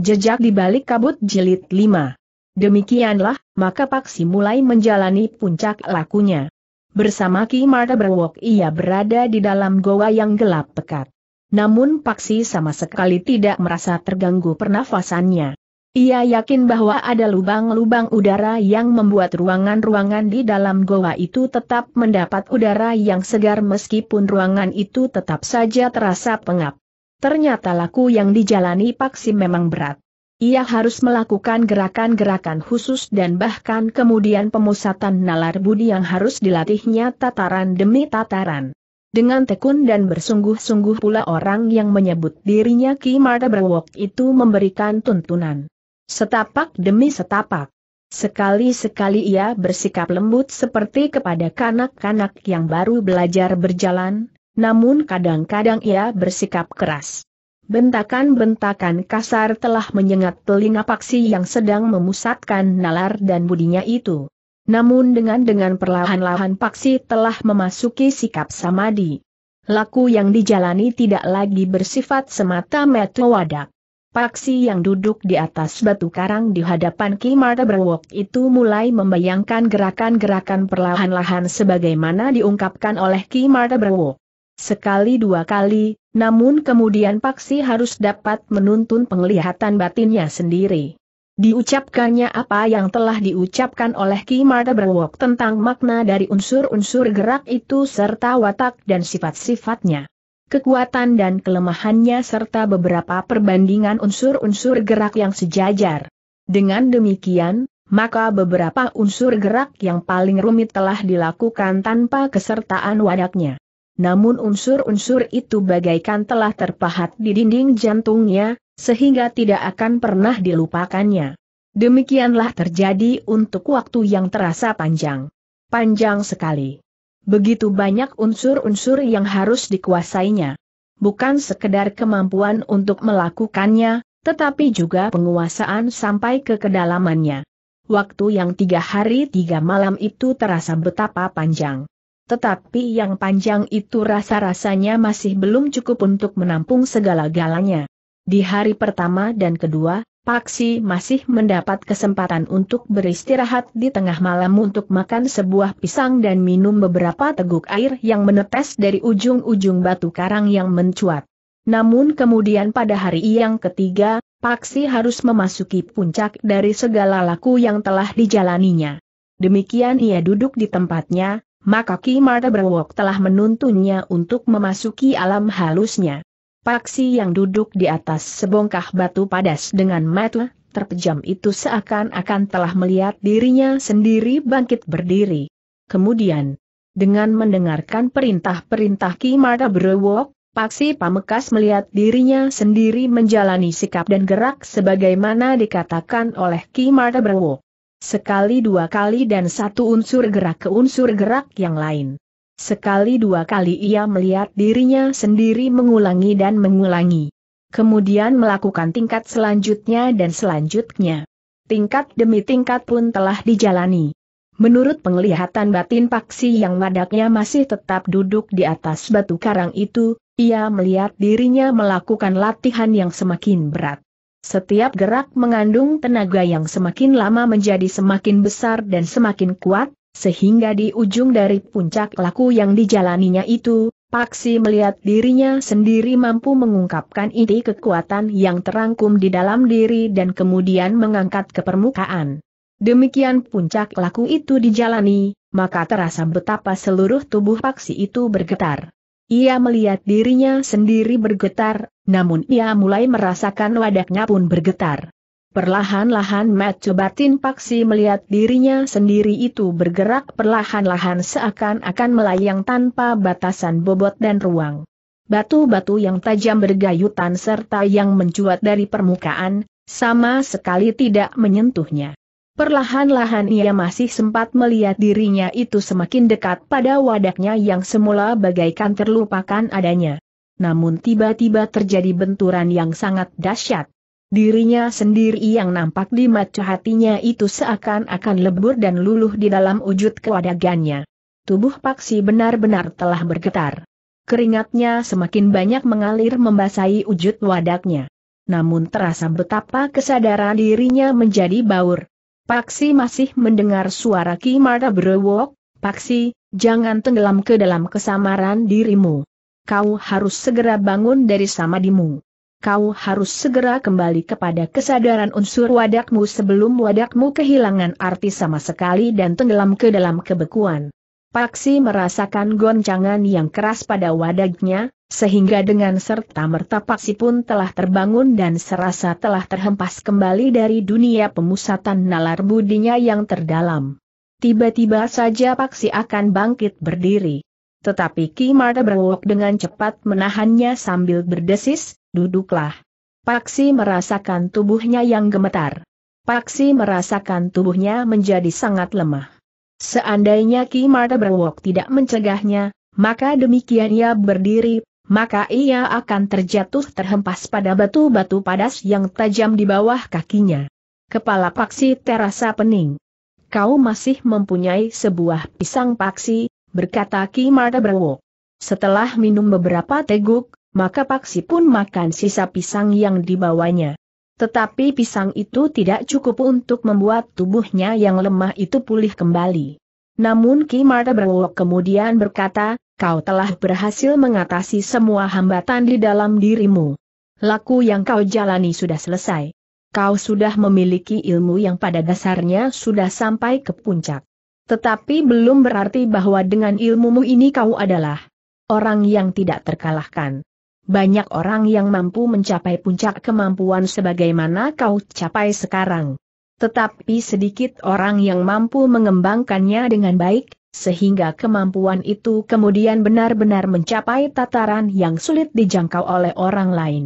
Jejak di balik kabut jilid 5. Demikianlah, maka Paksi mulai menjalani puncak lakunya. Bersama Ki Marta berwok ia berada di dalam goa yang gelap pekat. Namun Paksi sama sekali tidak merasa terganggu pernafasannya. Ia yakin bahwa ada lubang-lubang udara yang membuat ruangan-ruangan di dalam goa itu tetap mendapat udara yang segar meskipun ruangan itu tetap saja terasa pengap. Ternyata laku yang dijalani Paksi memang berat. Ia harus melakukan gerakan-gerakan khusus dan bahkan kemudian pemusatan nalar budi yang harus dilatihnya tataran demi tataran. Dengan tekun dan bersungguh-sungguh pula orang yang menyebut dirinya Ki Marta Berwok itu memberikan tuntunan. Setapak demi setapak. Sekali-sekali ia bersikap lembut seperti kepada kanak-kanak yang baru belajar berjalan, namun kadang-kadang ia bersikap keras. Bentakan-bentakan kasar telah menyengat telinga paksi yang sedang memusatkan nalar dan budinya itu. Namun dengan-dengan perlahan-lahan paksi telah memasuki sikap samadi. Laku yang dijalani tidak lagi bersifat semata metu wadak. Paksi yang duduk di atas batu karang di hadapan Ki Marta Berwok itu mulai membayangkan gerakan-gerakan perlahan-lahan sebagaimana diungkapkan oleh Ki Marta Berwok sekali dua kali, namun kemudian Paksi harus dapat menuntun penglihatan batinnya sendiri. Diucapkannya apa yang telah diucapkan oleh Ki Marta Berwok tentang makna dari unsur-unsur gerak itu serta watak dan sifat-sifatnya. Kekuatan dan kelemahannya serta beberapa perbandingan unsur-unsur gerak yang sejajar. Dengan demikian, maka beberapa unsur gerak yang paling rumit telah dilakukan tanpa kesertaan wadaknya namun unsur-unsur itu bagaikan telah terpahat di dinding jantungnya, sehingga tidak akan pernah dilupakannya. Demikianlah terjadi untuk waktu yang terasa panjang. Panjang sekali. Begitu banyak unsur-unsur yang harus dikuasainya. Bukan sekedar kemampuan untuk melakukannya, tetapi juga penguasaan sampai ke kedalamannya. Waktu yang tiga hari tiga malam itu terasa betapa panjang tetapi yang panjang itu rasa-rasanya masih belum cukup untuk menampung segala-galanya. Di hari pertama dan kedua, Paksi masih mendapat kesempatan untuk beristirahat di tengah malam untuk makan sebuah pisang dan minum beberapa teguk air yang menetes dari ujung-ujung batu karang yang mencuat. Namun kemudian pada hari yang ketiga, Paksi harus memasuki puncak dari segala laku yang telah dijalaninya. Demikian ia duduk di tempatnya, maka Ki Marta Brewok telah menuntunnya untuk memasuki alam halusnya. Paksi yang duduk di atas sebongkah batu padas dengan mata terpejam itu seakan-akan telah melihat dirinya sendiri bangkit berdiri. Kemudian, dengan mendengarkan perintah-perintah Ki Marta Brewok, Paksi Pamekas melihat dirinya sendiri menjalani sikap dan gerak sebagaimana dikatakan oleh Ki Marta Brewok. Sekali dua kali dan satu unsur gerak ke unsur gerak yang lain. Sekali dua kali ia melihat dirinya sendiri mengulangi dan mengulangi. Kemudian melakukan tingkat selanjutnya dan selanjutnya. Tingkat demi tingkat pun telah dijalani. Menurut penglihatan batin Paksi yang wadaknya masih tetap duduk di atas batu karang itu, ia melihat dirinya melakukan latihan yang semakin berat. Setiap gerak mengandung tenaga yang semakin lama menjadi semakin besar dan semakin kuat, sehingga di ujung dari puncak laku yang dijalaninya itu, Paksi melihat dirinya sendiri mampu mengungkapkan inti kekuatan yang terangkum di dalam diri dan kemudian mengangkat ke permukaan. Demikian puncak laku itu dijalani, maka terasa betapa seluruh tubuh Paksi itu bergetar. Ia melihat dirinya sendiri bergetar, namun ia mulai merasakan wadahnya pun bergetar. Perlahan-lahan coba Batin Paksi melihat dirinya sendiri itu bergerak perlahan-lahan seakan-akan melayang tanpa batasan bobot dan ruang. Batu-batu yang tajam bergayutan serta yang mencuat dari permukaan, sama sekali tidak menyentuhnya. Perlahan-lahan ia masih sempat melihat dirinya itu semakin dekat pada wadahnya yang semula bagaikan terlupakan adanya namun tiba-tiba terjadi benturan yang sangat dahsyat. Dirinya sendiri yang nampak di mata hatinya itu seakan-akan lebur dan luluh di dalam wujud kewadagannya. Tubuh Paksi benar-benar telah bergetar. Keringatnya semakin banyak mengalir membasahi wujud wadaknya. Namun terasa betapa kesadaran dirinya menjadi baur. Paksi masih mendengar suara Ki Marta berewok, Paksi, jangan tenggelam ke dalam kesamaran dirimu kau harus segera bangun dari samadimu. Kau harus segera kembali kepada kesadaran unsur wadakmu sebelum wadakmu kehilangan arti sama sekali dan tenggelam ke dalam kebekuan. Paksi merasakan goncangan yang keras pada wadaknya, sehingga dengan serta-merta Paksi pun telah terbangun dan serasa telah terhempas kembali dari dunia pemusatan nalar budinya yang terdalam. Tiba-tiba saja Paksi akan bangkit berdiri. Tetapi Ki Marta berenguk dengan cepat menahannya sambil berdesis, duduklah. Paksi merasakan tubuhnya yang gemetar. Paksi merasakan tubuhnya menjadi sangat lemah. Seandainya Ki Marta berenguk tidak mencegahnya, maka demikian ia berdiri, maka ia akan terjatuh terhempas pada batu-batu padas yang tajam di bawah kakinya. Kepala paksi terasa pening. Kau masih mempunyai sebuah pisang paksi, berkata Ki Marta Brewo. Setelah minum beberapa teguk, maka Paksi pun makan sisa pisang yang dibawanya. Tetapi pisang itu tidak cukup untuk membuat tubuhnya yang lemah itu pulih kembali. Namun Ki Marta Brewo kemudian berkata, kau telah berhasil mengatasi semua hambatan di dalam dirimu. Laku yang kau jalani sudah selesai. Kau sudah memiliki ilmu yang pada dasarnya sudah sampai ke puncak. Tetapi belum berarti bahwa dengan ilmumu ini kau adalah orang yang tidak terkalahkan. Banyak orang yang mampu mencapai puncak kemampuan sebagaimana kau capai sekarang. Tetapi sedikit orang yang mampu mengembangkannya dengan baik, sehingga kemampuan itu kemudian benar-benar mencapai tataran yang sulit dijangkau oleh orang lain.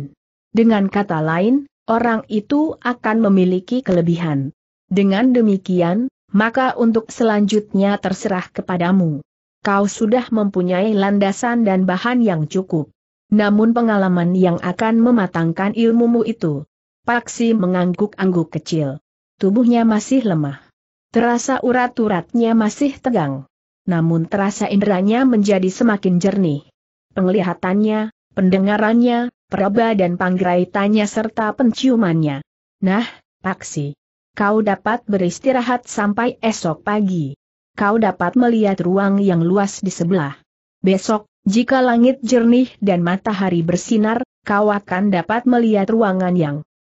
Dengan kata lain, orang itu akan memiliki kelebihan. Dengan demikian, maka untuk selanjutnya terserah kepadamu. Kau sudah mempunyai landasan dan bahan yang cukup. Namun pengalaman yang akan mematangkan ilmumu itu. Paksi mengangguk-angguk kecil. Tubuhnya masih lemah. Terasa urat-uratnya masih tegang. Namun terasa inderanya menjadi semakin jernih. Penglihatannya, pendengarannya, peraba dan panggraitannya serta penciumannya. Nah, Paksi, kau dapat beristirahat sampai esok pagi. Kau dapat melihat ruang yang luas di sebelah. Besok, jika langit jernih dan matahari bersinar, kau akan dapat melihat ruangan yang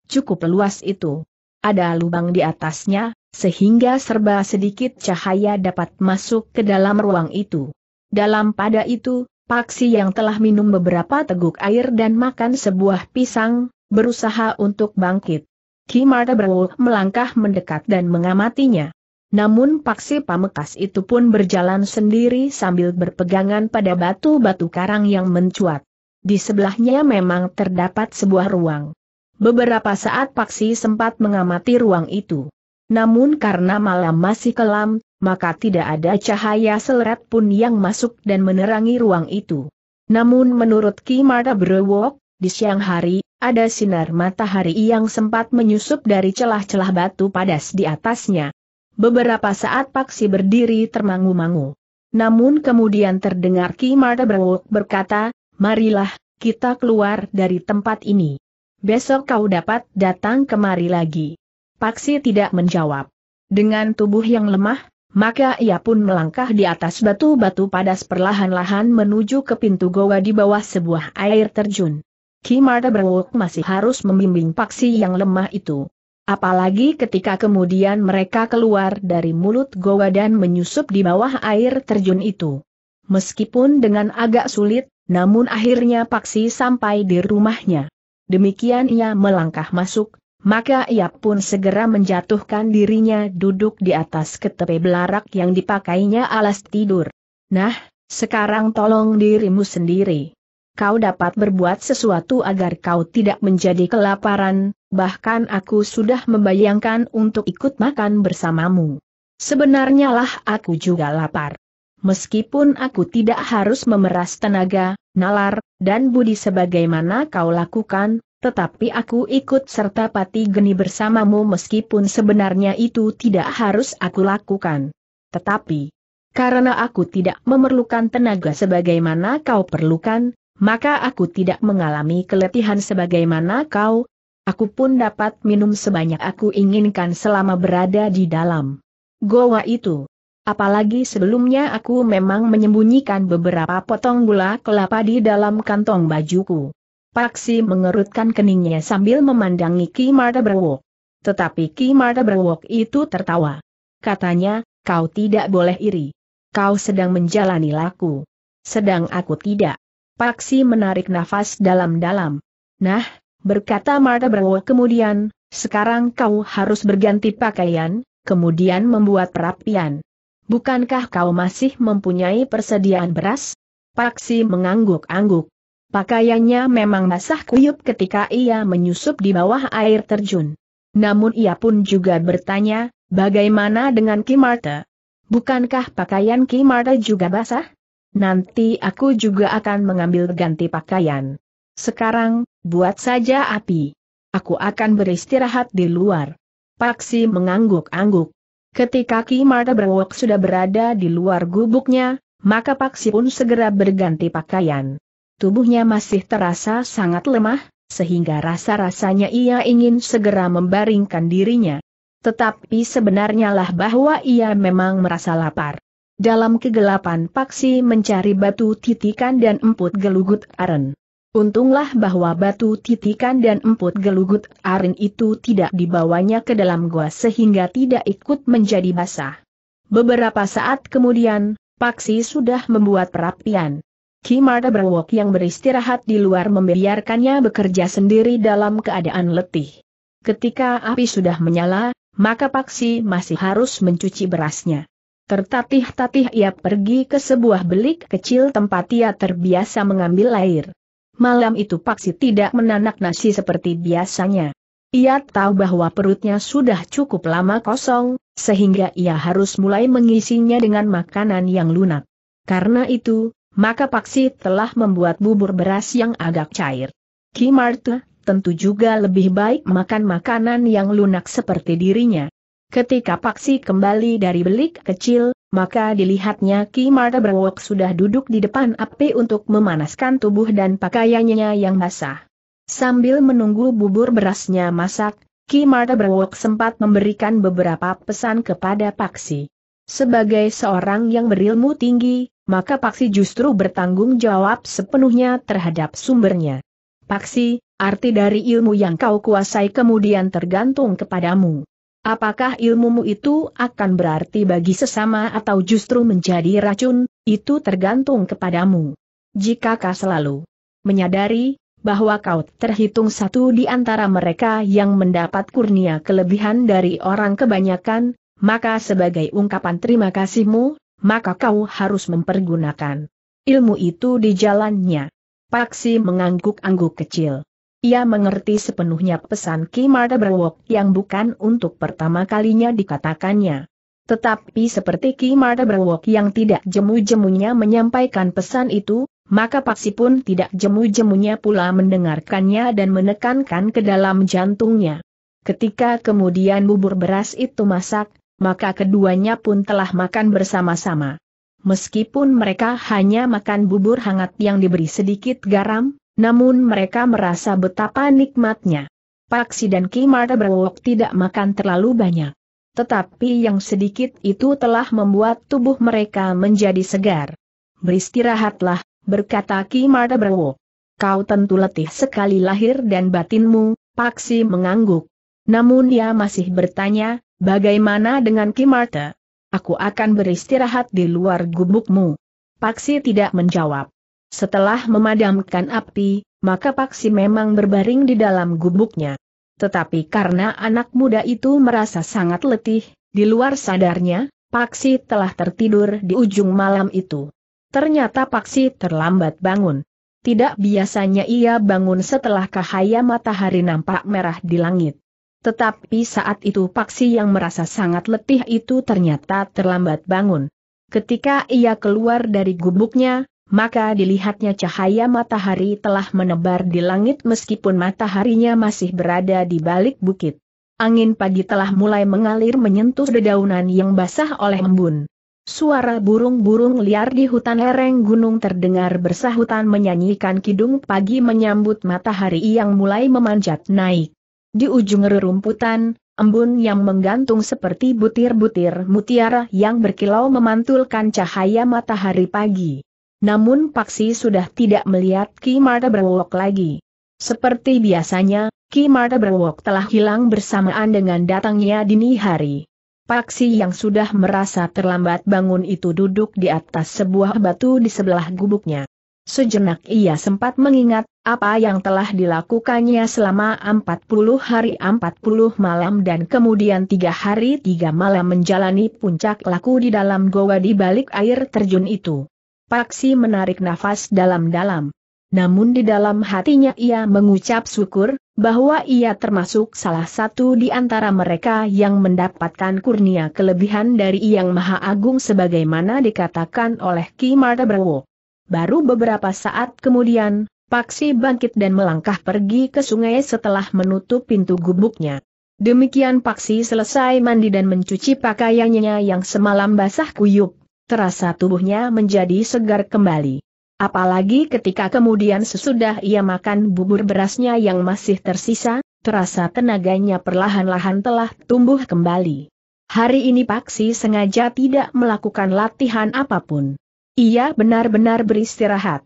cukup luas itu. Ada lubang di atasnya, sehingga serba sedikit cahaya dapat masuk ke dalam ruang itu. Dalam pada itu, Paksi yang telah minum beberapa teguk air dan makan sebuah pisang, berusaha untuk bangkit. Ki Martabau melangkah mendekat dan mengamatinya. Namun paksi pamekas itu pun berjalan sendiri sambil berpegangan pada batu-batu karang yang mencuat. Di sebelahnya memang terdapat sebuah ruang. Beberapa saat paksi sempat mengamati ruang itu. Namun karena malam masih kelam, maka tidak ada cahaya seleret pun yang masuk dan menerangi ruang itu. Namun menurut Ki Marta Brewok, di siang hari, ada sinar matahari yang sempat menyusup dari celah-celah batu padas di atasnya. Beberapa saat Paksi berdiri termangu-mangu. Namun kemudian terdengar Ki Marta berkata, marilah, kita keluar dari tempat ini. Besok kau dapat datang kemari lagi. Paksi tidak menjawab. Dengan tubuh yang lemah, maka ia pun melangkah di atas batu-batu padas perlahan-lahan menuju ke pintu goa di bawah sebuah air terjun. Kimada Brenguk masih harus membimbing paksi yang lemah itu. Apalagi ketika kemudian mereka keluar dari mulut goa dan menyusup di bawah air terjun itu. Meskipun dengan agak sulit, namun akhirnya Paksi sampai di rumahnya. Demikian ia melangkah masuk, maka ia pun segera menjatuhkan dirinya duduk di atas ketepe belarak yang dipakainya alas tidur. Nah, sekarang tolong dirimu sendiri kau dapat berbuat sesuatu agar kau tidak menjadi kelaparan, bahkan aku sudah membayangkan untuk ikut makan bersamamu. Sebenarnya lah aku juga lapar. Meskipun aku tidak harus memeras tenaga, nalar, dan budi sebagaimana kau lakukan, tetapi aku ikut serta pati geni bersamamu meskipun sebenarnya itu tidak harus aku lakukan. Tetapi, karena aku tidak memerlukan tenaga sebagaimana kau perlukan, maka aku tidak mengalami keletihan sebagaimana kau, aku pun dapat minum sebanyak aku inginkan selama berada di dalam goa itu. Apalagi sebelumnya aku memang menyembunyikan beberapa potong gula kelapa di dalam kantong bajuku. Paksi mengerutkan keningnya sambil memandangi Ki Marta Berwok. Tetapi Ki Marta Berwok itu tertawa. Katanya, kau tidak boleh iri. Kau sedang menjalani laku. Sedang aku tidak. Paksi menarik nafas dalam-dalam. Nah, berkata Marta Berwo kemudian, sekarang kau harus berganti pakaian, kemudian membuat perapian. Bukankah kau masih mempunyai persediaan beras? Paksi mengangguk-angguk. Pakaiannya memang basah kuyup ketika ia menyusup di bawah air terjun. Namun ia pun juga bertanya, bagaimana dengan Ki Marta? Bukankah pakaian Ki Marta juga basah? Nanti aku juga akan mengambil ganti pakaian. Sekarang, buat saja api. Aku akan beristirahat di luar. Paksi mengangguk-angguk. Ketika Ki Marta Berwok sudah berada di luar gubuknya, maka Paksi pun segera berganti pakaian. Tubuhnya masih terasa sangat lemah, sehingga rasa-rasanya ia ingin segera membaringkan dirinya. Tetapi sebenarnya lah bahwa ia memang merasa lapar. Dalam kegelapan Paksi mencari batu titikan dan emput gelugut aren. Untunglah bahwa batu titikan dan emput gelugut aren itu tidak dibawanya ke dalam gua sehingga tidak ikut menjadi basah. Beberapa saat kemudian, Paksi sudah membuat perapian. Kimada Berwok yang beristirahat di luar membiarkannya bekerja sendiri dalam keadaan letih. Ketika api sudah menyala, maka Paksi masih harus mencuci berasnya. Tertatih-tatih ia pergi ke sebuah belik kecil tempat ia terbiasa mengambil air. Malam itu Paksi tidak menanak nasi seperti biasanya. Ia tahu bahwa perutnya sudah cukup lama kosong, sehingga ia harus mulai mengisinya dengan makanan yang lunak. Karena itu, maka Paksi telah membuat bubur beras yang agak cair. Kimarte tentu juga lebih baik makan makanan yang lunak seperti dirinya. Ketika Paksi kembali dari belik kecil, maka dilihatnya Ki Marta Berwok sudah duduk di depan api untuk memanaskan tubuh dan pakaiannya yang basah. Sambil menunggu bubur berasnya masak, Ki Marta Berwok sempat memberikan beberapa pesan kepada Paksi. Sebagai seorang yang berilmu tinggi, maka Paksi justru bertanggung jawab sepenuhnya terhadap sumbernya. Paksi, arti dari ilmu yang kau kuasai kemudian tergantung kepadamu. Apakah ilmumu itu akan berarti bagi sesama atau justru menjadi racun, itu tergantung kepadamu. Jika kau selalu menyadari bahwa kau terhitung satu di antara mereka yang mendapat kurnia kelebihan dari orang kebanyakan, maka sebagai ungkapan terima kasihmu, maka kau harus mempergunakan ilmu itu di jalannya. Paksi mengangguk-angguk kecil. Ia mengerti sepenuhnya pesan Ki Marta Berwok yang bukan untuk pertama kalinya dikatakannya. Tetapi seperti Ki Marta Berwok yang tidak jemu-jemunya menyampaikan pesan itu, maka Paksi pun tidak jemu-jemunya pula mendengarkannya dan menekankan ke dalam jantungnya. Ketika kemudian bubur beras itu masak, maka keduanya pun telah makan bersama-sama. Meskipun mereka hanya makan bubur hangat yang diberi sedikit garam, namun mereka merasa betapa nikmatnya. Paksi dan Ki Marta Berwok tidak makan terlalu banyak. Tetapi yang sedikit itu telah membuat tubuh mereka menjadi segar. Beristirahatlah, berkata Ki Marta Berwok. Kau tentu letih sekali lahir dan batinmu, Paksi mengangguk. Namun ia masih bertanya, bagaimana dengan Ki Marta? Aku akan beristirahat di luar gubukmu. Paksi tidak menjawab. Setelah memadamkan api, maka Paksi memang berbaring di dalam gubuknya. Tetapi karena anak muda itu merasa sangat letih, di luar sadarnya, Paksi telah tertidur di ujung malam itu. Ternyata Paksi terlambat bangun. Tidak biasanya ia bangun setelah cahaya matahari nampak merah di langit. Tetapi saat itu Paksi yang merasa sangat letih itu ternyata terlambat bangun. Ketika ia keluar dari gubuknya, maka dilihatnya cahaya matahari telah menebar di langit meskipun mataharinya masih berada di balik bukit. Angin pagi telah mulai mengalir menyentuh dedaunan yang basah oleh embun. Suara burung-burung liar di hutan lereng gunung terdengar bersahutan menyanyikan kidung pagi menyambut matahari yang mulai memanjat naik. Di ujung rerumputan, embun yang menggantung seperti butir-butir mutiara yang berkilau memantulkan cahaya matahari pagi. Namun Paksi sudah tidak melihat Ki Marta berwok lagi. Seperti biasanya, Ki Marta berwok telah hilang bersamaan dengan datangnya dini hari. Paksi yang sudah merasa terlambat bangun itu duduk di atas sebuah batu di sebelah gubuknya. Sejenak ia sempat mengingat apa yang telah dilakukannya selama 40 hari 40 malam dan kemudian tiga hari tiga malam menjalani puncak laku di dalam goa di balik air terjun itu. Paksi menarik nafas dalam-dalam. Namun di dalam hatinya ia mengucap syukur, bahwa ia termasuk salah satu di antara mereka yang mendapatkan kurnia kelebihan dari Yang Maha Agung sebagaimana dikatakan oleh Ki Martabrawo. Baru beberapa saat kemudian, Paksi bangkit dan melangkah pergi ke sungai setelah menutup pintu gubuknya. Demikian Paksi selesai mandi dan mencuci pakaiannya yang semalam basah kuyup terasa tubuhnya menjadi segar kembali. Apalagi ketika kemudian sesudah ia makan bubur berasnya yang masih tersisa, terasa tenaganya perlahan-lahan telah tumbuh kembali. Hari ini Paksi sengaja tidak melakukan latihan apapun. Ia benar-benar beristirahat.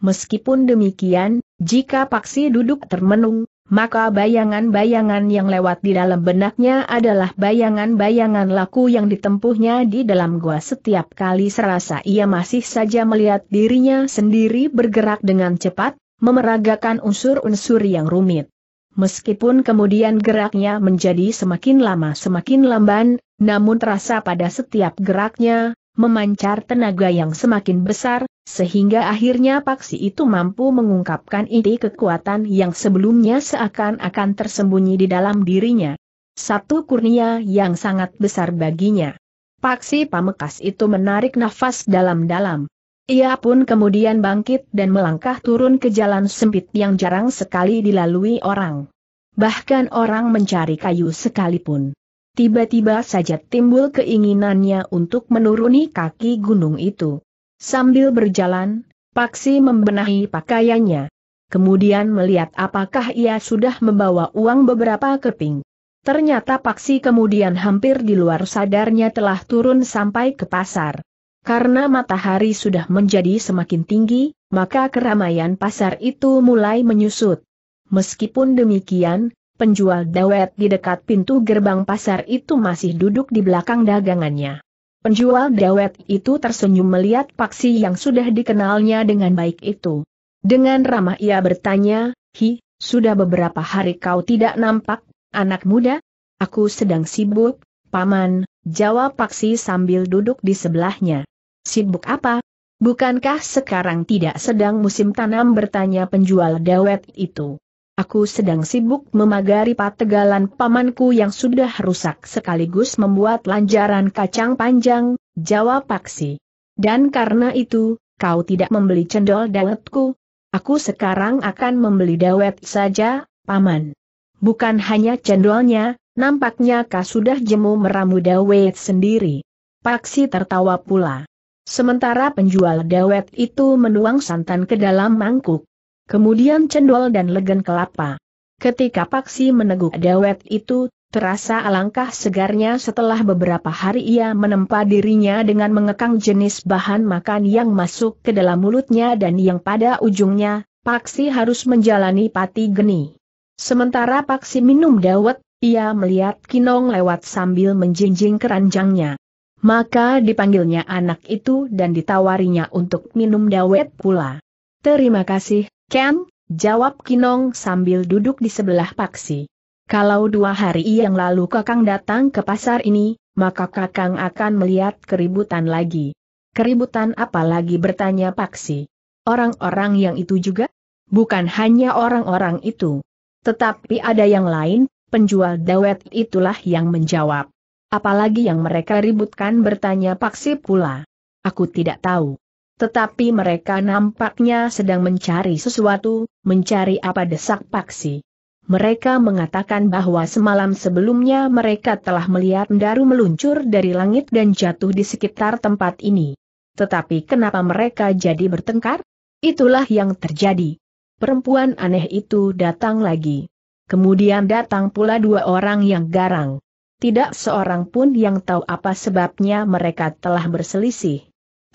Meskipun demikian, jika Paksi duduk termenung, maka bayangan-bayangan yang lewat di dalam benaknya adalah bayangan-bayangan laku yang ditempuhnya di dalam gua setiap kali serasa ia masih saja melihat dirinya sendiri bergerak dengan cepat, memeragakan unsur-unsur yang rumit. Meskipun kemudian geraknya menjadi semakin lama semakin lamban, namun terasa pada setiap geraknya, memancar tenaga yang semakin besar, sehingga akhirnya paksi itu mampu mengungkapkan inti kekuatan yang sebelumnya seakan-akan tersembunyi di dalam dirinya. Satu kurnia yang sangat besar baginya. Paksi pamekas itu menarik nafas dalam-dalam. Ia pun kemudian bangkit dan melangkah turun ke jalan sempit yang jarang sekali dilalui orang. Bahkan orang mencari kayu sekalipun. Tiba-tiba saja timbul keinginannya untuk menuruni kaki gunung itu. Sambil berjalan, Paksi membenahi pakaiannya. Kemudian melihat apakah ia sudah membawa uang beberapa keping. Ternyata Paksi kemudian hampir di luar sadarnya telah turun sampai ke pasar. Karena matahari sudah menjadi semakin tinggi, maka keramaian pasar itu mulai menyusut. Meskipun demikian, penjual dawet di dekat pintu gerbang pasar itu masih duduk di belakang dagangannya. Penjual dawet itu tersenyum melihat paksi yang sudah dikenalnya dengan baik itu. Dengan ramah ia bertanya, Hi, sudah beberapa hari kau tidak nampak, anak muda? Aku sedang sibuk, paman, jawab paksi sambil duduk di sebelahnya. Sibuk apa? Bukankah sekarang tidak sedang musim tanam bertanya penjual dawet itu? Aku sedang sibuk memagari pategalan pamanku yang sudah rusak sekaligus membuat lanjaran kacang panjang, jawab Paksi. Dan karena itu, kau tidak membeli cendol dawetku. Aku sekarang akan membeli dawet saja, Paman. Bukan hanya cendolnya, nampaknya kau sudah jemu meramu dawet sendiri. Paksi tertawa pula. Sementara penjual dawet itu menuang santan ke dalam mangkuk kemudian cendol dan legen kelapa. Ketika Paksi meneguk dawet itu, terasa alangkah segarnya setelah beberapa hari ia menempa dirinya dengan mengekang jenis bahan makan yang masuk ke dalam mulutnya dan yang pada ujungnya, Paksi harus menjalani pati geni. Sementara Paksi minum dawet, ia melihat Kinong lewat sambil menjinjing keranjangnya. Maka dipanggilnya anak itu dan ditawarinya untuk minum dawet pula. Terima kasih, Ken, jawab Kinong sambil duduk di sebelah Paksi. Kalau dua hari yang lalu Kakang datang ke pasar ini, maka Kakang akan melihat keributan lagi. Keributan apa lagi bertanya Paksi. Orang-orang yang itu juga? Bukan hanya orang-orang itu. Tetapi ada yang lain, penjual dawet itulah yang menjawab. Apalagi yang mereka ributkan bertanya Paksi pula. Aku tidak tahu. Tetapi mereka nampaknya sedang mencari sesuatu, mencari apa desak paksi. Mereka mengatakan bahwa semalam sebelumnya mereka telah melihat daru meluncur dari langit dan jatuh di sekitar tempat ini. Tetapi kenapa mereka jadi bertengkar? Itulah yang terjadi. Perempuan aneh itu datang lagi. Kemudian datang pula dua orang yang garang. Tidak seorang pun yang tahu apa sebabnya mereka telah berselisih.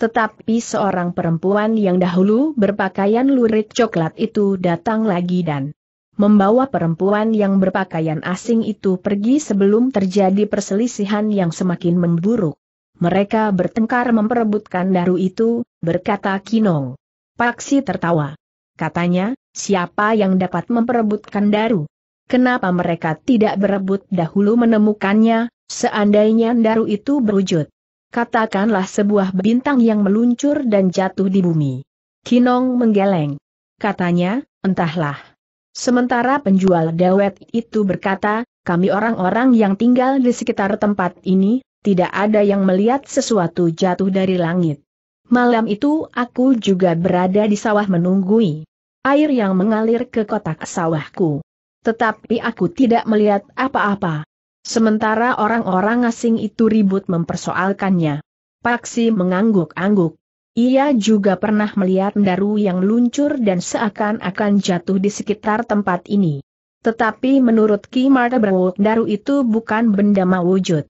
Tetapi seorang perempuan yang dahulu berpakaian lurik coklat itu datang lagi dan membawa perempuan yang berpakaian asing itu pergi sebelum terjadi perselisihan yang semakin memburuk. Mereka bertengkar memperebutkan daru itu, berkata Kinong. Paksi tertawa. Katanya, siapa yang dapat memperebutkan daru? Kenapa mereka tidak berebut dahulu menemukannya, seandainya daru itu berwujud? Katakanlah sebuah bintang yang meluncur dan jatuh di bumi. Kinong menggeleng. Katanya, entahlah. Sementara penjual dawet itu berkata, kami orang-orang yang tinggal di sekitar tempat ini, tidak ada yang melihat sesuatu jatuh dari langit. Malam itu aku juga berada di sawah menunggui air yang mengalir ke kotak sawahku. Tetapi aku tidak melihat apa-apa. Sementara orang-orang asing itu ribut mempersoalkannya. Paksi mengangguk-angguk. Ia juga pernah melihat daru yang luncur dan seakan-akan jatuh di sekitar tempat ini. Tetapi menurut Ki Martabrawok daru itu bukan benda mewujud.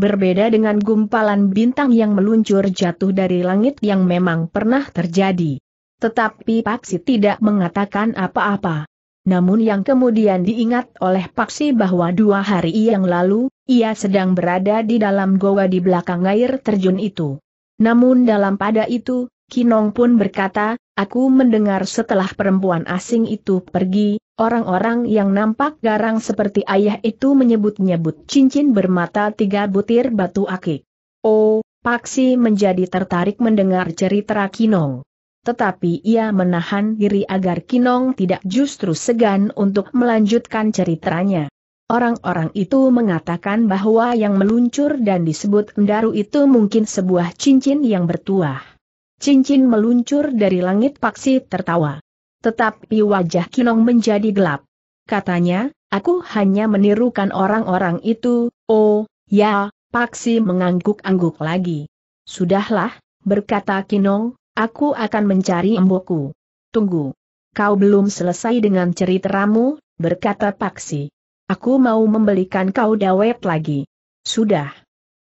Berbeda dengan gumpalan bintang yang meluncur jatuh dari langit yang memang pernah terjadi. Tetapi Paksi tidak mengatakan apa-apa. Namun yang kemudian diingat oleh Paksi bahwa dua hari yang lalu, ia sedang berada di dalam goa di belakang air terjun itu. Namun dalam pada itu, Kinong pun berkata, aku mendengar setelah perempuan asing itu pergi, orang-orang yang nampak garang seperti ayah itu menyebut-nyebut cincin bermata tiga butir batu akik. Oh, Paksi menjadi tertarik mendengar cerita Kinong. Tetapi ia menahan diri agar Kinong tidak justru segan untuk melanjutkan ceritanya. Orang-orang itu mengatakan bahwa yang meluncur dan disebut Endaru itu mungkin sebuah cincin yang bertuah. Cincin meluncur dari langit Paksi tertawa. Tetapi wajah Kinong menjadi gelap. Katanya, aku hanya menirukan orang-orang itu, oh, ya, Paksi mengangguk-angguk lagi. Sudahlah, berkata Kinong, Aku akan mencari emboku. Tunggu. Kau belum selesai dengan ceritamu, berkata Paksi. Aku mau membelikan kau dawet lagi. Sudah.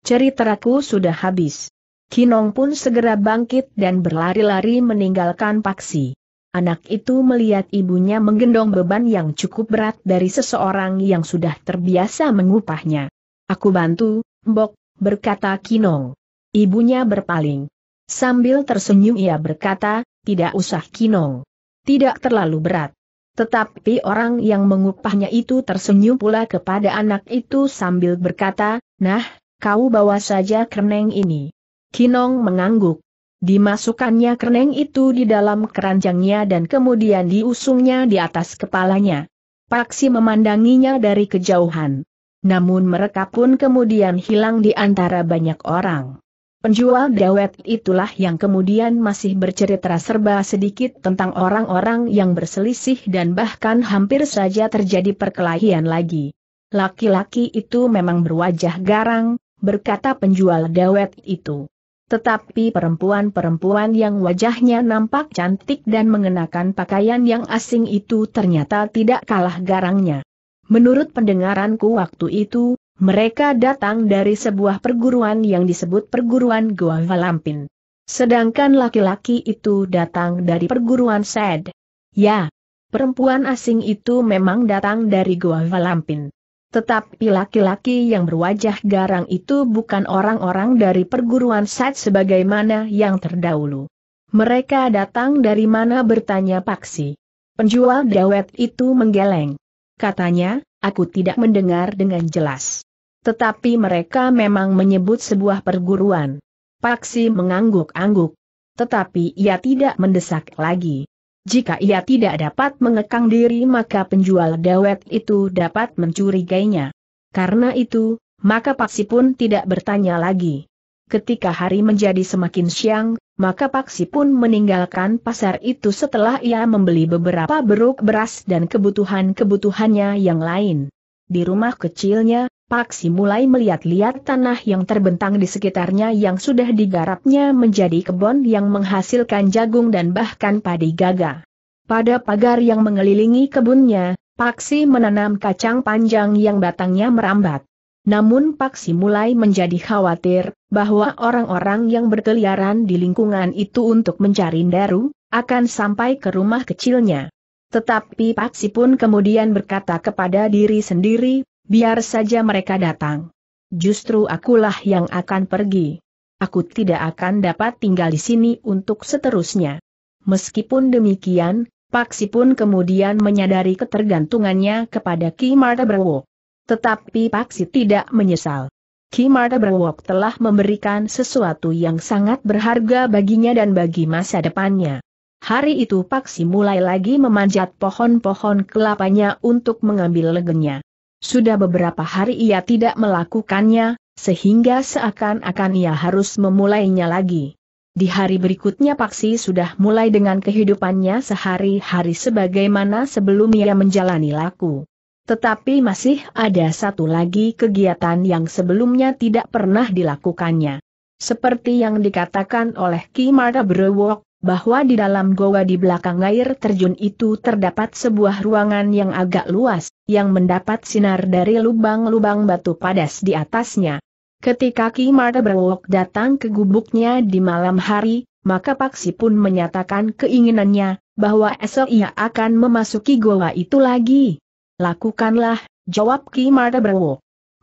Ceritaku sudah habis. Kinong pun segera bangkit dan berlari-lari meninggalkan Paksi. Anak itu melihat ibunya menggendong beban yang cukup berat dari seseorang yang sudah terbiasa mengupahnya. Aku bantu, Mbok, berkata Kinong. Ibunya berpaling. Sambil tersenyum ia berkata, tidak usah kinong. Tidak terlalu berat. Tetapi orang yang mengupahnya itu tersenyum pula kepada anak itu sambil berkata, nah, kau bawa saja kereneng ini. Kinong mengangguk. Dimasukkannya kereneng itu di dalam keranjangnya dan kemudian diusungnya di atas kepalanya. Paksi memandanginya dari kejauhan. Namun mereka pun kemudian hilang di antara banyak orang. Penjual dawet itulah yang kemudian masih bercerita serba sedikit tentang orang-orang yang berselisih dan bahkan hampir saja terjadi perkelahian lagi. Laki-laki itu memang berwajah garang, berkata penjual dawet itu. Tetapi perempuan-perempuan yang wajahnya nampak cantik dan mengenakan pakaian yang asing itu ternyata tidak kalah garangnya. Menurut pendengaranku waktu itu, mereka datang dari sebuah perguruan yang disebut perguruan Goa Valampin. Sedangkan laki-laki itu datang dari perguruan Sed. Ya, perempuan asing itu memang datang dari Goa Valampin. Tetapi laki-laki yang berwajah garang itu bukan orang-orang dari perguruan Sed sebagaimana yang terdahulu. Mereka datang dari mana bertanya Paksi. Penjual dawet itu menggeleng. Katanya, aku tidak mendengar dengan jelas. Tetapi mereka memang menyebut sebuah perguruan. Paksi mengangguk-angguk. Tetapi ia tidak mendesak lagi. Jika ia tidak dapat mengekang diri maka penjual dawet itu dapat mencurigainya. Karena itu, maka Paksi pun tidak bertanya lagi. Ketika hari menjadi semakin siang, maka Paksi pun meninggalkan pasar itu setelah ia membeli beberapa beruk beras dan kebutuhan-kebutuhannya yang lain. Di rumah kecilnya, Paksi mulai melihat-lihat tanah yang terbentang di sekitarnya yang sudah digarapnya menjadi kebun yang menghasilkan jagung dan bahkan padi gaga. Pada pagar yang mengelilingi kebunnya, Paksi menanam kacang panjang yang batangnya merambat. Namun Paksi mulai menjadi khawatir bahwa orang-orang yang berkeliaran di lingkungan itu untuk mencari Daru akan sampai ke rumah kecilnya. Tetapi Paksi pun kemudian berkata kepada diri sendiri Biar saja mereka datang. Justru akulah yang akan pergi. Aku tidak akan dapat tinggal di sini untuk seterusnya. Meskipun demikian, Paksi pun kemudian menyadari ketergantungannya kepada Ki Marta Brewok. Tetapi Paksi tidak menyesal. Ki Marta Brewok telah memberikan sesuatu yang sangat berharga baginya dan bagi masa depannya. Hari itu Paksi mulai lagi memanjat pohon-pohon kelapanya untuk mengambil legenya. Sudah beberapa hari ia tidak melakukannya, sehingga seakan-akan ia harus memulainya lagi. Di hari berikutnya Paksi sudah mulai dengan kehidupannya sehari-hari sebagaimana sebelum ia menjalani laku. Tetapi masih ada satu lagi kegiatan yang sebelumnya tidak pernah dilakukannya. Seperti yang dikatakan oleh Ki Marta Brewok, bahwa di dalam goa di belakang air terjun itu terdapat sebuah ruangan yang agak luas, yang mendapat sinar dari lubang-lubang batu padas di atasnya. Ketika Ki Marta datang ke gubuknya di malam hari, maka Paksi pun menyatakan keinginannya, bahwa esok ia akan memasuki goa itu lagi. Lakukanlah, jawab Ki Marta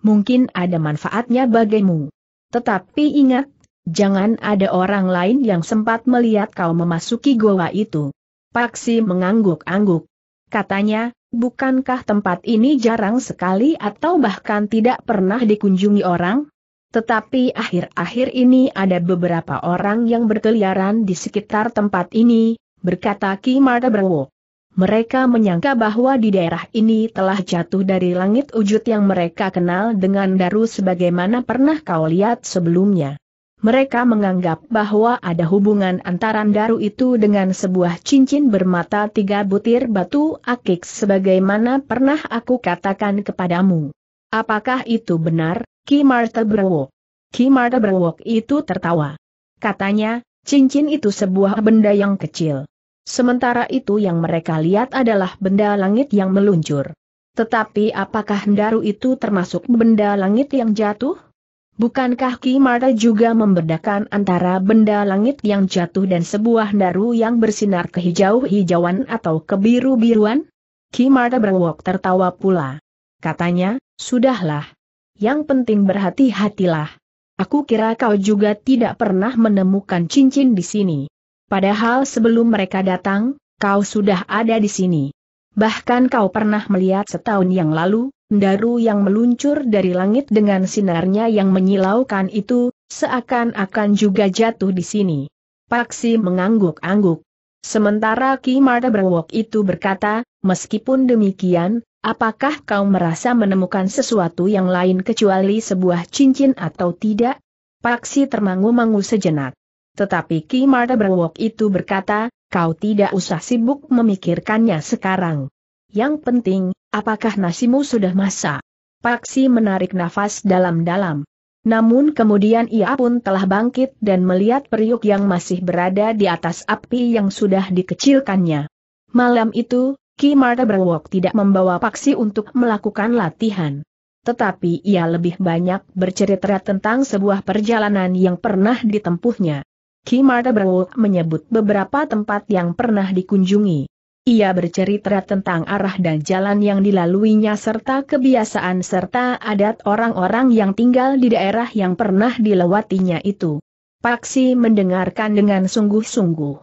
Mungkin ada manfaatnya bagimu. Tetapi ingat, Jangan ada orang lain yang sempat melihat kau memasuki goa itu. Paksi mengangguk-angguk. Katanya, bukankah tempat ini jarang sekali atau bahkan tidak pernah dikunjungi orang? Tetapi akhir-akhir ini ada beberapa orang yang berkeliaran di sekitar tempat ini, berkata Ki Mardabrewo. Mereka menyangka bahwa di daerah ini telah jatuh dari langit wujud yang mereka kenal dengan Daru sebagaimana pernah kau lihat sebelumnya mereka menganggap bahwa ada hubungan antara daru itu dengan sebuah cincin bermata tiga butir batu akik sebagaimana pernah aku katakan kepadamu. Apakah itu benar, Ki Marta Berwok? Ki Marta Berwok itu tertawa. Katanya, cincin itu sebuah benda yang kecil. Sementara itu yang mereka lihat adalah benda langit yang meluncur. Tetapi apakah daru itu termasuk benda langit yang jatuh? Bukankah Ki Marta juga membedakan antara benda langit yang jatuh dan sebuah daru yang bersinar kehijau-hijauan atau kebiru-biruan? Ki Marta berwok tertawa pula. Katanya, sudahlah. Yang penting berhati-hatilah. Aku kira kau juga tidak pernah menemukan cincin di sini. Padahal sebelum mereka datang, kau sudah ada di sini. Bahkan kau pernah melihat setahun yang lalu, daru yang meluncur dari langit dengan sinarnya yang menyilaukan itu, seakan-akan juga jatuh di sini. Paksi mengangguk-angguk. Sementara Ki Marta Berwok itu berkata, meskipun demikian, apakah kau merasa menemukan sesuatu yang lain kecuali sebuah cincin atau tidak? Paksi termangu-mangu sejenak. Tetapi Ki Marta Berwok itu berkata, kau tidak usah sibuk memikirkannya sekarang. Yang penting, apakah nasimu sudah masak? Paksi menarik nafas dalam-dalam. Namun kemudian ia pun telah bangkit dan melihat periuk yang masih berada di atas api yang sudah dikecilkannya. Malam itu, Ki Marta Berwok tidak membawa paksi untuk melakukan latihan. Tetapi ia lebih banyak bercerita tentang sebuah perjalanan yang pernah ditempuhnya. Ki Marta Berwok menyebut beberapa tempat yang pernah dikunjungi. Ia bercerita tentang arah dan jalan yang dilaluinya serta kebiasaan serta adat orang-orang yang tinggal di daerah yang pernah dilewatinya itu. Paksi mendengarkan dengan sungguh-sungguh.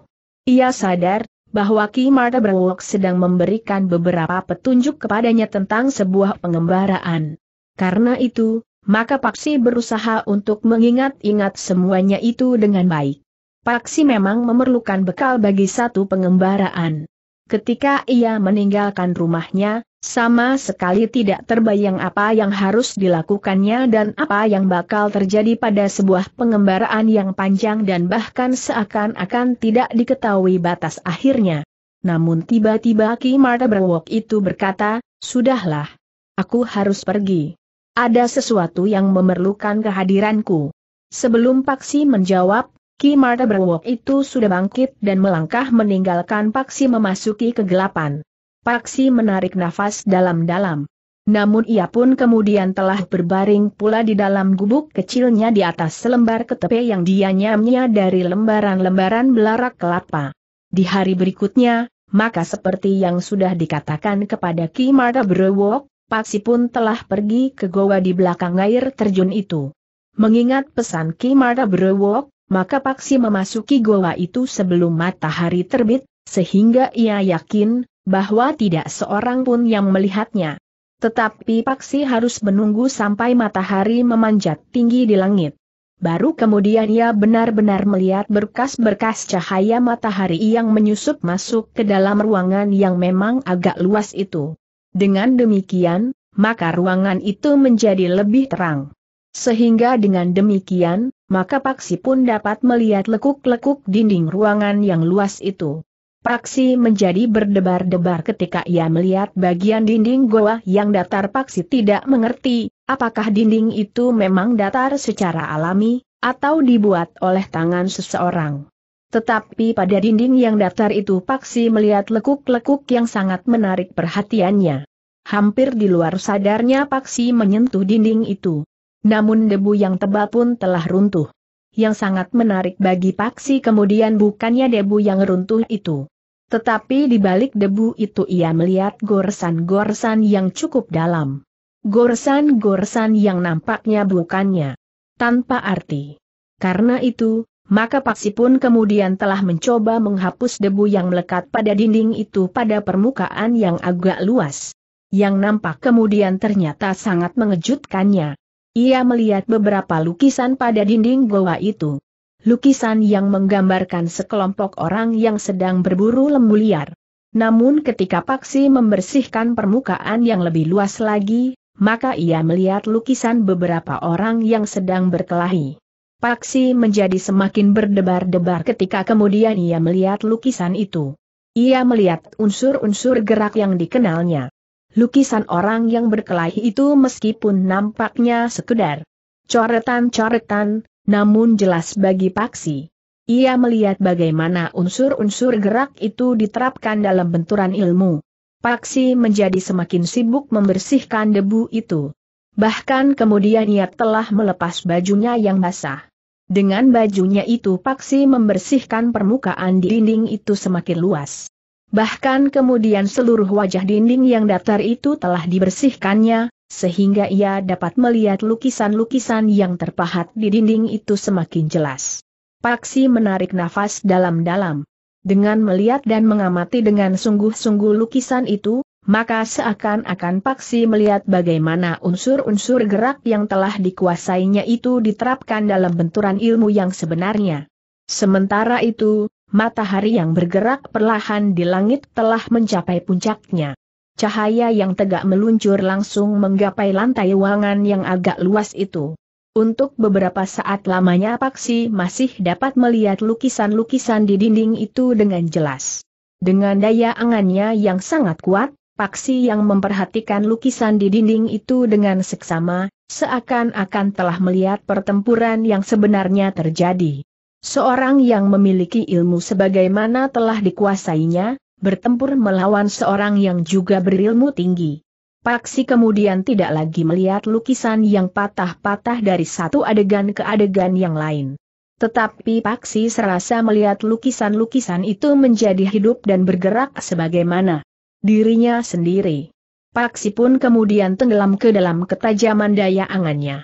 Ia sadar bahwa Ki Marta Berwok sedang memberikan beberapa petunjuk kepadanya tentang sebuah pengembaraan. Karena itu, maka Paksi berusaha untuk mengingat-ingat semuanya itu dengan baik. Paksi memang memerlukan bekal bagi satu pengembaraan. Ketika ia meninggalkan rumahnya, sama sekali tidak terbayang apa yang harus dilakukannya dan apa yang bakal terjadi pada sebuah pengembaraan yang panjang dan bahkan seakan-akan tidak diketahui batas akhirnya. Namun tiba-tiba Ki Marta Berwok itu berkata, Sudahlah. Aku harus pergi. Ada sesuatu yang memerlukan kehadiranku. Sebelum Paksi menjawab, Ki Marta Brewok itu sudah bangkit dan melangkah meninggalkan Paksi memasuki kegelapan. Paksi menarik nafas dalam-dalam. Namun ia pun kemudian telah berbaring pula di dalam gubuk kecilnya di atas selembar ketepe yang dianyamnya dari lembaran-lembaran belarak kelapa. Di hari berikutnya, maka seperti yang sudah dikatakan kepada Ki Marta Brewok, Paksi pun telah pergi ke goa di belakang air terjun itu. Mengingat pesan Ki Marta Brewok, maka Paksi memasuki goa itu sebelum matahari terbit, sehingga ia yakin bahwa tidak seorang pun yang melihatnya. Tetapi Paksi harus menunggu sampai matahari memanjat tinggi di langit. Baru kemudian ia benar-benar melihat berkas-berkas cahaya matahari yang menyusup masuk ke dalam ruangan yang memang agak luas itu. Dengan demikian, maka ruangan itu menjadi lebih terang. Sehingga dengan demikian, maka Paksi pun dapat melihat lekuk-lekuk dinding ruangan yang luas itu. Paksi menjadi berdebar-debar ketika ia melihat bagian dinding goa yang datar Paksi tidak mengerti, apakah dinding itu memang datar secara alami, atau dibuat oleh tangan seseorang. Tetapi pada dinding yang datar itu Paksi melihat lekuk-lekuk yang sangat menarik perhatiannya. Hampir di luar sadarnya Paksi menyentuh dinding itu namun debu yang tebal pun telah runtuh. Yang sangat menarik bagi Paksi kemudian bukannya debu yang runtuh itu. Tetapi di balik debu itu ia melihat goresan-goresan yang cukup dalam. Goresan-goresan yang nampaknya bukannya tanpa arti. Karena itu, maka Paksi pun kemudian telah mencoba menghapus debu yang melekat pada dinding itu pada permukaan yang agak luas. Yang nampak kemudian ternyata sangat mengejutkannya. Ia melihat beberapa lukisan pada dinding goa itu. Lukisan yang menggambarkan sekelompok orang yang sedang berburu lembu liar. Namun ketika Paksi membersihkan permukaan yang lebih luas lagi, maka ia melihat lukisan beberapa orang yang sedang berkelahi. Paksi menjadi semakin berdebar-debar ketika kemudian ia melihat lukisan itu. Ia melihat unsur-unsur gerak yang dikenalnya. Lukisan orang yang berkelahi itu meskipun nampaknya sekedar coretan-coretan, namun jelas bagi Paksi. Ia melihat bagaimana unsur-unsur gerak itu diterapkan dalam benturan ilmu. Paksi menjadi semakin sibuk membersihkan debu itu. Bahkan kemudian ia telah melepas bajunya yang basah. Dengan bajunya itu Paksi membersihkan permukaan dinding itu semakin luas. Bahkan kemudian seluruh wajah dinding yang datar itu telah dibersihkannya, sehingga ia dapat melihat lukisan-lukisan yang terpahat di dinding itu semakin jelas. Paksi menarik nafas dalam-dalam. Dengan melihat dan mengamati dengan sungguh-sungguh lukisan itu, maka seakan-akan Paksi melihat bagaimana unsur-unsur gerak yang telah dikuasainya itu diterapkan dalam benturan ilmu yang sebenarnya. Sementara itu, matahari yang bergerak perlahan di langit telah mencapai puncaknya. Cahaya yang tegak meluncur langsung menggapai lantai wangan yang agak luas itu. Untuk beberapa saat lamanya Paksi masih dapat melihat lukisan-lukisan di dinding itu dengan jelas. Dengan daya angannya yang sangat kuat, Paksi yang memperhatikan lukisan di dinding itu dengan seksama, seakan-akan telah melihat pertempuran yang sebenarnya terjadi. Seorang yang memiliki ilmu sebagaimana telah dikuasainya, bertempur melawan seorang yang juga berilmu tinggi. Paksi kemudian tidak lagi melihat lukisan yang patah-patah dari satu adegan ke adegan yang lain. Tetapi Paksi serasa melihat lukisan-lukisan itu menjadi hidup dan bergerak sebagaimana dirinya sendiri. Paksi pun kemudian tenggelam ke dalam ketajaman daya angannya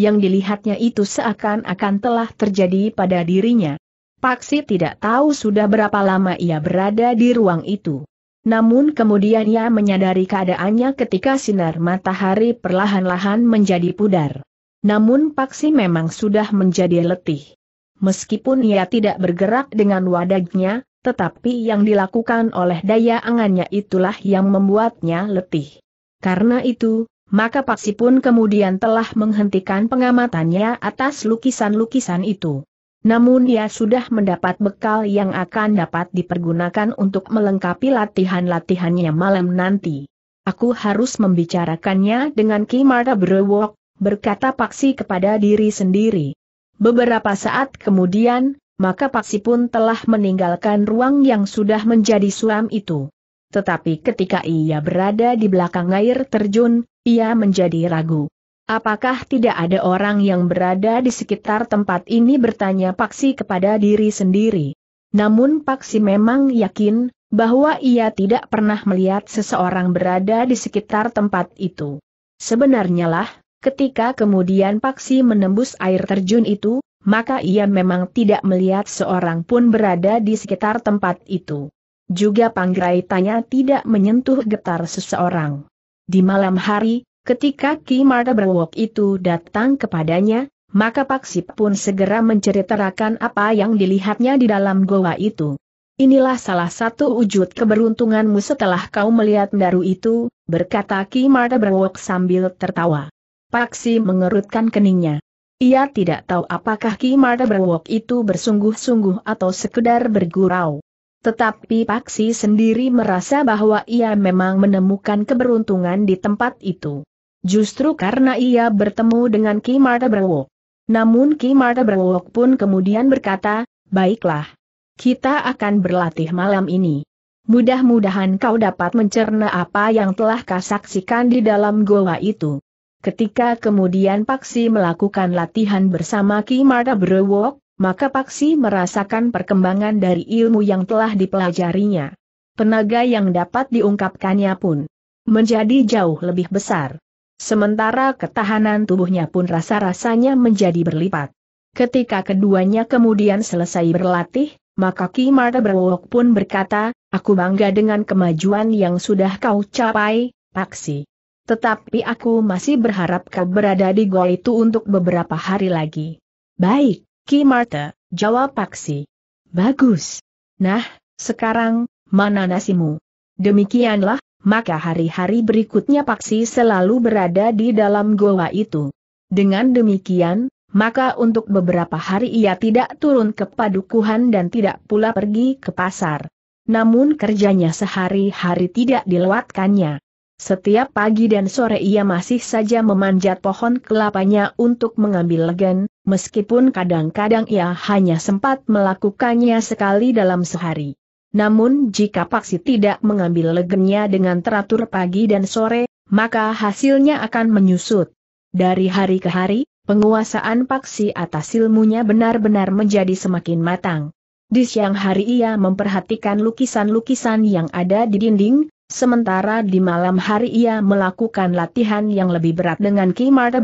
yang dilihatnya itu seakan-akan telah terjadi pada dirinya. Paksi tidak tahu sudah berapa lama ia berada di ruang itu. Namun kemudian ia menyadari keadaannya ketika sinar matahari perlahan-lahan menjadi pudar. Namun Paksi memang sudah menjadi letih. Meskipun ia tidak bergerak dengan wadagnya, tetapi yang dilakukan oleh daya angannya itulah yang membuatnya letih. Karena itu, maka Paksi pun kemudian telah menghentikan pengamatannya atas lukisan-lukisan itu. Namun ia sudah mendapat bekal yang akan dapat dipergunakan untuk melengkapi latihan-latihannya malam nanti. Aku harus membicarakannya dengan Kimara Brewok, berkata Paksi kepada diri sendiri. Beberapa saat kemudian, maka Paksi pun telah meninggalkan ruang yang sudah menjadi suam itu. Tetapi ketika ia berada di belakang air terjun, ia menjadi ragu. Apakah tidak ada orang yang berada di sekitar tempat ini bertanya Paksi kepada diri sendiri. Namun Paksi memang yakin, bahwa ia tidak pernah melihat seseorang berada di sekitar tempat itu. Sebenarnya lah, ketika kemudian Paksi menembus air terjun itu, maka ia memang tidak melihat seorang pun berada di sekitar tempat itu. Juga panggraitanya tidak menyentuh getar seseorang. Di malam hari, ketika Ki Marta Berwok itu datang kepadanya, maka Pak Sip pun segera menceritakan apa yang dilihatnya di dalam goa itu. Inilah salah satu wujud keberuntunganmu setelah kau melihat daru itu, berkata Ki Marta Berwok sambil tertawa. Pak Sip mengerutkan keningnya. Ia tidak tahu apakah Ki Marta Berwok itu bersungguh-sungguh atau sekedar bergurau. Tetapi Paksi sendiri merasa bahwa ia memang menemukan keberuntungan di tempat itu. Justru karena ia bertemu dengan Ki Marta Brewok. Namun Ki Marta Brewok pun kemudian berkata, baiklah. Kita akan berlatih malam ini. Mudah-mudahan kau dapat mencerna apa yang telah kau saksikan di dalam goa itu. Ketika kemudian Paksi melakukan latihan bersama Ki Marta Brewok, maka Paksi merasakan perkembangan dari ilmu yang telah dipelajarinya. Tenaga yang dapat diungkapkannya pun menjadi jauh lebih besar. Sementara ketahanan tubuhnya pun rasa-rasanya menjadi berlipat. Ketika keduanya kemudian selesai berlatih, maka Ki Marta Berwok pun berkata, Aku bangga dengan kemajuan yang sudah kau capai, Paksi. Tetapi aku masih berharap kau berada di goa itu untuk beberapa hari lagi. Baik, Ki Marta, jawab Paksi. Bagus. Nah, sekarang, mana nasimu? Demikianlah, maka hari-hari berikutnya Paksi selalu berada di dalam goa itu. Dengan demikian, maka untuk beberapa hari ia tidak turun ke padukuhan dan tidak pula pergi ke pasar. Namun kerjanya sehari-hari tidak dilewatkannya. Setiap pagi dan sore ia masih saja memanjat pohon kelapanya untuk mengambil legen, meskipun kadang-kadang ia hanya sempat melakukannya sekali dalam sehari. Namun jika Paksi tidak mengambil legennya dengan teratur pagi dan sore, maka hasilnya akan menyusut. Dari hari ke hari, penguasaan Paksi atas ilmunya benar-benar menjadi semakin matang. Di siang hari ia memperhatikan lukisan-lukisan yang ada di dinding, Sementara di malam hari ia melakukan latihan yang lebih berat dengan Ki Marta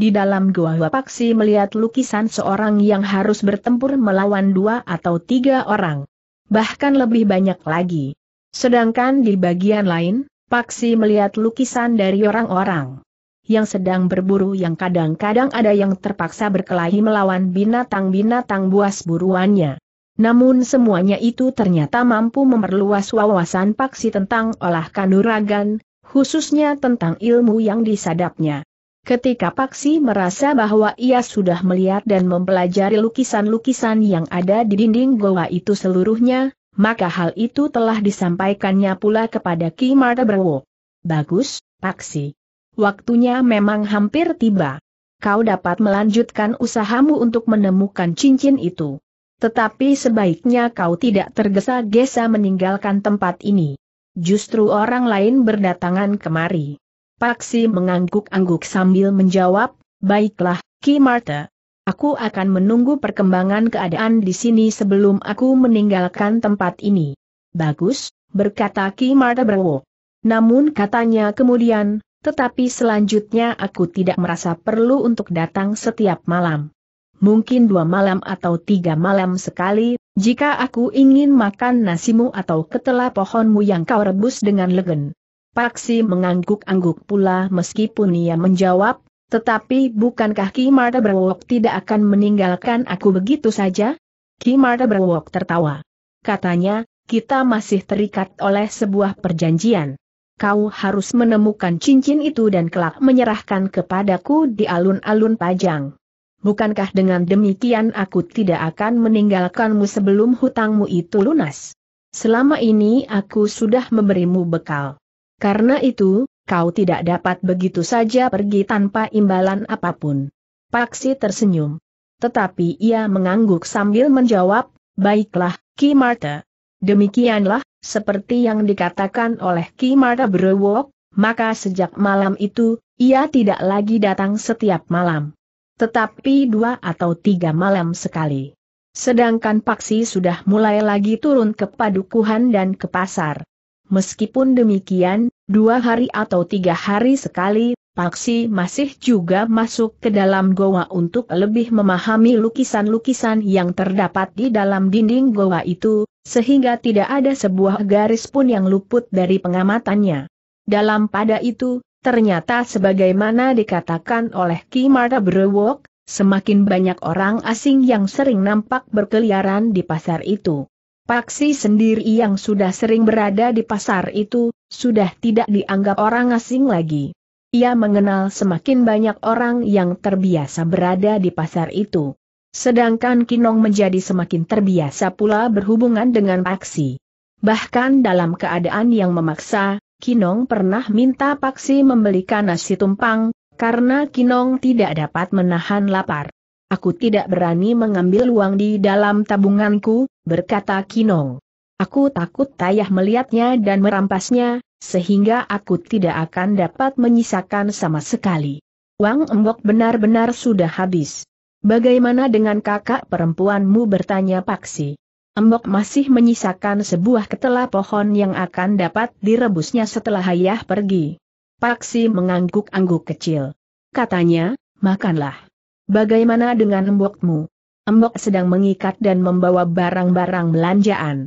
Di dalam gua Paksi melihat lukisan seorang yang harus bertempur melawan dua atau tiga orang. Bahkan lebih banyak lagi. Sedangkan di bagian lain, Paksi melihat lukisan dari orang-orang yang sedang berburu yang kadang-kadang ada yang terpaksa berkelahi melawan binatang-binatang buas buruannya. Namun semuanya itu ternyata mampu memperluas wawasan Paksi tentang olah kanuragan, khususnya tentang ilmu yang disadapnya. Ketika Paksi merasa bahwa ia sudah melihat dan mempelajari lukisan-lukisan yang ada di dinding goa itu seluruhnya, maka hal itu telah disampaikannya pula kepada Ki Brewo. Bagus, Paksi. Waktunya memang hampir tiba. Kau dapat melanjutkan usahamu untuk menemukan cincin itu. Tetapi sebaiknya kau tidak tergesa-gesa meninggalkan tempat ini. Justru orang lain berdatangan kemari. Paksi mengangguk-angguk sambil menjawab, Baiklah, Ki Marta. Aku akan menunggu perkembangan keadaan di sini sebelum aku meninggalkan tempat ini. Bagus, berkata Ki Marta Brewo. Namun katanya kemudian, tetapi selanjutnya aku tidak merasa perlu untuk datang setiap malam mungkin dua malam atau tiga malam sekali, jika aku ingin makan nasimu atau ketela pohonmu yang kau rebus dengan legen. Paksi mengangguk-angguk pula meskipun ia menjawab, tetapi bukankah Ki Marta Berwok tidak akan meninggalkan aku begitu saja? Ki Marta Berwok tertawa. Katanya, kita masih terikat oleh sebuah perjanjian. Kau harus menemukan cincin itu dan kelak menyerahkan kepadaku di alun-alun pajang bukankah dengan demikian aku tidak akan meninggalkanmu sebelum hutangmu itu lunas? Selama ini aku sudah memberimu bekal. Karena itu, kau tidak dapat begitu saja pergi tanpa imbalan apapun. Paksi tersenyum. Tetapi ia mengangguk sambil menjawab, baiklah, Ki Marta. Demikianlah, seperti yang dikatakan oleh Ki Marta Brewok, maka sejak malam itu, ia tidak lagi datang setiap malam tetapi dua atau tiga malam sekali. Sedangkan Paksi sudah mulai lagi turun ke padukuhan dan ke pasar. Meskipun demikian, dua hari atau tiga hari sekali, Paksi masih juga masuk ke dalam goa untuk lebih memahami lukisan-lukisan yang terdapat di dalam dinding goa itu, sehingga tidak ada sebuah garis pun yang luput dari pengamatannya. Dalam pada itu, Ternyata sebagaimana dikatakan oleh Ki Marta Brewok, semakin banyak orang asing yang sering nampak berkeliaran di pasar itu. Paksi sendiri yang sudah sering berada di pasar itu, sudah tidak dianggap orang asing lagi. Ia mengenal semakin banyak orang yang terbiasa berada di pasar itu. Sedangkan Kinong menjadi semakin terbiasa pula berhubungan dengan Paksi. Bahkan dalam keadaan yang memaksa, Kinong pernah minta Paksi membelikan nasi tumpang, karena Kinong tidak dapat menahan lapar. Aku tidak berani mengambil uang di dalam tabunganku, berkata Kinong. Aku takut Tayah melihatnya dan merampasnya, sehingga aku tidak akan dapat menyisakan sama sekali. Uang embok benar-benar sudah habis. Bagaimana dengan kakak perempuanmu bertanya Paksi? Embok masih menyisakan sebuah ketela pohon yang akan dapat direbusnya setelah ayah pergi. Paksi mengangguk-angguk kecil. Katanya, makanlah. Bagaimana dengan embokmu? Embok sedang mengikat dan membawa barang-barang belanjaan.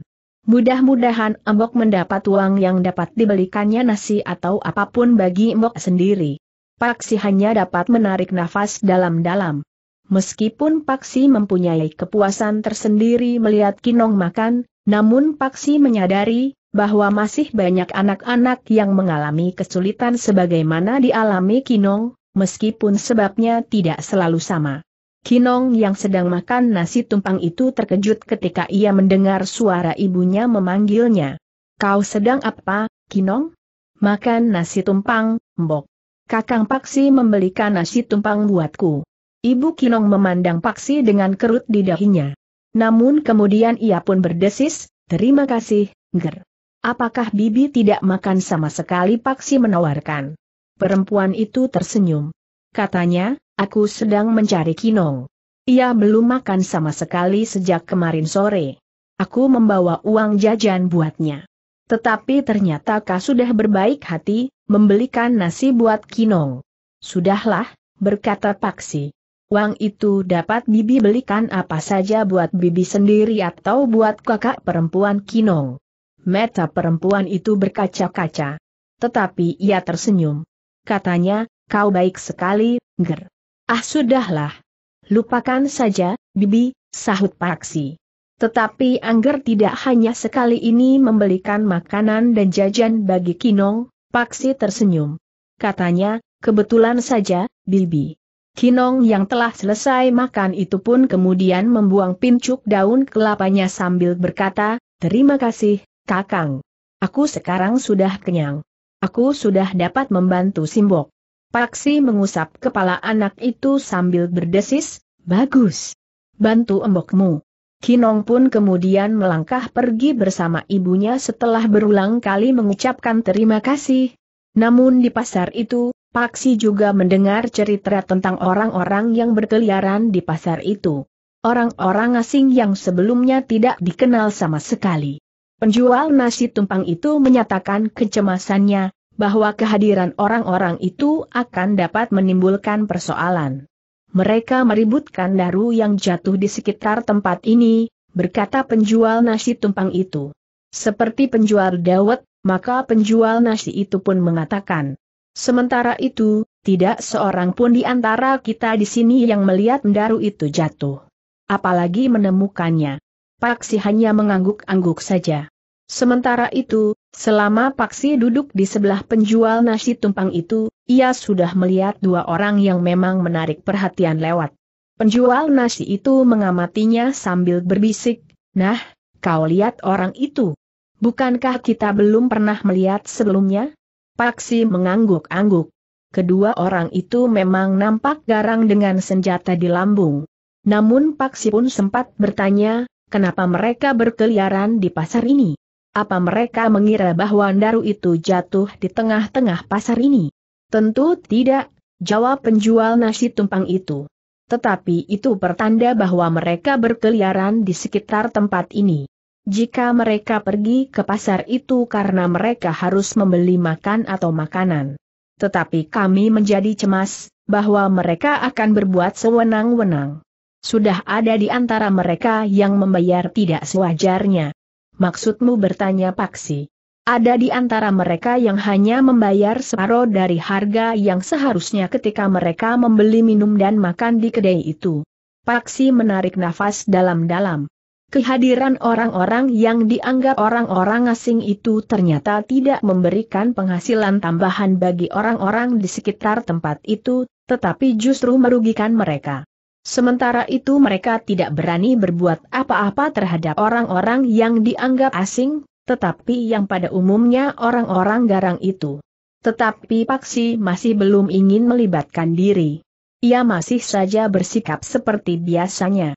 Mudah-mudahan Embok mendapat uang yang dapat dibelikannya nasi atau apapun bagi Embok sendiri. Paksi hanya dapat menarik nafas dalam-dalam. Meskipun Paksi mempunyai kepuasan tersendiri melihat Kinong makan, namun Paksi menyadari bahwa masih banyak anak-anak yang mengalami kesulitan sebagaimana dialami Kinong, meskipun sebabnya tidak selalu sama. Kinong yang sedang makan nasi tumpang itu terkejut ketika ia mendengar suara ibunya memanggilnya. Kau sedang apa, Kinong? Makan nasi tumpang, Mbok. Kakang Paksi membelikan nasi tumpang buatku. Ibu Kinong memandang Paksi dengan kerut di dahinya. Namun kemudian ia pun berdesis, terima kasih, Ger. Apakah Bibi tidak makan sama sekali Paksi menawarkan? Perempuan itu tersenyum. Katanya, aku sedang mencari Kinong. Ia belum makan sama sekali sejak kemarin sore. Aku membawa uang jajan buatnya. Tetapi ternyata kau sudah berbaik hati, membelikan nasi buat Kinong. Sudahlah, berkata Paksi. Uang itu dapat Bibi belikan apa saja buat Bibi sendiri atau buat kakak perempuan Kinong. Mata perempuan itu berkaca-kaca. Tetapi ia tersenyum. Katanya, kau baik sekali, Ger. Ah sudahlah. Lupakan saja, Bibi, sahut Paksi. Tetapi Angger tidak hanya sekali ini membelikan makanan dan jajan bagi Kinong, Paksi tersenyum. Katanya, kebetulan saja, Bibi. Kinong yang telah selesai makan itu pun kemudian membuang pincuk daun kelapanya sambil berkata, Terima kasih, Kakang. Aku sekarang sudah kenyang. Aku sudah dapat membantu Simbok. Paksi mengusap kepala anak itu sambil berdesis, Bagus. Bantu embokmu. Kinong pun kemudian melangkah pergi bersama ibunya setelah berulang kali mengucapkan terima kasih. Namun di pasar itu, Paksi juga mendengar cerita tentang orang-orang yang berkeliaran di pasar itu. Orang-orang asing yang sebelumnya tidak dikenal sama sekali. Penjual nasi tumpang itu menyatakan kecemasannya, bahwa kehadiran orang-orang itu akan dapat menimbulkan persoalan. Mereka meributkan daru yang jatuh di sekitar tempat ini, berkata penjual nasi tumpang itu. Seperti penjual dawet, maka penjual nasi itu pun mengatakan, Sementara itu, tidak seorang pun di antara kita di sini yang melihat Mendaru itu jatuh. Apalagi menemukannya. Paksi hanya mengangguk-angguk saja. Sementara itu, selama Paksi duduk di sebelah penjual nasi tumpang itu, ia sudah melihat dua orang yang memang menarik perhatian lewat. Penjual nasi itu mengamatinya sambil berbisik, Nah, kau lihat orang itu. Bukankah kita belum pernah melihat sebelumnya? Paksi mengangguk-angguk. Kedua orang itu memang nampak garang dengan senjata di lambung. Namun Paksi pun sempat bertanya, kenapa mereka berkeliaran di pasar ini? Apa mereka mengira bahwa Ndaru itu jatuh di tengah-tengah pasar ini? Tentu tidak, jawab penjual nasi tumpang itu. Tetapi itu pertanda bahwa mereka berkeliaran di sekitar tempat ini. Jika mereka pergi ke pasar itu karena mereka harus membeli makan atau makanan. Tetapi kami menjadi cemas, bahwa mereka akan berbuat sewenang-wenang. Sudah ada di antara mereka yang membayar tidak sewajarnya. Maksudmu bertanya Paksi. Ada di antara mereka yang hanya membayar separuh dari harga yang seharusnya ketika mereka membeli minum dan makan di kedai itu. Paksi menarik nafas dalam-dalam. Kehadiran orang-orang yang dianggap orang-orang asing itu ternyata tidak memberikan penghasilan tambahan bagi orang-orang di sekitar tempat itu, tetapi justru merugikan mereka. Sementara itu mereka tidak berani berbuat apa-apa terhadap orang-orang yang dianggap asing, tetapi yang pada umumnya orang-orang garang itu. Tetapi Paksi masih belum ingin melibatkan diri. Ia masih saja bersikap seperti biasanya.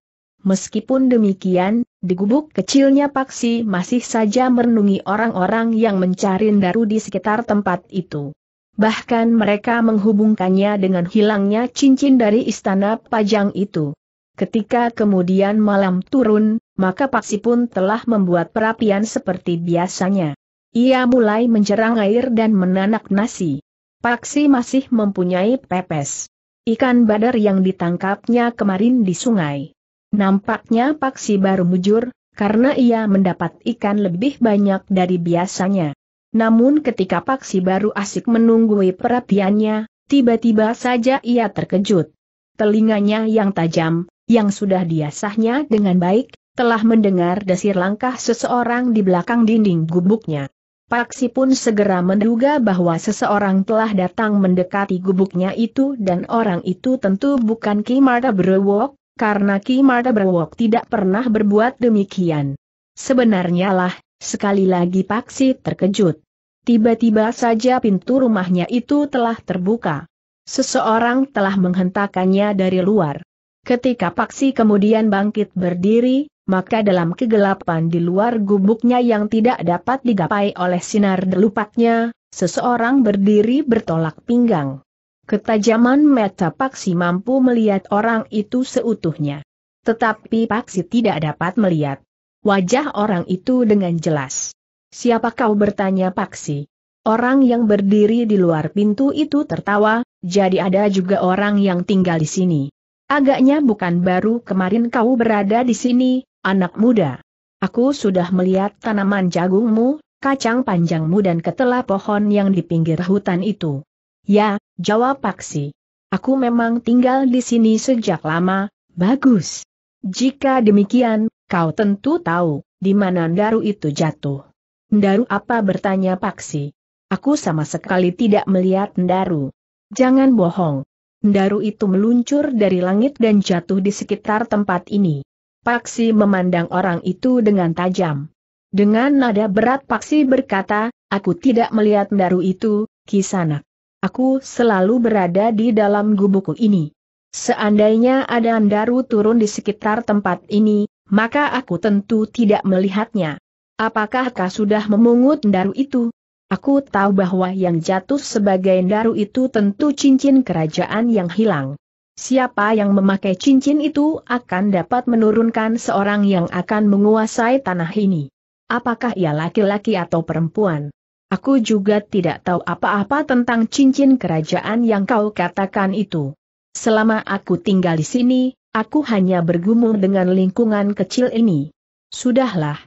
Meskipun demikian, di gubuk kecilnya Paksi masih saja merenungi orang-orang yang mencari Ndaru di sekitar tempat itu. Bahkan mereka menghubungkannya dengan hilangnya cincin dari istana pajang itu. Ketika kemudian malam turun, maka Paksi pun telah membuat perapian seperti biasanya. Ia mulai menjerang air dan menanak nasi. Paksi masih mempunyai pepes. Ikan badar yang ditangkapnya kemarin di sungai. Nampaknya Paksi baru mujur, karena ia mendapat ikan lebih banyak dari biasanya. Namun ketika Paksi baru asik menunggui perhatiannya, tiba-tiba saja ia terkejut. Telinganya yang tajam, yang sudah diasahnya dengan baik, telah mendengar desir langkah seseorang di belakang dinding gubuknya. Paksi pun segera menduga bahwa seseorang telah datang mendekati gubuknya itu dan orang itu tentu bukan Kimara Brewok, karena Ki Marta Berwok tidak pernah berbuat demikian. Sebenarnya lah, sekali lagi Paksi terkejut. Tiba-tiba saja pintu rumahnya itu telah terbuka. Seseorang telah menghentakannya dari luar. Ketika Paksi kemudian bangkit berdiri, maka dalam kegelapan di luar gubuknya yang tidak dapat digapai oleh sinar delupaknya, seseorang berdiri bertolak pinggang. Ketajaman mata Paksi mampu melihat orang itu seutuhnya. Tetapi Paksi tidak dapat melihat wajah orang itu dengan jelas. Siapa kau bertanya Paksi? Orang yang berdiri di luar pintu itu tertawa, jadi ada juga orang yang tinggal di sini. Agaknya bukan baru kemarin kau berada di sini, anak muda. Aku sudah melihat tanaman jagungmu, kacang panjangmu dan ketela pohon yang di pinggir hutan itu. Ya, jawab Paksi. Aku memang tinggal di sini sejak lama, bagus. Jika demikian, kau tentu tahu, di mana Ndaru itu jatuh. Ndaru apa bertanya Paksi. Aku sama sekali tidak melihat Ndaru. Jangan bohong. Ndaru itu meluncur dari langit dan jatuh di sekitar tempat ini. Paksi memandang orang itu dengan tajam. Dengan nada berat Paksi berkata, aku tidak melihat Ndaru itu, Kisanak. Aku selalu berada di dalam gubukku ini. Seandainya ada Andaru turun di sekitar tempat ini, maka aku tentu tidak melihatnya. Apakah kau sudah memungut Andaru itu? Aku tahu bahwa yang jatuh sebagai Andaru itu tentu cincin kerajaan yang hilang. Siapa yang memakai cincin itu akan dapat menurunkan seorang yang akan menguasai tanah ini. Apakah ia laki-laki atau perempuan? Aku juga tidak tahu apa-apa tentang cincin kerajaan yang kau katakan itu. Selama aku tinggal di sini, aku hanya bergumul dengan lingkungan kecil ini. Sudahlah.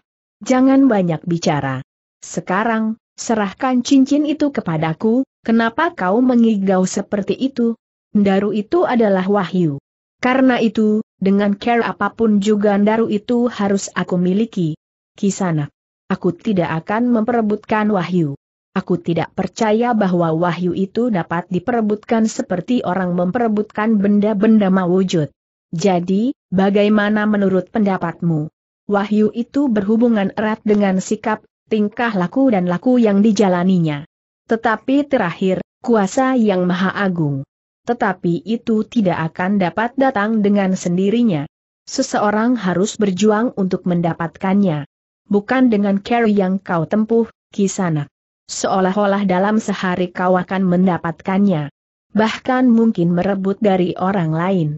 Jangan banyak bicara. Sekarang, serahkan cincin itu kepadaku, kenapa kau mengigau seperti itu? Daru itu adalah wahyu. Karena itu, dengan care apapun juga Daru itu harus aku miliki. Kisanak. Aku tidak akan memperebutkan wahyu. Aku tidak percaya bahwa wahyu itu dapat diperebutkan seperti orang memperebutkan benda-benda mawujud. Jadi, bagaimana menurut pendapatmu? Wahyu itu berhubungan erat dengan sikap, tingkah laku dan laku yang dijalaninya. Tetapi terakhir, kuasa yang maha agung. Tetapi itu tidak akan dapat datang dengan sendirinya. Seseorang harus berjuang untuk mendapatkannya bukan dengan carry yang kau tempuh, kisanak. Seolah-olah dalam sehari kau akan mendapatkannya. Bahkan mungkin merebut dari orang lain.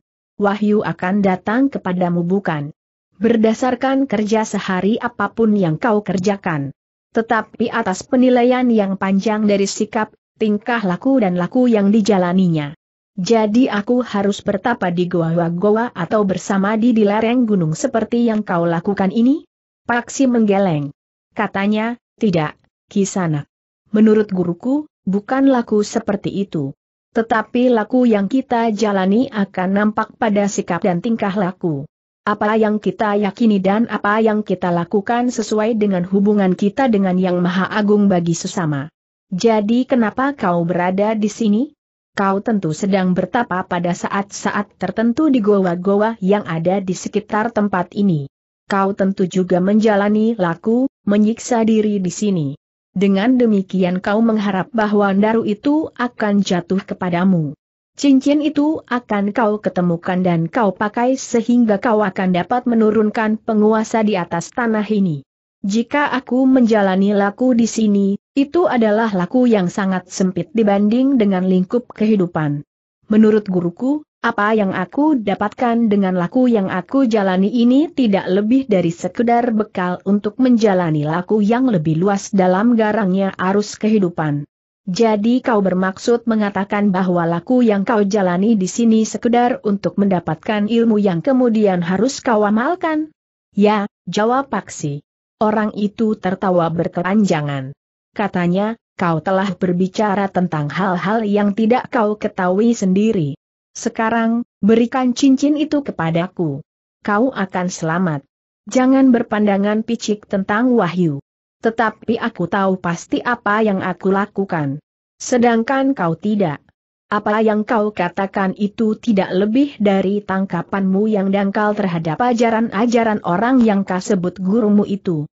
Wahyu akan datang kepadamu bukan? Berdasarkan kerja sehari apapun yang kau kerjakan. Tetapi atas penilaian yang panjang dari sikap, tingkah laku dan laku yang dijalaninya. Jadi aku harus bertapa di goa-goa atau bersama di di lereng gunung seperti yang kau lakukan ini? Paksi menggeleng. Katanya, tidak, kisanak. Menurut guruku, bukan laku seperti itu. Tetapi laku yang kita jalani akan nampak pada sikap dan tingkah laku. Apa yang kita yakini dan apa yang kita lakukan sesuai dengan hubungan kita dengan Yang Maha Agung bagi sesama. Jadi kenapa kau berada di sini? Kau tentu sedang bertapa pada saat-saat tertentu di goa-goa yang ada di sekitar tempat ini kau tentu juga menjalani laku, menyiksa diri di sini. Dengan demikian kau mengharap bahwa Daru itu akan jatuh kepadamu. Cincin itu akan kau ketemukan dan kau pakai sehingga kau akan dapat menurunkan penguasa di atas tanah ini. Jika aku menjalani laku di sini, itu adalah laku yang sangat sempit dibanding dengan lingkup kehidupan. Menurut guruku, apa yang aku dapatkan dengan laku yang aku jalani ini tidak lebih dari sekedar bekal untuk menjalani laku yang lebih luas dalam garangnya arus kehidupan. Jadi kau bermaksud mengatakan bahwa laku yang kau jalani di sini sekedar untuk mendapatkan ilmu yang kemudian harus kau amalkan? Ya, jawab Paksi. Orang itu tertawa berkepanjangan. Katanya, kau telah berbicara tentang hal-hal yang tidak kau ketahui sendiri. Sekarang, berikan cincin itu kepadaku. Kau akan selamat. Jangan berpandangan picik tentang Wahyu. Tetapi aku tahu pasti apa yang aku lakukan. Sedangkan kau tidak. Apa yang kau katakan itu tidak lebih dari tangkapanmu yang dangkal terhadap ajaran-ajaran orang yang kau sebut gurumu itu.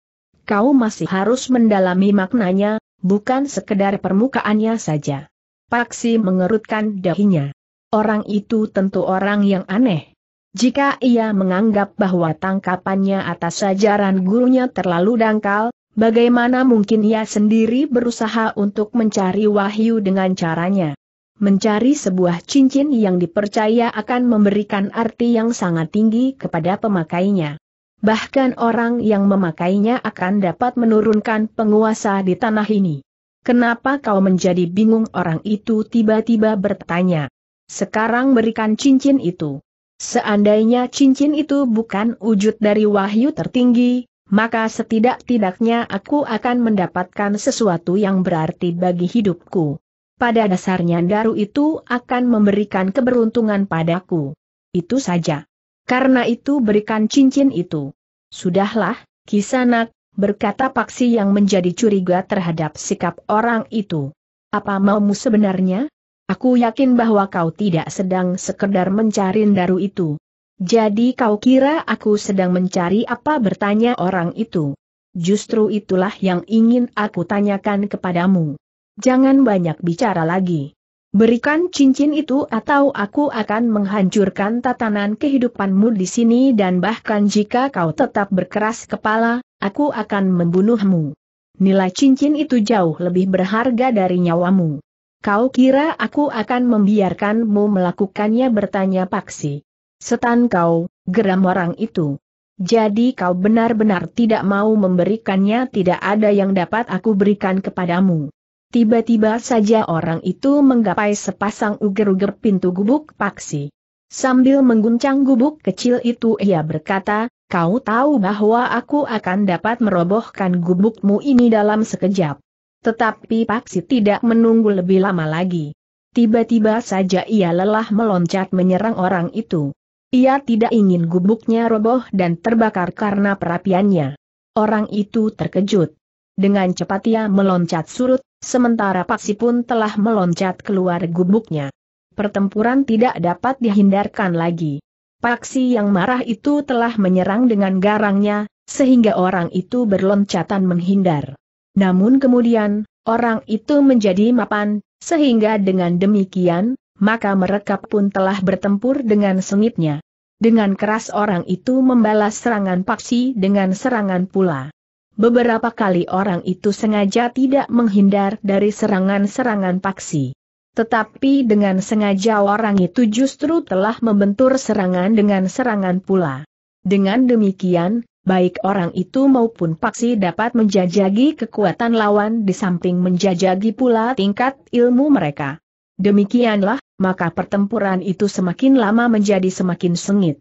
Kau masih harus mendalami maknanya, bukan sekedar permukaannya saja. Paksi mengerutkan dahinya orang itu tentu orang yang aneh. Jika ia menganggap bahwa tangkapannya atas ajaran gurunya terlalu dangkal, bagaimana mungkin ia sendiri berusaha untuk mencari wahyu dengan caranya? mencari sebuah cincin yang dipercaya akan memberikan arti yang sangat tinggi kepada pemakainya. Bahkan orang yang memakainya akan dapat menurunkan penguasa di tanah ini. Kenapa kau menjadi bingung orang itu tiba-tiba bertanya. Sekarang berikan cincin itu. Seandainya cincin itu bukan wujud dari wahyu tertinggi, maka setidak-tidaknya aku akan mendapatkan sesuatu yang berarti bagi hidupku. Pada dasarnya Daru itu akan memberikan keberuntungan padaku. Itu saja. Karena itu berikan cincin itu. Sudahlah, Kisanak, berkata Paksi yang menjadi curiga terhadap sikap orang itu. Apa maumu sebenarnya? Aku yakin bahwa kau tidak sedang sekedar mencari daru itu. Jadi kau kira aku sedang mencari apa bertanya orang itu. Justru itulah yang ingin aku tanyakan kepadamu. Jangan banyak bicara lagi. Berikan cincin itu atau aku akan menghancurkan tatanan kehidupanmu di sini dan bahkan jika kau tetap berkeras kepala, aku akan membunuhmu. Nilai cincin itu jauh lebih berharga dari nyawamu. Kau kira aku akan membiarkanmu melakukannya bertanya Paksi. Setan kau, geram orang itu. Jadi kau benar-benar tidak mau memberikannya tidak ada yang dapat aku berikan kepadamu. Tiba-tiba saja orang itu menggapai sepasang uger-uger pintu gubuk Paksi. Sambil mengguncang gubuk kecil itu ia berkata, kau tahu bahwa aku akan dapat merobohkan gubukmu ini dalam sekejap. Tetapi Paksi tidak menunggu lebih lama lagi. Tiba-tiba saja ia lelah meloncat menyerang orang itu. Ia tidak ingin gubuknya roboh dan terbakar karena perapiannya. Orang itu terkejut. Dengan cepat ia meloncat surut, sementara Paksi pun telah meloncat keluar gubuknya. Pertempuran tidak dapat dihindarkan lagi. Paksi yang marah itu telah menyerang dengan garangnya, sehingga orang itu berloncatan menghindar. Namun kemudian, orang itu menjadi mapan, sehingga dengan demikian, maka mereka pun telah bertempur dengan sengitnya. Dengan keras orang itu membalas serangan Paksi dengan serangan pula. Beberapa kali orang itu sengaja tidak menghindar dari serangan-serangan Paksi. Tetapi dengan sengaja orang itu justru telah membentur serangan dengan serangan pula. Dengan demikian, baik orang itu maupun paksi dapat menjajagi kekuatan lawan di samping menjajagi pula tingkat ilmu mereka. Demikianlah, maka pertempuran itu semakin lama menjadi semakin sengit.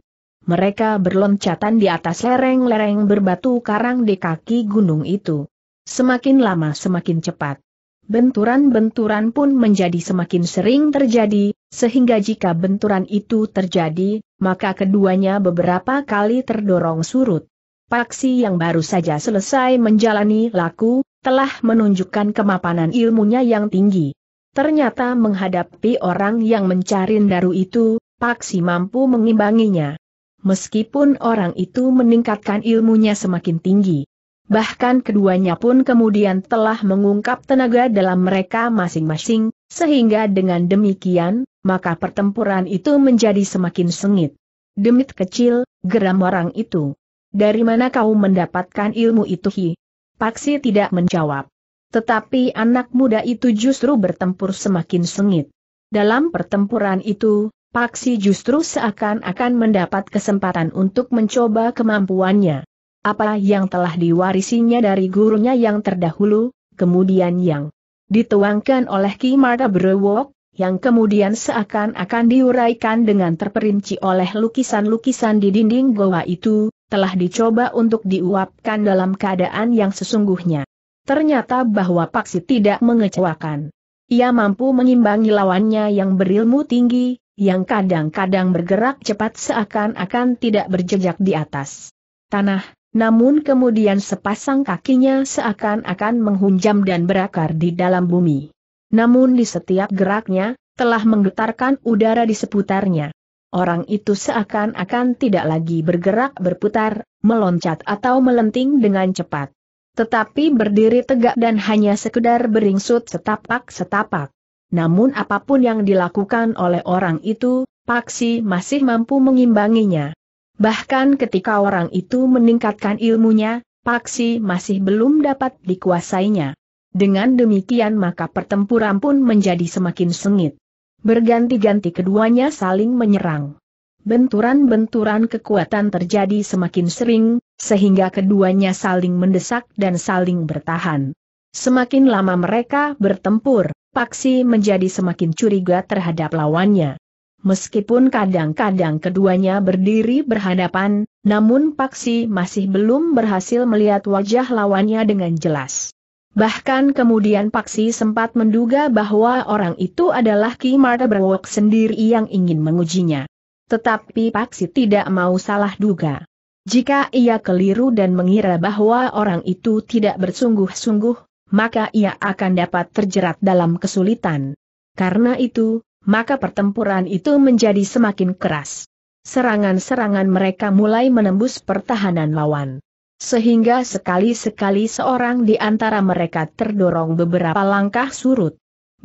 Mereka berloncatan di atas lereng-lereng berbatu karang di kaki gunung itu. Semakin lama semakin cepat. Benturan-benturan pun menjadi semakin sering terjadi, sehingga jika benturan itu terjadi, maka keduanya beberapa kali terdorong surut. Paksi yang baru saja selesai menjalani laku, telah menunjukkan kemapanan ilmunya yang tinggi. Ternyata menghadapi orang yang mencari daru itu, Paksi mampu mengimbanginya. Meskipun orang itu meningkatkan ilmunya semakin tinggi. Bahkan keduanya pun kemudian telah mengungkap tenaga dalam mereka masing-masing, sehingga dengan demikian, maka pertempuran itu menjadi semakin sengit. Demit kecil, geram orang itu. Dari mana kau mendapatkan ilmu itu Hi? Paksi tidak menjawab. Tetapi anak muda itu justru bertempur semakin sengit. Dalam pertempuran itu, Paksi justru seakan-akan mendapat kesempatan untuk mencoba kemampuannya. Apa yang telah diwarisinya dari gurunya yang terdahulu, kemudian yang dituangkan oleh Ki Marta Brewok, yang kemudian seakan-akan diuraikan dengan terperinci oleh lukisan-lukisan di dinding goa itu, telah dicoba untuk diuapkan dalam keadaan yang sesungguhnya. Ternyata bahwa Paksi tidak mengecewakan. Ia mampu mengimbangi lawannya yang berilmu tinggi, yang kadang-kadang bergerak cepat seakan-akan tidak berjejak di atas tanah, namun kemudian sepasang kakinya seakan-akan menghunjam dan berakar di dalam bumi. Namun di setiap geraknya, telah menggetarkan udara di seputarnya orang itu seakan-akan tidak lagi bergerak berputar, meloncat atau melenting dengan cepat. Tetapi berdiri tegak dan hanya sekedar beringsut setapak-setapak. Namun apapun yang dilakukan oleh orang itu, Paksi masih mampu mengimbanginya. Bahkan ketika orang itu meningkatkan ilmunya, Paksi masih belum dapat dikuasainya. Dengan demikian maka pertempuran pun menjadi semakin sengit. Berganti-ganti keduanya saling menyerang. Benturan-benturan kekuatan terjadi semakin sering, sehingga keduanya saling mendesak dan saling bertahan. Semakin lama mereka bertempur, Paksi menjadi semakin curiga terhadap lawannya. Meskipun kadang-kadang keduanya berdiri berhadapan, namun Paksi masih belum berhasil melihat wajah lawannya dengan jelas. Bahkan kemudian Paksi sempat menduga bahwa orang itu adalah Ki Marta Berwok sendiri yang ingin mengujinya. Tetapi Paksi tidak mau salah duga. Jika ia keliru dan mengira bahwa orang itu tidak bersungguh-sungguh, maka ia akan dapat terjerat dalam kesulitan. Karena itu, maka pertempuran itu menjadi semakin keras. Serangan-serangan mereka mulai menembus pertahanan lawan sehingga sekali-sekali seorang di antara mereka terdorong beberapa langkah surut.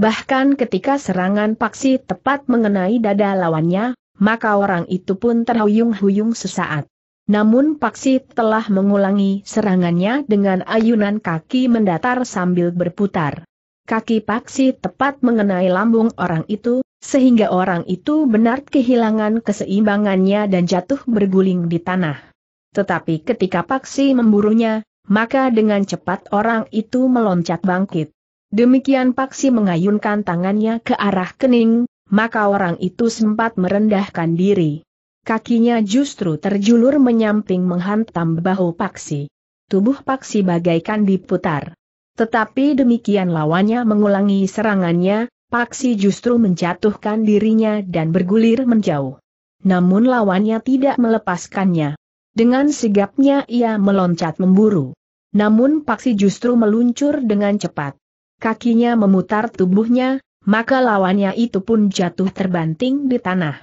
Bahkan ketika serangan paksi tepat mengenai dada lawannya, maka orang itu pun terhuyung-huyung sesaat. Namun paksi telah mengulangi serangannya dengan ayunan kaki mendatar sambil berputar. Kaki paksi tepat mengenai lambung orang itu, sehingga orang itu benar kehilangan keseimbangannya dan jatuh berguling di tanah. Tetapi ketika Paksi memburunya, maka dengan cepat orang itu meloncat bangkit. Demikian Paksi mengayunkan tangannya ke arah kening, maka orang itu sempat merendahkan diri. Kakinya justru terjulur menyamping menghantam bahu Paksi. Tubuh Paksi bagaikan diputar. Tetapi demikian lawannya mengulangi serangannya, Paksi justru menjatuhkan dirinya dan bergulir menjauh. Namun lawannya tidak melepaskannya. Dengan sigapnya ia meloncat memburu. Namun Paksi justru meluncur dengan cepat. Kakinya memutar tubuhnya, maka lawannya itu pun jatuh terbanting di tanah.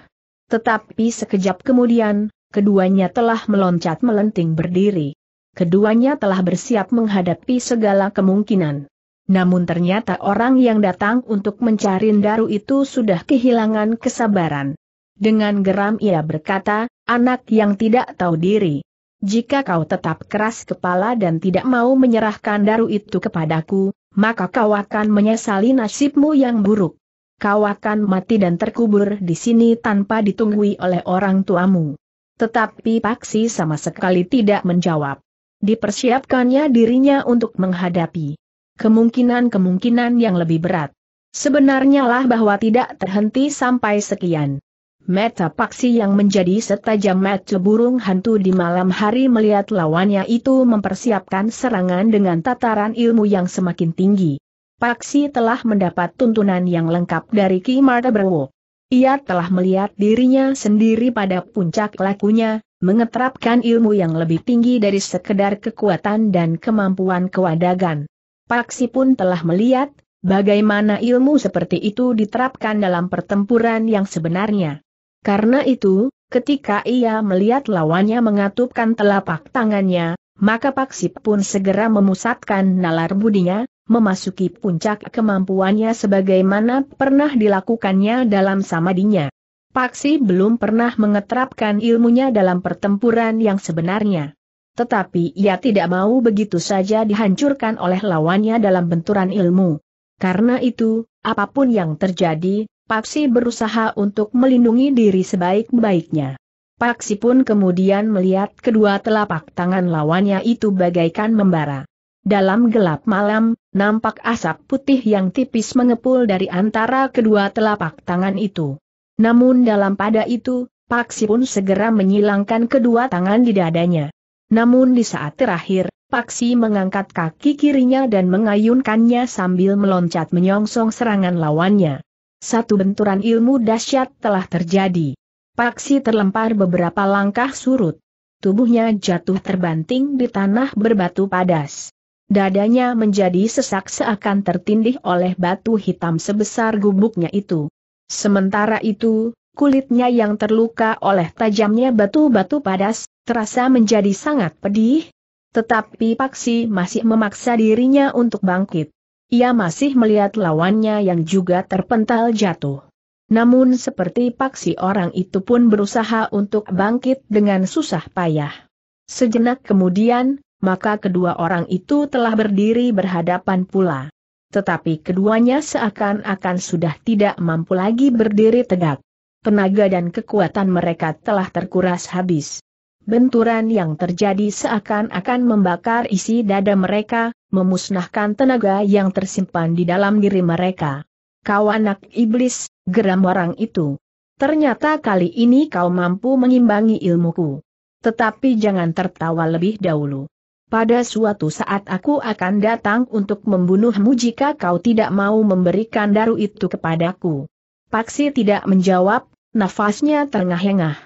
Tetapi sekejap kemudian, keduanya telah meloncat melenting berdiri. Keduanya telah bersiap menghadapi segala kemungkinan. Namun ternyata orang yang datang untuk mencari Daru itu sudah kehilangan kesabaran. Dengan geram ia berkata, anak yang tidak tahu diri. Jika kau tetap keras kepala dan tidak mau menyerahkan daru itu kepadaku, maka kau akan menyesali nasibmu yang buruk. Kau akan mati dan terkubur di sini tanpa ditunggui oleh orang tuamu. Tetapi Paksi sama sekali tidak menjawab. Dipersiapkannya dirinya untuk menghadapi kemungkinan-kemungkinan yang lebih berat. Sebenarnya lah bahwa tidak terhenti sampai sekian. Meta paksi yang menjadi setajam mata burung hantu di malam hari melihat lawannya itu mempersiapkan serangan dengan tataran ilmu yang semakin tinggi. Paksi telah mendapat tuntunan yang lengkap dari Ki Marta Brewo. Ia telah melihat dirinya sendiri pada puncak lakunya, mengeterapkan ilmu yang lebih tinggi dari sekedar kekuatan dan kemampuan kewadagan. Paksi pun telah melihat bagaimana ilmu seperti itu diterapkan dalam pertempuran yang sebenarnya. Karena itu, ketika ia melihat lawannya mengatupkan telapak tangannya, maka Paksip pun segera memusatkan nalar budinya, memasuki puncak kemampuannya sebagaimana pernah dilakukannya dalam samadinya. Paksi belum pernah mengeterapkan ilmunya dalam pertempuran yang sebenarnya. Tetapi ia tidak mau begitu saja dihancurkan oleh lawannya dalam benturan ilmu. Karena itu, apapun yang terjadi, Paksi berusaha untuk melindungi diri sebaik-baiknya. Paksi pun kemudian melihat kedua telapak tangan lawannya itu bagaikan membara. Dalam gelap malam, nampak asap putih yang tipis mengepul dari antara kedua telapak tangan itu. Namun dalam pada itu, Paksi pun segera menyilangkan kedua tangan di dadanya. Namun di saat terakhir, Paksi mengangkat kaki kirinya dan mengayunkannya sambil meloncat menyongsong serangan lawannya. Satu benturan ilmu dahsyat telah terjadi. Paksi terlempar beberapa langkah surut. Tubuhnya jatuh terbanting di tanah berbatu padas. Dadanya menjadi sesak seakan tertindih oleh batu hitam sebesar gubuknya itu. Sementara itu, kulitnya yang terluka oleh tajamnya batu-batu padas, terasa menjadi sangat pedih. Tetapi Paksi masih memaksa dirinya untuk bangkit. Ia masih melihat lawannya yang juga terpental jatuh. Namun seperti paksi orang itu pun berusaha untuk bangkit dengan susah payah. Sejenak kemudian, maka kedua orang itu telah berdiri berhadapan pula. Tetapi keduanya seakan-akan sudah tidak mampu lagi berdiri tegak. Tenaga dan kekuatan mereka telah terkuras habis. Benturan yang terjadi seakan-akan membakar isi dada mereka, memusnahkan tenaga yang tersimpan di dalam diri mereka. Kau anak iblis, geram orang itu. Ternyata kali ini kau mampu mengimbangi ilmuku. Tetapi jangan tertawa lebih dahulu. Pada suatu saat aku akan datang untuk membunuhmu jika kau tidak mau memberikan daru itu kepadaku. Paksi tidak menjawab, nafasnya terengah-engah.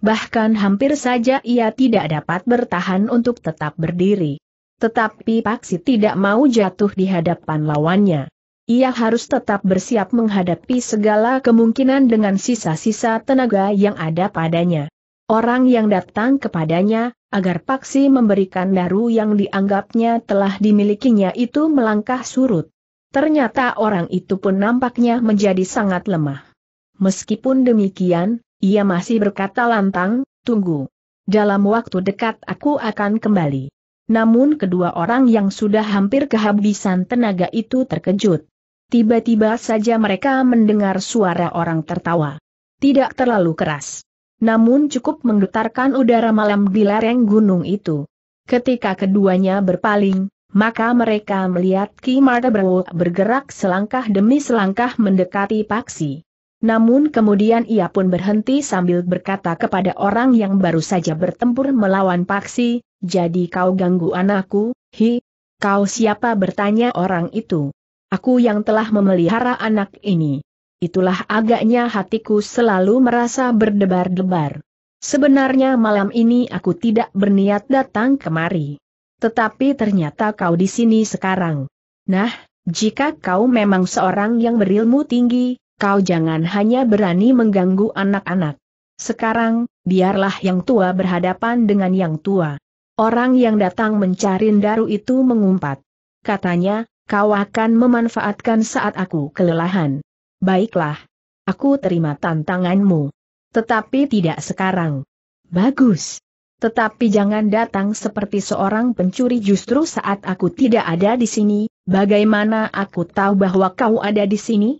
Bahkan hampir saja ia tidak dapat bertahan untuk tetap berdiri. Tetapi Paksi tidak mau jatuh di hadapan lawannya. Ia harus tetap bersiap menghadapi segala kemungkinan dengan sisa-sisa tenaga yang ada padanya. Orang yang datang kepadanya, agar Paksi memberikan daru yang dianggapnya telah dimilikinya itu melangkah surut. Ternyata orang itu pun nampaknya menjadi sangat lemah. Meskipun demikian, ia masih berkata lantang, tunggu. Dalam waktu dekat aku akan kembali namun kedua orang yang sudah hampir kehabisan tenaga itu terkejut. Tiba-tiba saja mereka mendengar suara orang tertawa. Tidak terlalu keras. Namun cukup menggetarkan udara malam di lereng gunung itu. Ketika keduanya berpaling, maka mereka melihat Ki Martabrow bergerak selangkah demi selangkah mendekati Paksi. Namun kemudian ia pun berhenti sambil berkata kepada orang yang baru saja bertempur melawan Paksi, jadi kau ganggu anakku, hi? Kau siapa bertanya orang itu? Aku yang telah memelihara anak ini. Itulah agaknya hatiku selalu merasa berdebar-debar. Sebenarnya malam ini aku tidak berniat datang kemari. Tetapi ternyata kau di sini sekarang. Nah, jika kau memang seorang yang berilmu tinggi, kau jangan hanya berani mengganggu anak-anak. Sekarang, biarlah yang tua berhadapan dengan yang tua. Orang yang datang mencari Ndaru itu mengumpat. Katanya, kau akan memanfaatkan saat aku kelelahan. Baiklah. Aku terima tantanganmu. Tetapi tidak sekarang. Bagus. Tetapi jangan datang seperti seorang pencuri justru saat aku tidak ada di sini, bagaimana aku tahu bahwa kau ada di sini?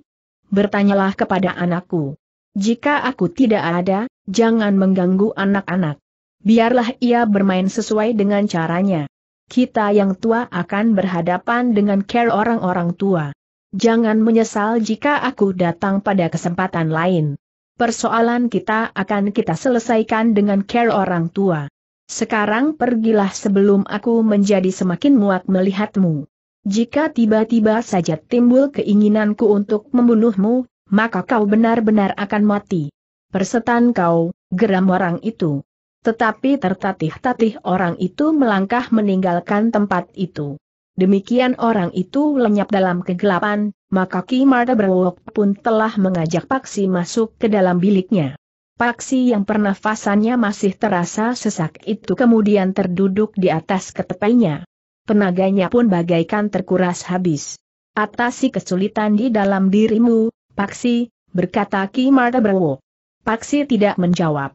Bertanyalah kepada anakku. Jika aku tidak ada, jangan mengganggu anak-anak. Biarlah ia bermain sesuai dengan caranya. Kita yang tua akan berhadapan dengan care orang-orang tua. Jangan menyesal jika aku datang pada kesempatan lain. Persoalan kita akan kita selesaikan dengan care orang tua. Sekarang pergilah sebelum aku menjadi semakin muak melihatmu. Jika tiba-tiba saja timbul keinginanku untuk membunuhmu, maka kau benar-benar akan mati. Persetan kau, geram orang itu. Tetapi tertatih-tatih orang itu melangkah meninggalkan tempat itu. Demikian orang itu lenyap dalam kegelapan, maka Ki Marta Berwok pun telah mengajak Paksi masuk ke dalam biliknya. Paksi yang pernafasannya masih terasa sesak itu kemudian terduduk di atas ketepainya. Penaganya pun bagaikan terkuras habis. Atasi kesulitan di dalam dirimu, Paksi, berkata Ki Marta Berwok. Paksi tidak menjawab.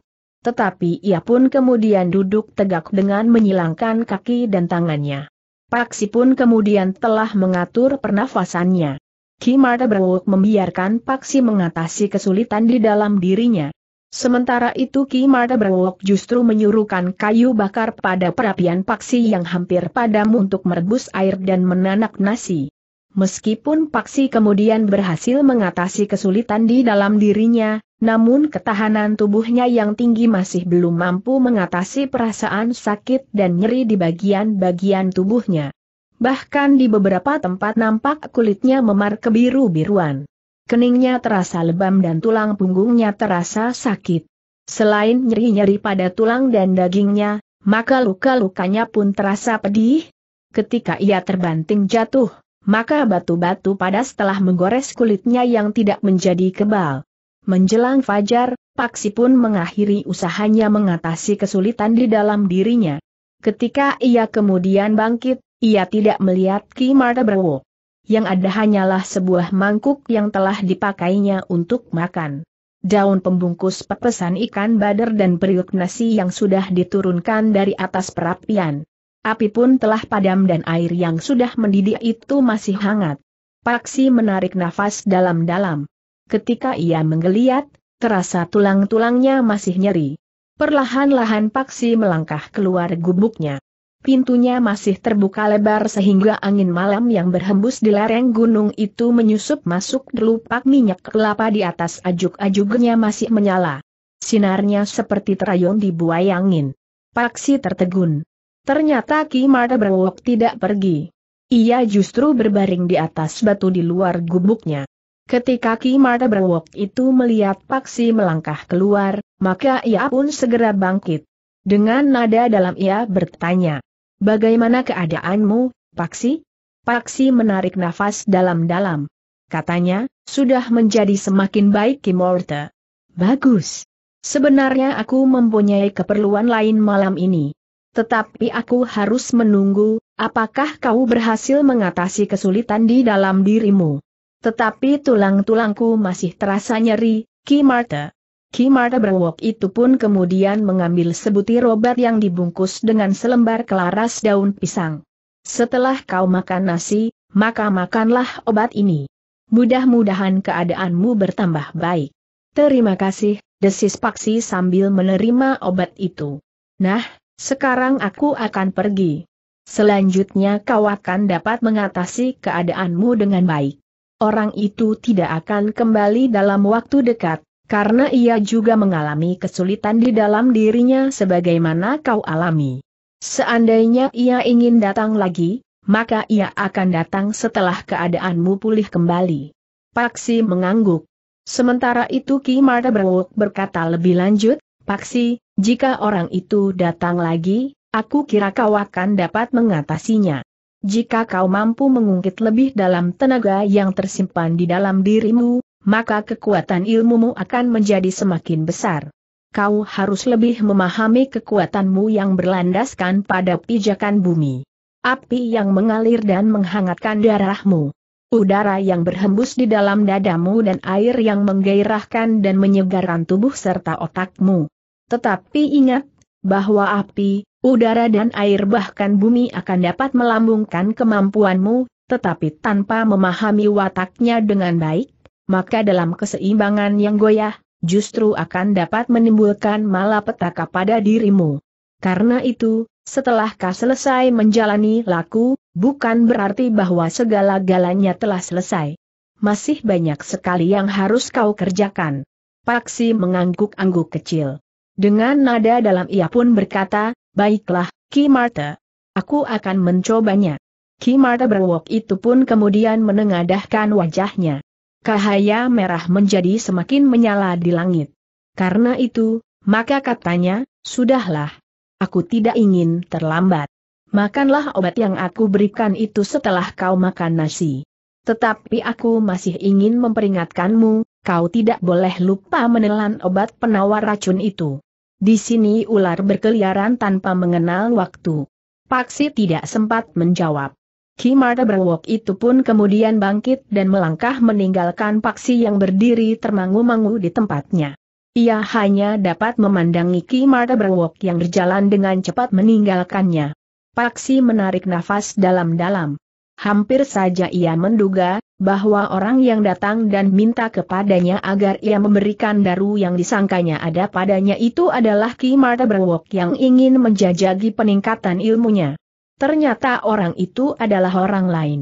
Tetapi ia pun kemudian duduk tegak dengan menyilangkan kaki dan tangannya. Paksi pun kemudian telah mengatur pernafasannya. Kimarta Brewok membiarkan Paksi mengatasi kesulitan di dalam dirinya. Sementara itu Ki Marta justru menyuruhkan kayu bakar pada perapian paksi yang hampir padam untuk merebus air dan menanak nasi. Meskipun Paksi kemudian berhasil mengatasi kesulitan di dalam dirinya, namun ketahanan tubuhnya yang tinggi masih belum mampu mengatasi perasaan sakit dan nyeri di bagian-bagian tubuhnya. Bahkan di beberapa tempat nampak kulitnya memar kebiru-biruan. Keningnya terasa lebam dan tulang punggungnya terasa sakit. Selain nyeri-nyeri pada tulang dan dagingnya, maka luka-lukanya pun terasa pedih. Ketika ia terbanting jatuh, maka batu-batu pada setelah menggores kulitnya yang tidak menjadi kebal. Menjelang fajar, Paksi pun mengakhiri usahanya mengatasi kesulitan di dalam dirinya. Ketika ia kemudian bangkit, ia tidak melihat Ki Marta Brewo. Yang ada hanyalah sebuah mangkuk yang telah dipakainya untuk makan. Daun pembungkus pepesan ikan badar dan periuk nasi yang sudah diturunkan dari atas perapian. Api pun telah padam dan air yang sudah mendidih itu masih hangat. Paksi menarik nafas dalam-dalam. Ketika ia menggeliat, terasa tulang-tulangnya masih nyeri. Perlahan-lahan Paksi melangkah keluar gubuknya. Pintunya masih terbuka lebar sehingga angin malam yang berhembus di lereng gunung itu menyusup masuk delupak minyak kelapa di atas ajuk-ajuknya masih menyala. Sinarnya seperti terayun di buai angin. Paksi tertegun. Ternyata Ki Marta Brengwok tidak pergi. Ia justru berbaring di atas batu di luar gubuknya. Ketika Ki Marta Brengwok itu melihat Paksi melangkah keluar, maka ia pun segera bangkit. Dengan nada dalam ia bertanya, Bagaimana keadaanmu, Paksi? Paksi menarik nafas dalam-dalam. Katanya, sudah menjadi semakin baik Ki Marta. Bagus. Sebenarnya aku mempunyai keperluan lain malam ini. Tetapi aku harus menunggu, apakah kau berhasil mengatasi kesulitan di dalam dirimu. Tetapi tulang-tulangku masih terasa nyeri, Ki Marta. Ki Marta berwok itu pun kemudian mengambil sebutir obat yang dibungkus dengan selembar kelaras daun pisang. Setelah kau makan nasi, maka makanlah obat ini. Mudah-mudahan keadaanmu bertambah baik. Terima kasih, desis Paksi sambil menerima obat itu. Nah, sekarang aku akan pergi. Selanjutnya kau akan dapat mengatasi keadaanmu dengan baik. Orang itu tidak akan kembali dalam waktu dekat, karena ia juga mengalami kesulitan di dalam dirinya sebagaimana kau alami. Seandainya ia ingin datang lagi, maka ia akan datang setelah keadaanmu pulih kembali. Paksi mengangguk. Sementara itu Ki Marta berkata lebih lanjut, Paksi, jika orang itu datang lagi, aku kira kau akan dapat mengatasinya. Jika kau mampu mengungkit lebih dalam tenaga yang tersimpan di dalam dirimu, maka kekuatan ilmumu akan menjadi semakin besar. Kau harus lebih memahami kekuatanmu yang berlandaskan pada pijakan bumi. Api yang mengalir dan menghangatkan darahmu. Udara yang berhembus di dalam dadamu dan air yang menggairahkan dan menyegarkan tubuh serta otakmu. Tetapi ingat, bahwa api, udara dan air bahkan bumi akan dapat melambungkan kemampuanmu, tetapi tanpa memahami wataknya dengan baik, maka dalam keseimbangan yang goyah, justru akan dapat menimbulkan malapetaka pada dirimu. Karena itu, setelah kau selesai menjalani laku, bukan berarti bahwa segala-galanya telah selesai. Masih banyak sekali yang harus kau kerjakan. Paksi mengangguk-angguk kecil. Dengan nada dalam ia pun berkata, baiklah, Ki Marta. Aku akan mencobanya. Ki Marta berwok itu pun kemudian menengadahkan wajahnya. Cahaya merah menjadi semakin menyala di langit. Karena itu, maka katanya, sudahlah. Aku tidak ingin terlambat. Makanlah obat yang aku berikan itu setelah kau makan nasi. Tetapi aku masih ingin memperingatkanmu, kau tidak boleh lupa menelan obat penawar racun itu. Di sini ular berkeliaran tanpa mengenal waktu. Paksi tidak sempat menjawab. Kimarta berwok itu pun kemudian bangkit dan melangkah meninggalkan Paksi yang berdiri termangu-mangu di tempatnya. Ia hanya dapat memandangi Kimarta berwok yang berjalan dengan cepat meninggalkannya. Paksi menarik nafas dalam-dalam. Hampir saja ia menduga, bahwa orang yang datang dan minta kepadanya agar ia memberikan daru yang disangkanya ada padanya itu adalah Ki Marta Berwok yang ingin menjajagi peningkatan ilmunya. Ternyata orang itu adalah orang lain.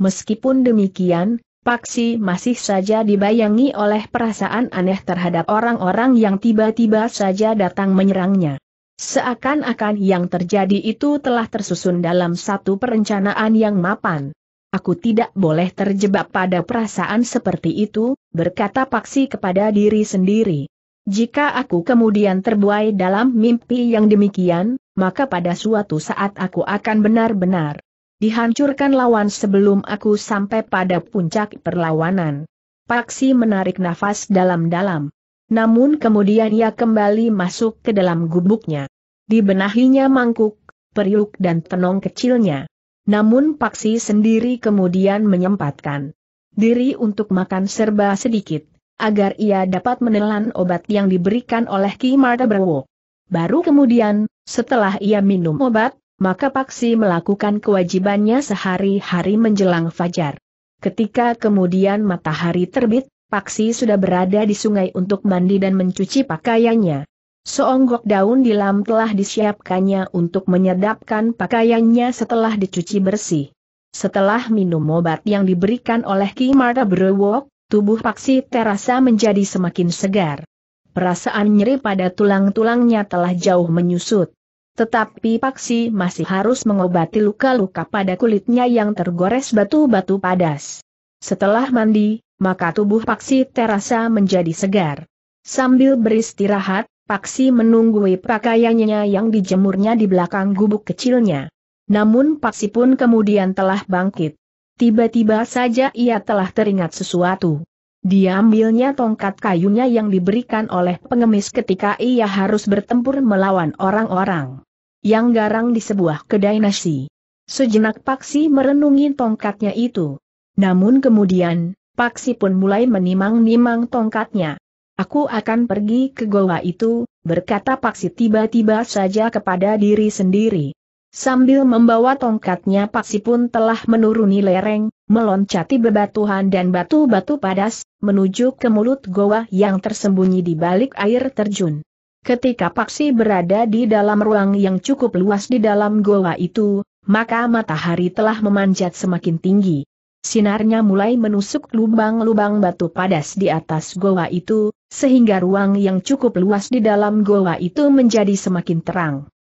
Meskipun demikian, Paksi masih saja dibayangi oleh perasaan aneh terhadap orang-orang yang tiba-tiba saja datang menyerangnya. Seakan-akan yang terjadi itu telah tersusun dalam satu perencanaan yang mapan. Aku tidak boleh terjebak pada perasaan seperti itu, berkata Paksi kepada diri sendiri. Jika aku kemudian terbuai dalam mimpi yang demikian, maka pada suatu saat aku akan benar-benar dihancurkan lawan sebelum aku sampai pada puncak perlawanan. Paksi menarik nafas dalam-dalam. Namun kemudian ia kembali masuk ke dalam gubuknya. dibenahinya mangkuk, periuk dan tenong kecilnya. Namun Paksi sendiri kemudian menyempatkan diri untuk makan serba sedikit, agar ia dapat menelan obat yang diberikan oleh Ki Marta Berwo. Baru kemudian, setelah ia minum obat, maka Paksi melakukan kewajibannya sehari-hari menjelang fajar. Ketika kemudian matahari terbit, Paksi sudah berada di sungai untuk mandi dan mencuci pakaiannya. Seonggok daun di lam telah disiapkannya untuk menyedapkan pakaiannya setelah dicuci bersih. Setelah minum obat yang diberikan oleh Ki Marta Brewok, tubuh Paksi terasa menjadi semakin segar. Perasaan nyeri pada tulang-tulangnya telah jauh menyusut. Tetapi Paksi masih harus mengobati luka-luka pada kulitnya yang tergores batu-batu padas. Setelah mandi, maka tubuh Paksi terasa menjadi segar. Sambil beristirahat, Paksi menunggui pakaiannya yang dijemurnya di belakang gubuk kecilnya. Namun Paksi pun kemudian telah bangkit. Tiba-tiba saja ia telah teringat sesuatu. Diambilnya tongkat kayunya yang diberikan oleh pengemis ketika ia harus bertempur melawan orang-orang yang garang di sebuah kedai nasi. Sejenak Paksi merenungi tongkatnya itu. Namun kemudian, Paksi pun mulai menimang-nimang tongkatnya. Aku akan pergi ke goa itu, berkata Paksi tiba-tiba saja kepada diri sendiri. Sambil membawa tongkatnya Paksi pun telah menuruni lereng, meloncati bebatuhan dan batu-batu padas, menuju ke mulut goa yang tersembunyi di balik air terjun. Ketika Paksi berada di dalam ruang yang cukup luas di dalam goa itu, maka matahari telah memanjat semakin tinggi. Sinarnya mulai menusuk lubang-lubang batu padas di atas goa itu, sehingga ruang yang cukup luas di dalam goa itu menjadi semakin terang.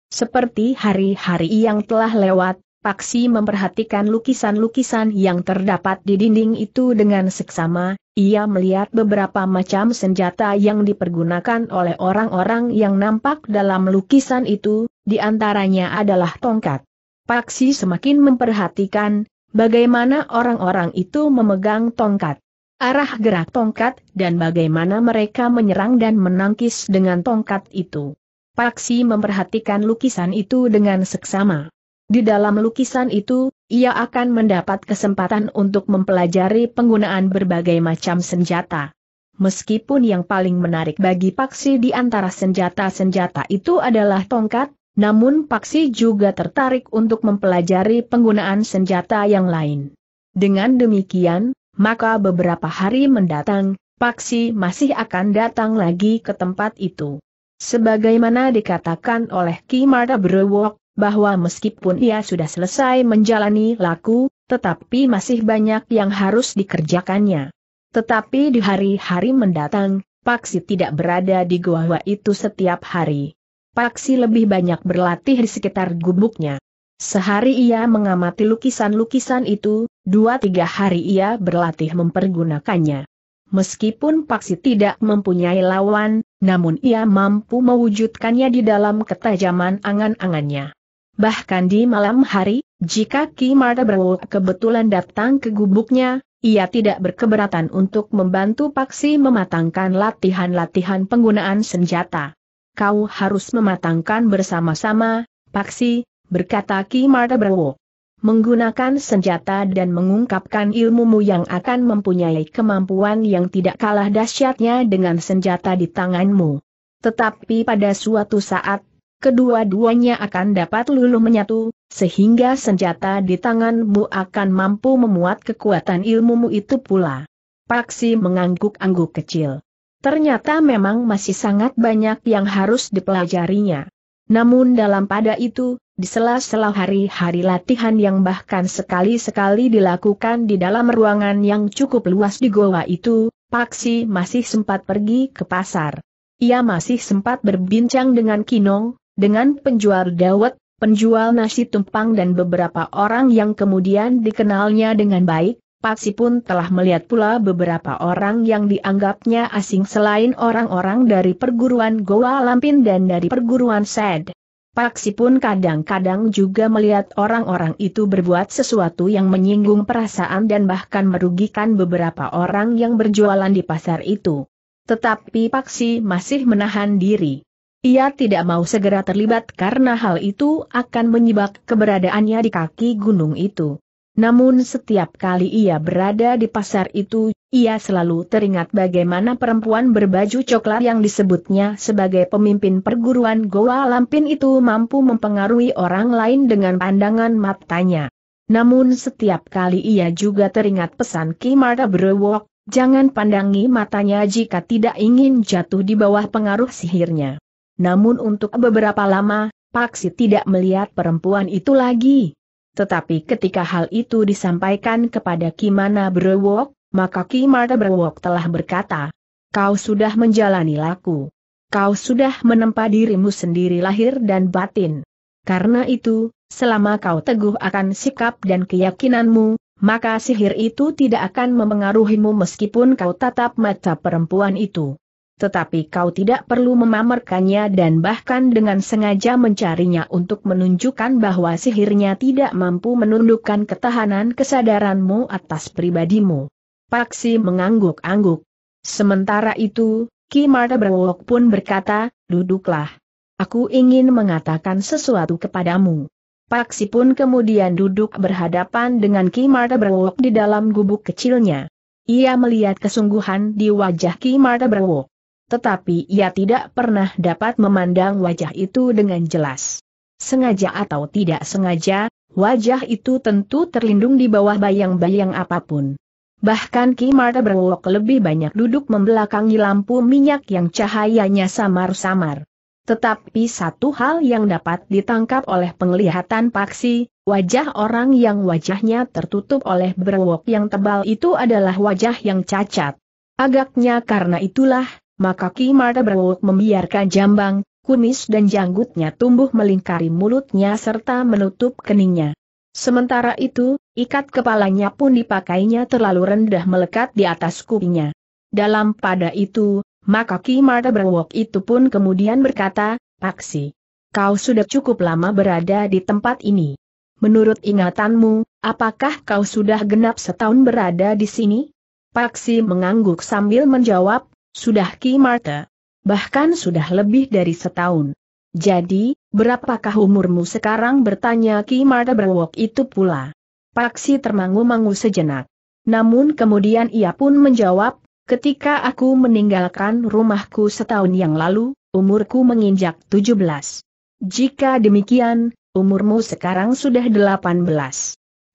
Seperti hari-hari yang telah lewat, Paksi memperhatikan lukisan-lukisan yang terdapat di dinding itu dengan seksama, ia melihat beberapa macam senjata yang dipergunakan oleh orang-orang yang nampak dalam lukisan itu, di antaranya adalah tongkat. Paksi semakin memperhatikan, Bagaimana orang-orang itu memegang tongkat? Arah gerak tongkat dan bagaimana mereka menyerang dan menangkis dengan tongkat itu. Paksi memperhatikan lukisan itu dengan seksama. Di dalam lukisan itu, ia akan mendapat kesempatan untuk mempelajari penggunaan berbagai macam senjata. Meskipun yang paling menarik bagi Paksi di antara senjata-senjata itu adalah tongkat, namun Paksi juga tertarik untuk mempelajari penggunaan senjata yang lain. Dengan demikian, maka beberapa hari mendatang, Paksi masih akan datang lagi ke tempat itu. Sebagaimana dikatakan oleh Ki Marta Brewok, bahwa meskipun ia sudah selesai menjalani laku, tetapi masih banyak yang harus dikerjakannya. Tetapi di hari-hari mendatang, Paksi tidak berada di gua-gua itu setiap hari. Paksi lebih banyak berlatih di sekitar gubuknya. Sehari ia mengamati lukisan-lukisan itu, dua-tiga hari ia berlatih mempergunakannya. Meskipun Paksi tidak mempunyai lawan, namun ia mampu mewujudkannya di dalam ketajaman angan-angannya. Bahkan di malam hari, jika Ki Marta kebetulan datang ke gubuknya, ia tidak berkeberatan untuk membantu Paksi mematangkan latihan-latihan penggunaan senjata kau harus mematangkan bersama-sama, Paksi, berkata Ki Marta Berwo. Menggunakan senjata dan mengungkapkan ilmumu yang akan mempunyai kemampuan yang tidak kalah dahsyatnya dengan senjata di tanganmu. Tetapi pada suatu saat, kedua-duanya akan dapat luluh menyatu, sehingga senjata di tanganmu akan mampu memuat kekuatan ilmumu itu pula. Paksi mengangguk-angguk kecil. Ternyata memang masih sangat banyak yang harus dipelajarinya. Namun dalam pada itu, di sela-sela hari-hari latihan yang bahkan sekali-sekali dilakukan di dalam ruangan yang cukup luas di goa itu, Paksi masih sempat pergi ke pasar. Ia masih sempat berbincang dengan Kinong, dengan penjual dawet, penjual nasi tumpang dan beberapa orang yang kemudian dikenalnya dengan baik, Paksi pun telah melihat pula beberapa orang yang dianggapnya asing selain orang-orang dari perguruan Goa Lampin dan dari perguruan Sed. Paksi pun kadang-kadang juga melihat orang-orang itu berbuat sesuatu yang menyinggung perasaan dan bahkan merugikan beberapa orang yang berjualan di pasar itu. Tetapi Paksi masih menahan diri. Ia tidak mau segera terlibat karena hal itu akan menyebab keberadaannya di kaki gunung itu. Namun setiap kali ia berada di pasar itu, ia selalu teringat bagaimana perempuan berbaju coklat yang disebutnya sebagai pemimpin perguruan Goa Lampin itu mampu mempengaruhi orang lain dengan pandangan matanya. Namun setiap kali ia juga teringat pesan Ki Marta Brewok, jangan pandangi matanya jika tidak ingin jatuh di bawah pengaruh sihirnya. Namun untuk beberapa lama, Paksi tidak melihat perempuan itu lagi. Tetapi ketika hal itu disampaikan kepada Kimana Brewok, maka Kimana Brewok telah berkata, Kau sudah menjalani laku. Kau sudah menempa dirimu sendiri lahir dan batin. Karena itu, selama kau teguh akan sikap dan keyakinanmu, maka sihir itu tidak akan memengaruhimu meskipun kau tatap mata perempuan itu. Tetapi kau tidak perlu memamerkannya dan bahkan dengan sengaja mencarinya untuk menunjukkan bahwa sihirnya tidak mampu menundukkan ketahanan kesadaranmu atas pribadimu. Paksi mengangguk-angguk. Sementara itu, Ki Marta Berwok pun berkata, duduklah. Aku ingin mengatakan sesuatu kepadamu. Paksi pun kemudian duduk berhadapan dengan Ki Marta Berwok di dalam gubuk kecilnya. Ia melihat kesungguhan di wajah Ki Marta Berwok tetapi ia tidak pernah dapat memandang wajah itu dengan jelas. Sengaja atau tidak sengaja, wajah itu tentu terlindung di bawah bayang-bayang apapun. Bahkan Ki Marta berwok lebih banyak duduk membelakangi lampu minyak yang cahayanya samar-samar. Tetapi satu hal yang dapat ditangkap oleh penglihatan paksi, wajah orang yang wajahnya tertutup oleh berwok yang tebal itu adalah wajah yang cacat. Agaknya karena itulah, maka Ki Marta Berwok membiarkan jambang, kumis dan janggutnya tumbuh melingkari mulutnya serta menutup keningnya. Sementara itu, ikat kepalanya pun dipakainya terlalu rendah melekat di atas kupingnya. Dalam pada itu, maka Ki Marta Berwok itu pun kemudian berkata, Paksi, kau sudah cukup lama berada di tempat ini. Menurut ingatanmu, apakah kau sudah genap setahun berada di sini? Paksi mengangguk sambil menjawab, sudah Ki Marta. Bahkan sudah lebih dari setahun. Jadi, berapakah umurmu sekarang bertanya Ki Marta berwok itu pula. Paksi termangu-mangu sejenak. Namun kemudian ia pun menjawab, ketika aku meninggalkan rumahku setahun yang lalu, umurku menginjak 17. Jika demikian, umurmu sekarang sudah 18.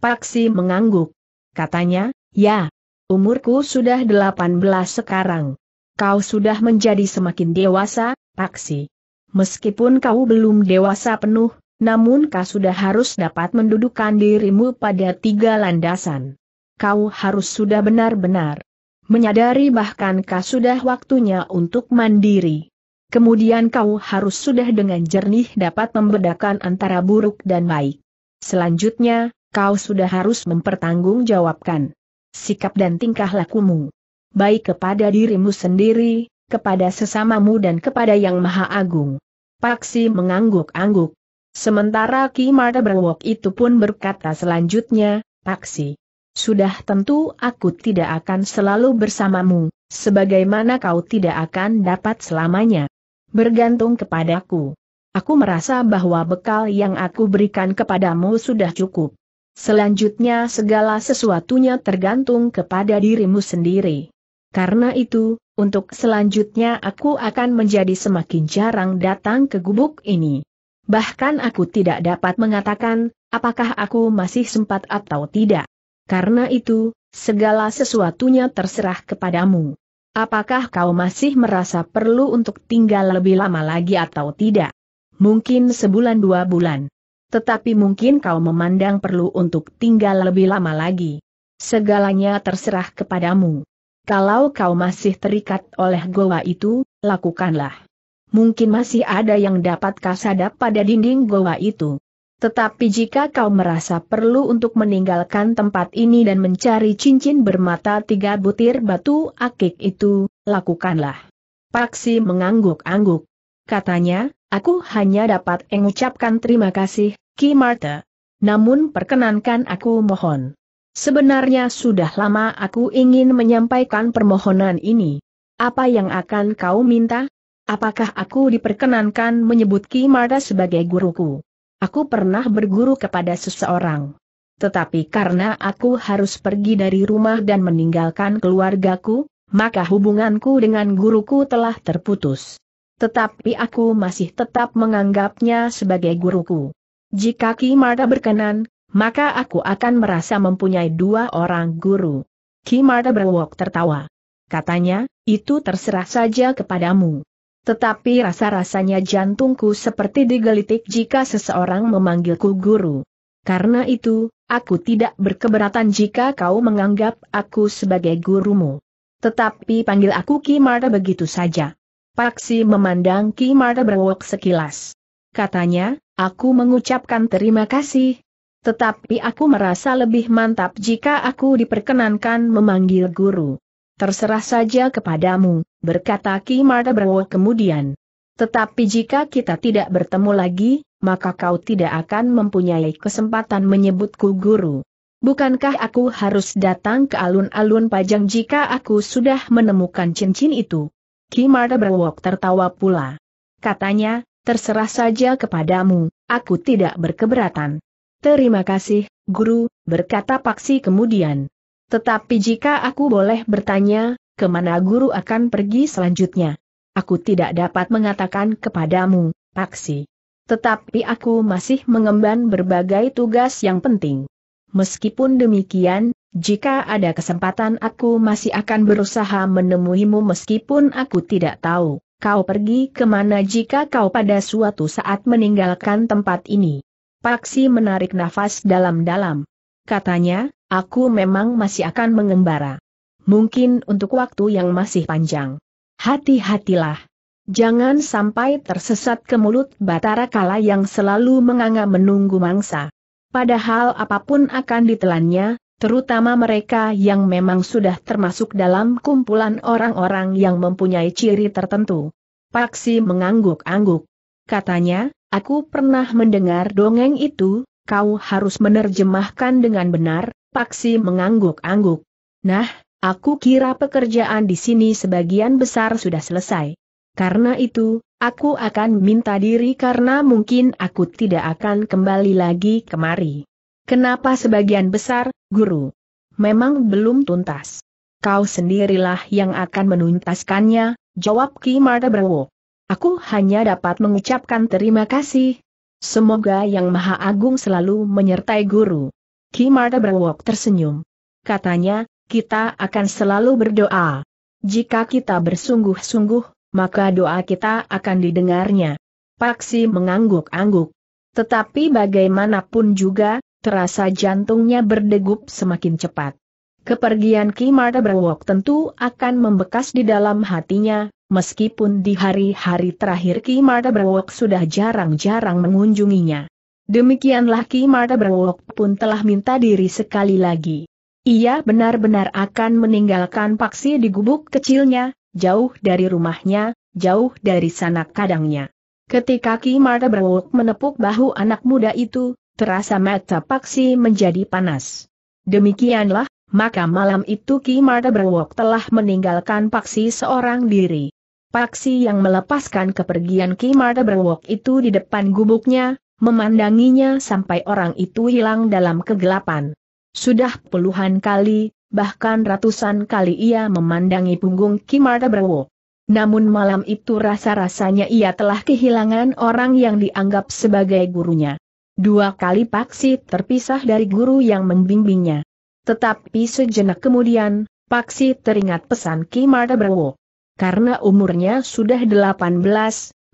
Paksi mengangguk. Katanya, ya, umurku sudah 18 sekarang. Kau sudah menjadi semakin dewasa, Paksi. Meskipun kau belum dewasa penuh, namun kau sudah harus dapat mendudukkan dirimu pada tiga landasan. Kau harus sudah benar-benar menyadari bahkan kau sudah waktunya untuk mandiri. Kemudian kau harus sudah dengan jernih dapat membedakan antara buruk dan baik. Selanjutnya, kau sudah harus mempertanggungjawabkan sikap dan tingkah lakumu baik kepada dirimu sendiri, kepada sesamamu dan kepada Yang Maha Agung. Paksi mengangguk-angguk. Sementara Ki Marta Brewok itu pun berkata selanjutnya, Paksi, sudah tentu aku tidak akan selalu bersamamu, sebagaimana kau tidak akan dapat selamanya. Bergantung kepadaku. Aku merasa bahwa bekal yang aku berikan kepadamu sudah cukup. Selanjutnya segala sesuatunya tergantung kepada dirimu sendiri. Karena itu, untuk selanjutnya aku akan menjadi semakin jarang datang ke gubuk ini. Bahkan aku tidak dapat mengatakan, apakah aku masih sempat atau tidak. Karena itu, segala sesuatunya terserah kepadamu. Apakah kau masih merasa perlu untuk tinggal lebih lama lagi atau tidak? Mungkin sebulan dua bulan. Tetapi mungkin kau memandang perlu untuk tinggal lebih lama lagi. Segalanya terserah kepadamu. Kalau kau masih terikat oleh goa itu, lakukanlah. Mungkin masih ada yang dapat kau pada dinding goa itu. Tetapi jika kau merasa perlu untuk meninggalkan tempat ini dan mencari cincin bermata tiga butir batu akik itu, lakukanlah. Paksi mengangguk-angguk. Katanya, aku hanya dapat mengucapkan terima kasih, Ki Marta. Namun perkenankan aku mohon. Sebenarnya sudah lama aku ingin menyampaikan permohonan ini. Apa yang akan kau minta? Apakah aku diperkenankan menyebut Ki Marta sebagai guruku? Aku pernah berguru kepada seseorang. Tetapi karena aku harus pergi dari rumah dan meninggalkan keluargaku, maka hubunganku dengan guruku telah terputus. Tetapi aku masih tetap menganggapnya sebagai guruku. Jika Ki Marta berkenan, maka aku akan merasa mempunyai dua orang guru. Kimara berwok tertawa. Katanya, itu terserah saja kepadamu. Tetapi rasa-rasanya jantungku seperti digelitik jika seseorang memanggilku guru. Karena itu, aku tidak berkeberatan jika kau menganggap aku sebagai gurumu. Tetapi panggil aku Kimara begitu saja. Paksi memandang Kimara berwok sekilas. Katanya, aku mengucapkan terima kasih, tetapi aku merasa lebih mantap jika aku diperkenankan memanggil guru. Terserah saja kepadamu, berkata Ki Martabrowo kemudian. Tetapi jika kita tidak bertemu lagi, maka kau tidak akan mempunyai kesempatan menyebutku guru. Bukankah aku harus datang ke alun-alun pajang jika aku sudah menemukan cincin itu? Ki Marta berwok tertawa pula. Katanya, terserah saja kepadamu, aku tidak berkeberatan. Terima kasih, guru, berkata Paksi kemudian. Tetapi jika aku boleh bertanya, kemana guru akan pergi selanjutnya? Aku tidak dapat mengatakan kepadamu, Paksi. Tetapi aku masih mengemban berbagai tugas yang penting. Meskipun demikian, jika ada kesempatan aku masih akan berusaha menemuimu meskipun aku tidak tahu, kau pergi kemana jika kau pada suatu saat meninggalkan tempat ini. Paksi menarik nafas dalam-dalam. Katanya, aku memang masih akan mengembara. Mungkin untuk waktu yang masih panjang. Hati-hatilah. Jangan sampai tersesat ke mulut Batara Kala yang selalu menganga menunggu mangsa. Padahal apapun akan ditelannya, terutama mereka yang memang sudah termasuk dalam kumpulan orang-orang yang mempunyai ciri tertentu. Paksi mengangguk-angguk. Katanya, Aku pernah mendengar dongeng itu, kau harus menerjemahkan dengan benar, Paksi mengangguk-angguk. Nah, aku kira pekerjaan di sini sebagian besar sudah selesai. Karena itu, aku akan minta diri karena mungkin aku tidak akan kembali lagi kemari. Kenapa sebagian besar, guru? Memang belum tuntas. Kau sendirilah yang akan menuntaskannya, jawab Ki Marta Brewo. Aku hanya dapat mengucapkan terima kasih. Semoga Yang Maha Agung selalu menyertai guru. Ki Marta Berwok tersenyum. Katanya, kita akan selalu berdoa. Jika kita bersungguh-sungguh, maka doa kita akan didengarnya. Paksi mengangguk-angguk. Tetapi bagaimanapun juga, terasa jantungnya berdegup semakin cepat. Kepergian Ki Marta Brewok tentu akan membekas di dalam hatinya, meskipun di hari-hari terakhir Ki Marta Brewok sudah jarang-jarang mengunjunginya. Demikianlah Ki Marta Brewok pun telah minta diri sekali lagi. Ia benar-benar akan meninggalkan Paksi di gubuk kecilnya, jauh dari rumahnya, jauh dari sanak kadangnya. Ketika Ki Marta Brewok menepuk bahu anak muda itu, terasa mata Paksi menjadi panas. Demikianlah maka malam itu Ki Marta Brewok telah meninggalkan Paksi seorang diri. Paksi yang melepaskan kepergian Ki Marta Brewok itu di depan gubuknya, memandanginya sampai orang itu hilang dalam kegelapan. Sudah puluhan kali, bahkan ratusan kali ia memandangi punggung Ki Marta Brewok. Namun malam itu rasa-rasanya ia telah kehilangan orang yang dianggap sebagai gurunya. Dua kali Paksi terpisah dari guru yang membimbingnya. Tetapi sejenak kemudian, Paksi teringat pesan Ki Martabrowo. Karena umurnya sudah 18,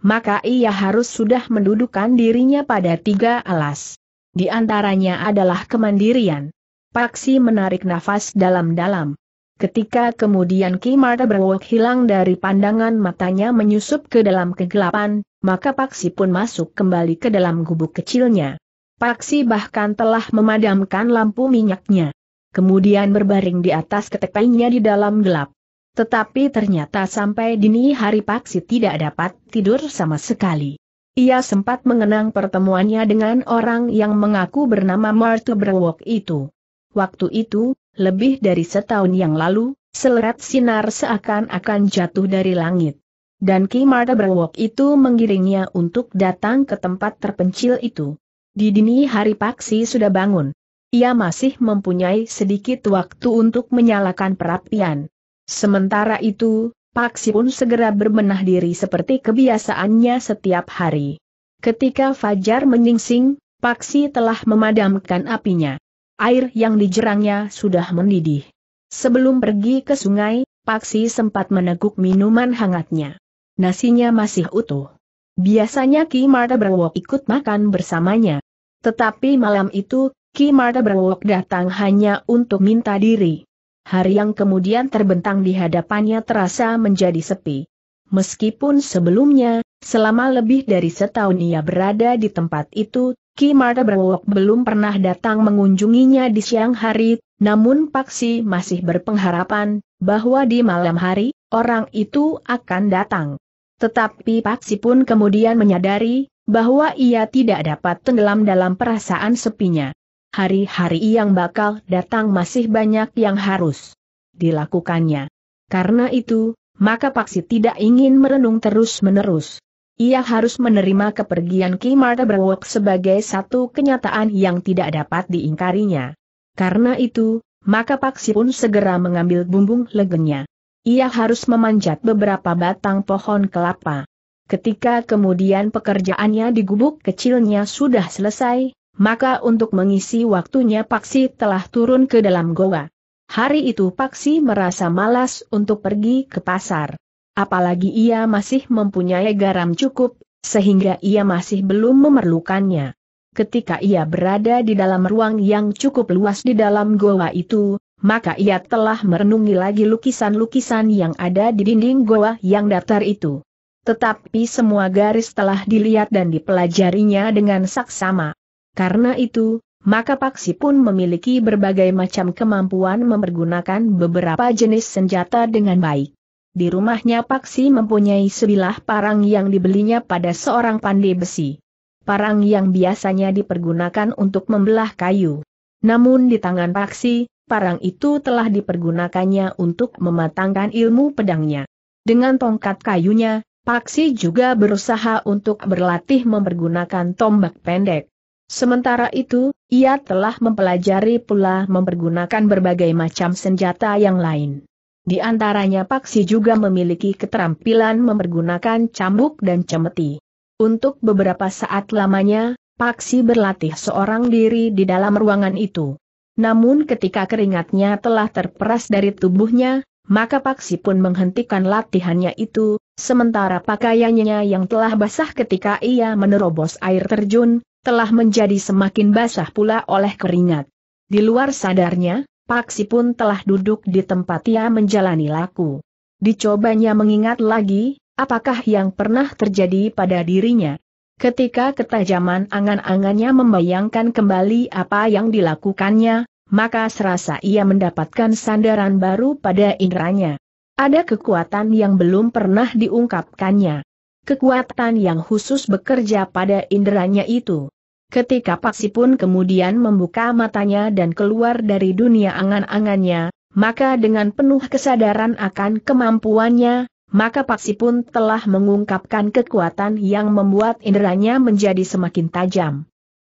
maka ia harus sudah mendudukan dirinya pada tiga alas. Di antaranya adalah kemandirian. Paksi menarik nafas dalam-dalam. Ketika kemudian Ki Martabrowo hilang dari pandangan matanya menyusup ke dalam kegelapan, maka Paksi pun masuk kembali ke dalam gubuk kecilnya. Paksi bahkan telah memadamkan lampu minyaknya kemudian berbaring di atas ketepainya di dalam gelap. Tetapi ternyata sampai dini hari Paksi tidak dapat tidur sama sekali. Ia sempat mengenang pertemuannya dengan orang yang mengaku bernama Marta Brewok itu. Waktu itu, lebih dari setahun yang lalu, seleret sinar seakan-akan jatuh dari langit. Dan Ki Martha Brewok itu menggiringnya untuk datang ke tempat terpencil itu. Di dini hari Paksi sudah bangun, ia masih mempunyai sedikit waktu untuk menyalakan perapian. Sementara itu, Paksi pun segera berbenah diri seperti kebiasaannya setiap hari. Ketika Fajar menyingsing, Paksi telah memadamkan apinya. Air yang dijerangnya sudah mendidih. Sebelum pergi ke sungai, Paksi sempat meneguk minuman hangatnya. Nasinya masih utuh. Biasanya Ki Marta Berwok ikut makan bersamanya. Tetapi malam itu, Ki Marta Brewok datang hanya untuk minta diri. Hari yang kemudian terbentang di hadapannya terasa menjadi sepi. Meskipun sebelumnya, selama lebih dari setahun ia berada di tempat itu, Ki Marta Brewok belum pernah datang mengunjunginya di siang hari, namun Paksi masih berpengharapan bahwa di malam hari, orang itu akan datang. Tetapi Paksi pun kemudian menyadari bahwa ia tidak dapat tenggelam dalam perasaan sepinya hari-hari yang bakal datang masih banyak yang harus dilakukannya. Karena itu, maka Paksi tidak ingin merenung terus-menerus. Ia harus menerima kepergian Ki Marta Berwok sebagai satu kenyataan yang tidak dapat diingkarinya. Karena itu, maka Paksi pun segera mengambil bumbung legenya. Ia harus memanjat beberapa batang pohon kelapa. Ketika kemudian pekerjaannya di gubuk kecilnya sudah selesai, maka untuk mengisi waktunya Paksi telah turun ke dalam goa. Hari itu Paksi merasa malas untuk pergi ke pasar. Apalagi ia masih mempunyai garam cukup, sehingga ia masih belum memerlukannya. Ketika ia berada di dalam ruang yang cukup luas di dalam goa itu, maka ia telah merenungi lagi lukisan-lukisan yang ada di dinding goa yang datar itu. Tetapi semua garis telah dilihat dan dipelajarinya dengan saksama. Karena itu, maka Paksi pun memiliki berbagai macam kemampuan mempergunakan beberapa jenis senjata dengan baik. Di rumahnya Paksi mempunyai sebilah parang yang dibelinya pada seorang pandai besi. Parang yang biasanya dipergunakan untuk membelah kayu. Namun di tangan Paksi, parang itu telah dipergunakannya untuk mematangkan ilmu pedangnya. Dengan tongkat kayunya, Paksi juga berusaha untuk berlatih mempergunakan tombak pendek. Sementara itu, ia telah mempelajari pula mempergunakan berbagai macam senjata yang lain. Di antaranya Paksi juga memiliki keterampilan mempergunakan cambuk dan cemeti. Untuk beberapa saat lamanya, Paksi berlatih seorang diri di dalam ruangan itu. Namun ketika keringatnya telah terperas dari tubuhnya, maka Paksi pun menghentikan latihannya itu, sementara pakaiannya yang telah basah ketika ia menerobos air terjun, telah menjadi semakin basah pula oleh keringat. Di luar sadarnya, Paksi pun telah duduk di tempat ia menjalani laku. Dicobanya mengingat lagi, apakah yang pernah terjadi pada dirinya. Ketika ketajaman angan-angannya membayangkan kembali apa yang dilakukannya, maka serasa ia mendapatkan sandaran baru pada inderanya. Ada kekuatan yang belum pernah diungkapkannya. Kekuatan yang khusus bekerja pada inderanya itu. Ketika Paksi pun kemudian membuka matanya dan keluar dari dunia angan-angannya, maka dengan penuh kesadaran akan kemampuannya, maka Paksi pun telah mengungkapkan kekuatan yang membuat inderanya menjadi semakin tajam.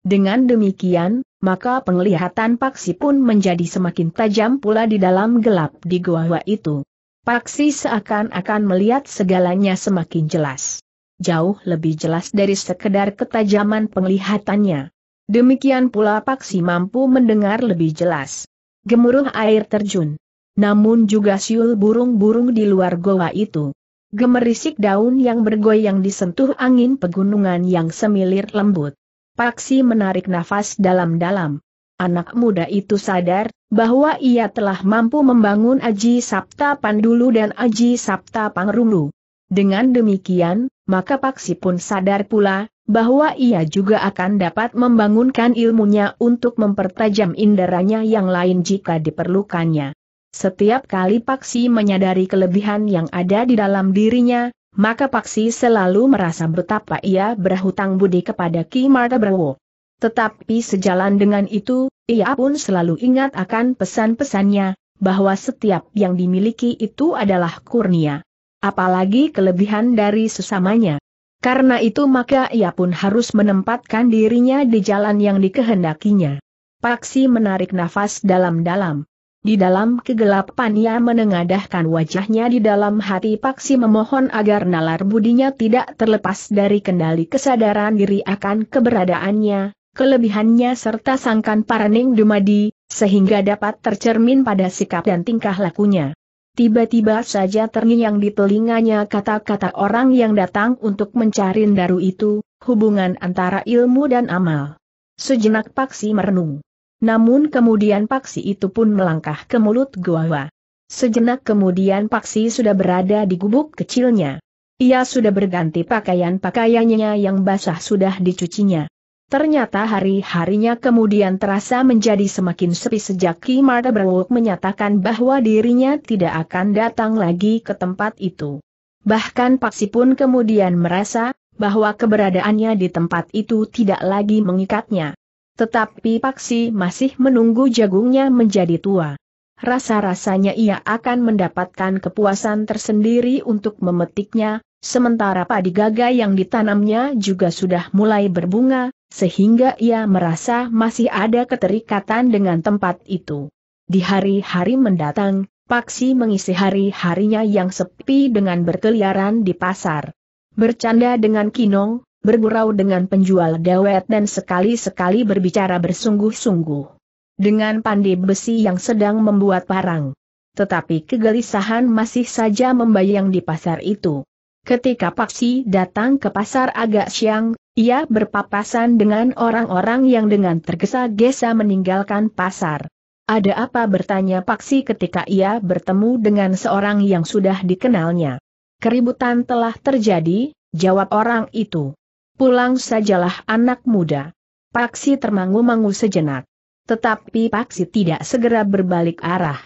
Dengan demikian, maka penglihatan Paksi pun menjadi semakin tajam pula di dalam gelap di goa itu. Paksi seakan-akan melihat segalanya semakin jelas jauh lebih jelas dari sekedar ketajaman penglihatannya. Demikian pula Paksi mampu mendengar lebih jelas. Gemuruh air terjun. Namun juga siul burung-burung di luar goa itu. Gemerisik daun yang bergoyang disentuh angin pegunungan yang semilir lembut. Paksi menarik nafas dalam-dalam. Anak muda itu sadar bahwa ia telah mampu membangun Aji sabta Pandulu dan Aji sabta Pangrulu. Dengan demikian, maka Paksi pun sadar pula, bahwa ia juga akan dapat membangunkan ilmunya untuk mempertajam inderanya yang lain jika diperlukannya. Setiap kali Paksi menyadari kelebihan yang ada di dalam dirinya, maka Paksi selalu merasa betapa ia berhutang budi kepada Ki Marta Brawo. Tetapi sejalan dengan itu, ia pun selalu ingat akan pesan-pesannya, bahwa setiap yang dimiliki itu adalah kurnia apalagi kelebihan dari sesamanya. Karena itu maka ia pun harus menempatkan dirinya di jalan yang dikehendakinya. Paksi menarik nafas dalam-dalam. Di dalam kegelapan ia menengadahkan wajahnya di dalam hati Paksi memohon agar nalar budinya tidak terlepas dari kendali kesadaran diri akan keberadaannya, kelebihannya serta sangkan paraning dumadi, sehingga dapat tercermin pada sikap dan tingkah lakunya. Tiba-tiba saja terngiang di telinganya kata-kata orang yang datang untuk mencari daru itu, hubungan antara ilmu dan amal. Sejenak Paksi merenung. Namun kemudian Paksi itu pun melangkah ke mulut gua. Sejenak kemudian Paksi sudah berada di gubuk kecilnya. Ia sudah berganti pakaian-pakaiannya yang basah sudah dicucinya. Ternyata hari-harinya kemudian terasa menjadi semakin sepi sejak Ki Marta menyatakan bahwa dirinya tidak akan datang lagi ke tempat itu. Bahkan Paksi pun kemudian merasa bahwa keberadaannya di tempat itu tidak lagi mengikatnya. Tetapi Paksi masih menunggu jagungnya menjadi tua. Rasa-rasanya ia akan mendapatkan kepuasan tersendiri untuk memetiknya, sementara padi gaga yang ditanamnya juga sudah mulai berbunga, sehingga ia merasa masih ada keterikatan dengan tempat itu. Di hari-hari mendatang, Paksi mengisi hari-harinya yang sepi dengan berkeliaran di pasar. Bercanda dengan Kinong, bergurau dengan penjual dawet dan sekali-sekali berbicara bersungguh-sungguh. Dengan pandai besi yang sedang membuat parang. Tetapi kegelisahan masih saja membayang di pasar itu. Ketika Paksi datang ke pasar agak siang, ia berpapasan dengan orang-orang yang dengan tergesa-gesa meninggalkan pasar. Ada apa bertanya Paksi ketika ia bertemu dengan seorang yang sudah dikenalnya. Keributan telah terjadi, jawab orang itu. Pulang sajalah anak muda. Paksi termangu-mangu sejenak. Tetapi Paksi tidak segera berbalik arah.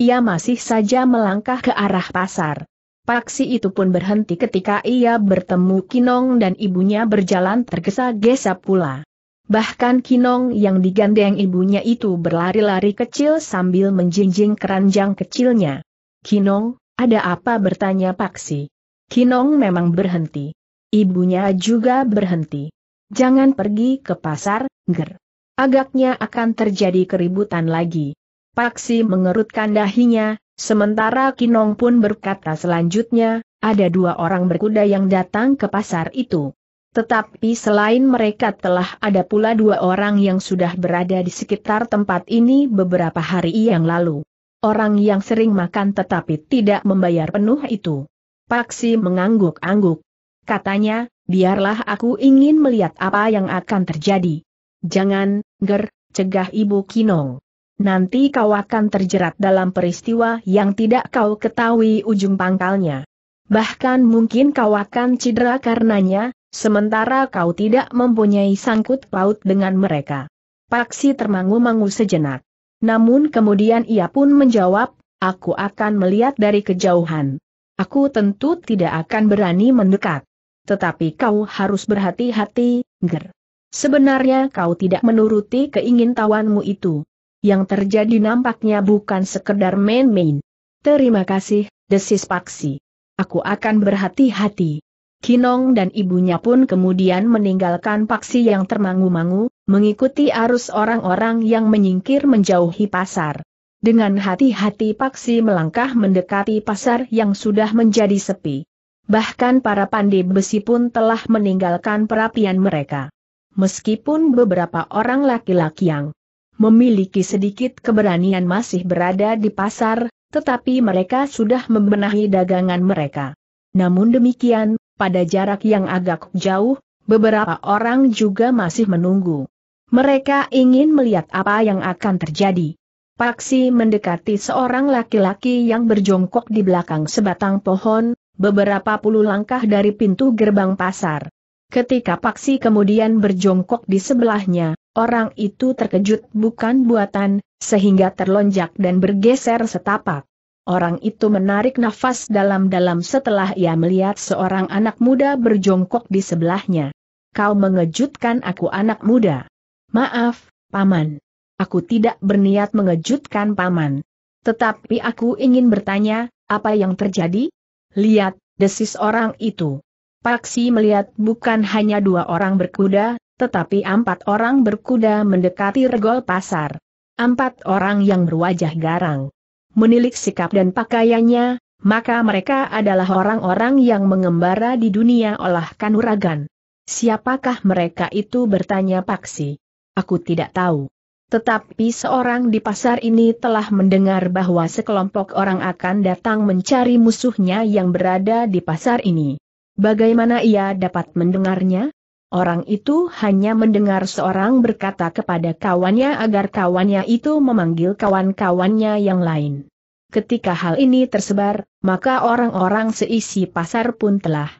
Ia masih saja melangkah ke arah pasar. Paksi itu pun berhenti ketika ia bertemu Kinong dan ibunya berjalan tergesa-gesa pula. Bahkan Kinong yang digandeng ibunya itu berlari-lari kecil sambil menjinjing keranjang kecilnya. Kinong, ada apa bertanya Paksi? Kinong memang berhenti. Ibunya juga berhenti. Jangan pergi ke pasar, ger. Agaknya akan terjadi keributan lagi. Paksi mengerutkan dahinya, Sementara Kinong pun berkata selanjutnya, ada dua orang berkuda yang datang ke pasar itu. Tetapi selain mereka telah ada pula dua orang yang sudah berada di sekitar tempat ini beberapa hari yang lalu. Orang yang sering makan tetapi tidak membayar penuh itu. Paksi mengangguk-angguk. Katanya, biarlah aku ingin melihat apa yang akan terjadi. Jangan, ger, cegah ibu Kinong nanti kau akan terjerat dalam peristiwa yang tidak kau ketahui ujung pangkalnya. Bahkan mungkin kau akan cedera karenanya, sementara kau tidak mempunyai sangkut paut dengan mereka. Paksi termangu-mangu sejenak. Namun kemudian ia pun menjawab, aku akan melihat dari kejauhan. Aku tentu tidak akan berani mendekat. Tetapi kau harus berhati-hati, Ger. Sebenarnya kau tidak menuruti keingintahuanmu itu yang terjadi nampaknya bukan sekedar main-main. Terima kasih, desis Paksi. Aku akan berhati-hati. Kinong dan ibunya pun kemudian meninggalkan Paksi yang termangu-mangu, mengikuti arus orang-orang yang menyingkir menjauhi pasar. Dengan hati-hati Paksi melangkah mendekati pasar yang sudah menjadi sepi. Bahkan para pandai besi pun telah meninggalkan perapian mereka. Meskipun beberapa orang laki-laki yang memiliki sedikit keberanian masih berada di pasar, tetapi mereka sudah membenahi dagangan mereka. Namun demikian, pada jarak yang agak jauh, beberapa orang juga masih menunggu. Mereka ingin melihat apa yang akan terjadi. Paksi mendekati seorang laki-laki yang berjongkok di belakang sebatang pohon, beberapa puluh langkah dari pintu gerbang pasar. Ketika Paksi kemudian berjongkok di sebelahnya, orang itu terkejut bukan buatan, sehingga terlonjak dan bergeser setapak. Orang itu menarik nafas dalam-dalam setelah ia melihat seorang anak muda berjongkok di sebelahnya. Kau mengejutkan aku anak muda. Maaf, Paman. Aku tidak berniat mengejutkan Paman. Tetapi aku ingin bertanya, apa yang terjadi? Lihat, desis orang itu. Paksi melihat bukan hanya dua orang berkuda, tetapi empat orang berkuda mendekati regol pasar. Empat orang yang berwajah garang. Menilik sikap dan pakaiannya, maka mereka adalah orang-orang yang mengembara di dunia olah kanuragan. Siapakah mereka itu bertanya Paksi? Aku tidak tahu. Tetapi seorang di pasar ini telah mendengar bahwa sekelompok orang akan datang mencari musuhnya yang berada di pasar ini. Bagaimana ia dapat mendengarnya? Orang itu hanya mendengar seorang berkata kepada kawannya agar kawannya itu memanggil kawan-kawannya yang lain. Ketika hal ini tersebar, maka orang-orang seisi pasar pun telah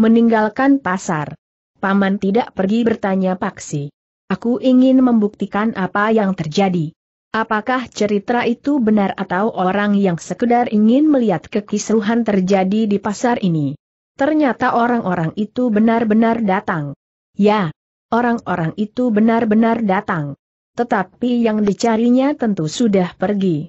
meninggalkan pasar. Paman tidak pergi bertanya Paksi. Aku ingin membuktikan apa yang terjadi. Apakah cerita itu benar atau orang yang sekedar ingin melihat kekisruhan terjadi di pasar ini? Ternyata orang-orang itu benar-benar datang. Ya, orang-orang itu benar-benar datang. Tetapi yang dicarinya tentu sudah pergi.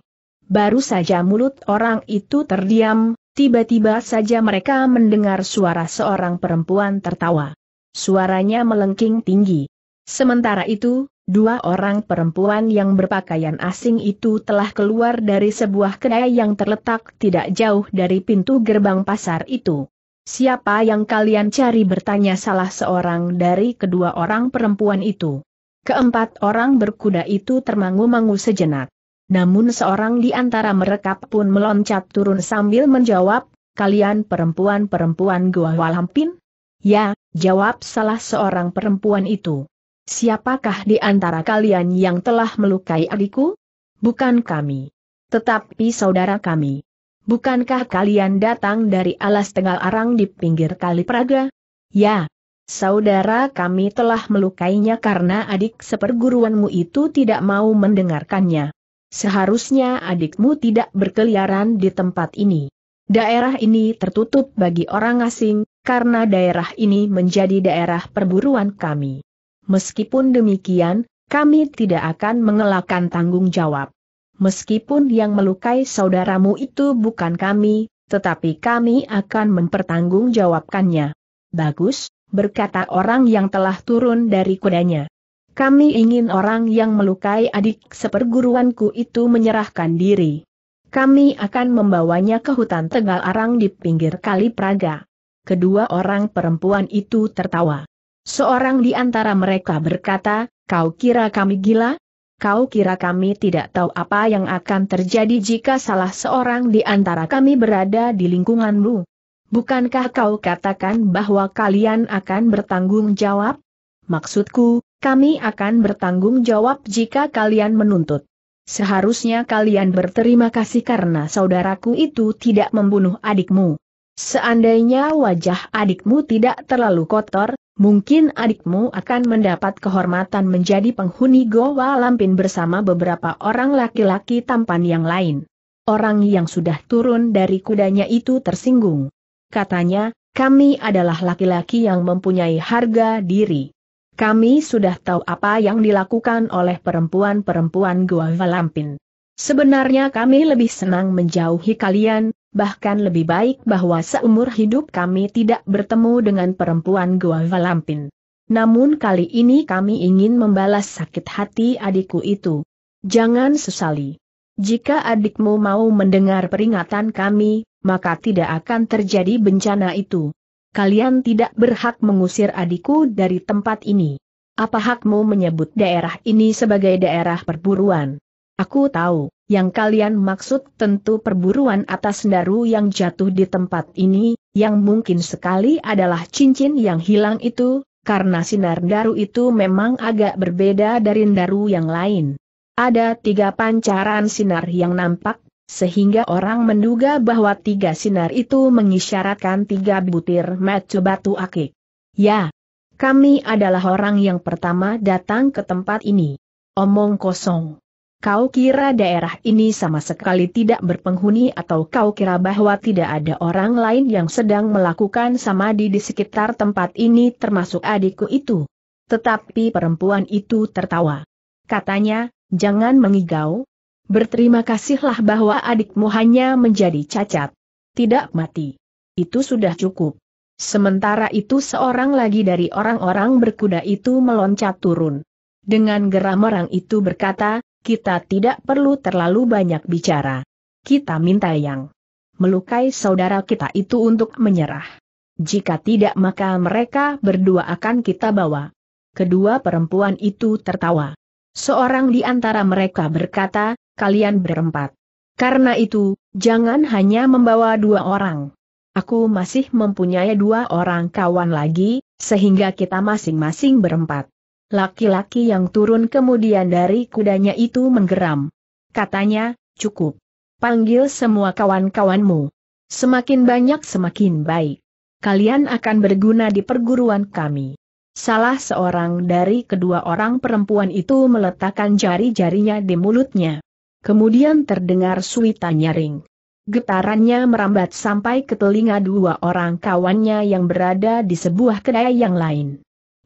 Baru saja mulut orang itu terdiam, tiba-tiba saja mereka mendengar suara seorang perempuan tertawa. Suaranya melengking tinggi. Sementara itu, Dua orang perempuan yang berpakaian asing itu telah keluar dari sebuah kedai yang terletak tidak jauh dari pintu gerbang pasar itu. Siapa yang kalian cari bertanya salah seorang dari kedua orang perempuan itu. Keempat orang berkuda itu termangu-mangu sejenak. Namun seorang di antara mereka pun meloncat turun sambil menjawab, kalian perempuan-perempuan gua Walampin? Ya, jawab salah seorang perempuan itu. Siapakah di antara kalian yang telah melukai adikku? Bukan kami. Tetapi saudara kami bukankah kalian datang dari alas tengah arang di pinggir Kali Praga? Ya. Saudara kami telah melukainya karena adik seperguruanmu itu tidak mau mendengarkannya. Seharusnya adikmu tidak berkeliaran di tempat ini. Daerah ini tertutup bagi orang asing, karena daerah ini menjadi daerah perburuan kami. Meskipun demikian, kami tidak akan mengelakkan tanggung jawab meskipun yang melukai saudaramu itu bukan kami, tetapi kami akan mempertanggungjawabkannya. Bagus, berkata orang yang telah turun dari kudanya. Kami ingin orang yang melukai adik seperguruanku itu menyerahkan diri. Kami akan membawanya ke hutan Tegal Arang di pinggir Kali Praga. Kedua orang perempuan itu tertawa. Seorang di antara mereka berkata, kau kira kami gila? kau kira kami tidak tahu apa yang akan terjadi jika salah seorang di antara kami berada di lingkunganmu? Bukankah kau katakan bahwa kalian akan bertanggung jawab? Maksudku, kami akan bertanggung jawab jika kalian menuntut. Seharusnya kalian berterima kasih karena saudaraku itu tidak membunuh adikmu. Seandainya wajah adikmu tidak terlalu kotor, mungkin adikmu akan mendapat kehormatan menjadi penghuni Goa Lampin bersama beberapa orang laki-laki tampan yang lain. Orang yang sudah turun dari kudanya itu tersinggung. Katanya, kami adalah laki-laki yang mempunyai harga diri. Kami sudah tahu apa yang dilakukan oleh perempuan-perempuan Goa Lampin. Sebenarnya kami lebih senang menjauhi kalian, bahkan lebih baik bahwa seumur hidup kami tidak bertemu dengan perempuan Gua Valampin. Namun kali ini kami ingin membalas sakit hati adikku itu. Jangan sesali. Jika adikmu mau mendengar peringatan kami, maka tidak akan terjadi bencana itu. Kalian tidak berhak mengusir adikku dari tempat ini. Apa hakmu menyebut daerah ini sebagai daerah perburuan? Aku tahu. Yang kalian maksud tentu perburuan atas daru yang jatuh di tempat ini, yang mungkin sekali adalah cincin yang hilang itu, karena sinar daru itu memang agak berbeda dari daru yang lain. Ada tiga pancaran sinar yang nampak, sehingga orang menduga bahwa tiga sinar itu mengisyaratkan tiga butir meja batu akik. Ya, kami adalah orang yang pertama datang ke tempat ini. Omong kosong. Kau kira daerah ini sama sekali tidak berpenghuni atau kau kira bahwa tidak ada orang lain yang sedang melakukan samadi di sekitar tempat ini termasuk adikku itu? Tetapi perempuan itu tertawa. Katanya, jangan mengigau. Berterima kasihlah bahwa adikmu hanya menjadi cacat. Tidak mati. Itu sudah cukup. Sementara itu seorang lagi dari orang-orang berkuda itu meloncat turun. Dengan geram orang itu berkata, kita tidak perlu terlalu banyak bicara. Kita minta yang melukai saudara kita itu untuk menyerah. Jika tidak maka mereka berdua akan kita bawa. Kedua perempuan itu tertawa. Seorang di antara mereka berkata, kalian berempat. Karena itu, jangan hanya membawa dua orang. Aku masih mempunyai dua orang kawan lagi, sehingga kita masing-masing berempat. Laki-laki yang turun kemudian dari kudanya itu menggeram. Katanya, cukup. Panggil semua kawan-kawanmu. Semakin banyak semakin baik. Kalian akan berguna di perguruan kami. Salah seorang dari kedua orang perempuan itu meletakkan jari-jarinya di mulutnya. Kemudian terdengar suita nyaring. Getarannya merambat sampai ke telinga dua orang kawannya yang berada di sebuah kedai yang lain.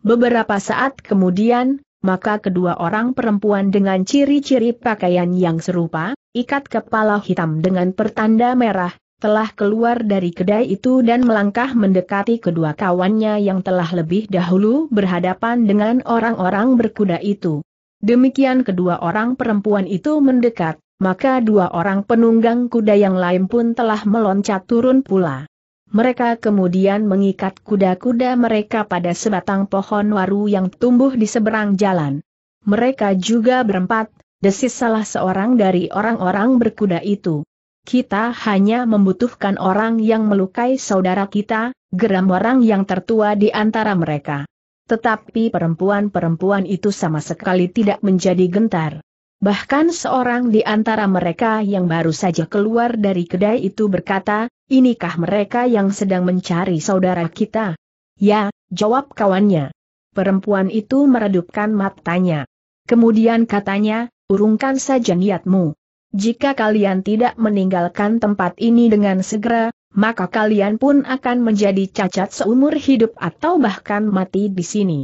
Beberapa saat kemudian, maka kedua orang perempuan dengan ciri-ciri pakaian yang serupa, ikat kepala hitam dengan pertanda merah, telah keluar dari kedai itu dan melangkah mendekati kedua kawannya yang telah lebih dahulu berhadapan dengan orang-orang berkuda itu. Demikian kedua orang perempuan itu mendekat, maka dua orang penunggang kuda yang lain pun telah meloncat turun pula. Mereka kemudian mengikat kuda-kuda mereka pada sebatang pohon waru yang tumbuh di seberang jalan. Mereka juga berempat, desis salah seorang dari orang-orang berkuda itu. Kita hanya membutuhkan orang yang melukai saudara kita, geram orang yang tertua di antara mereka. Tetapi perempuan-perempuan itu sama sekali tidak menjadi gentar. Bahkan seorang di antara mereka yang baru saja keluar dari kedai itu berkata, inikah mereka yang sedang mencari saudara kita? Ya, jawab kawannya. Perempuan itu meredupkan matanya. Kemudian katanya, urungkan saja niatmu. Jika kalian tidak meninggalkan tempat ini dengan segera, maka kalian pun akan menjadi cacat seumur hidup atau bahkan mati di sini.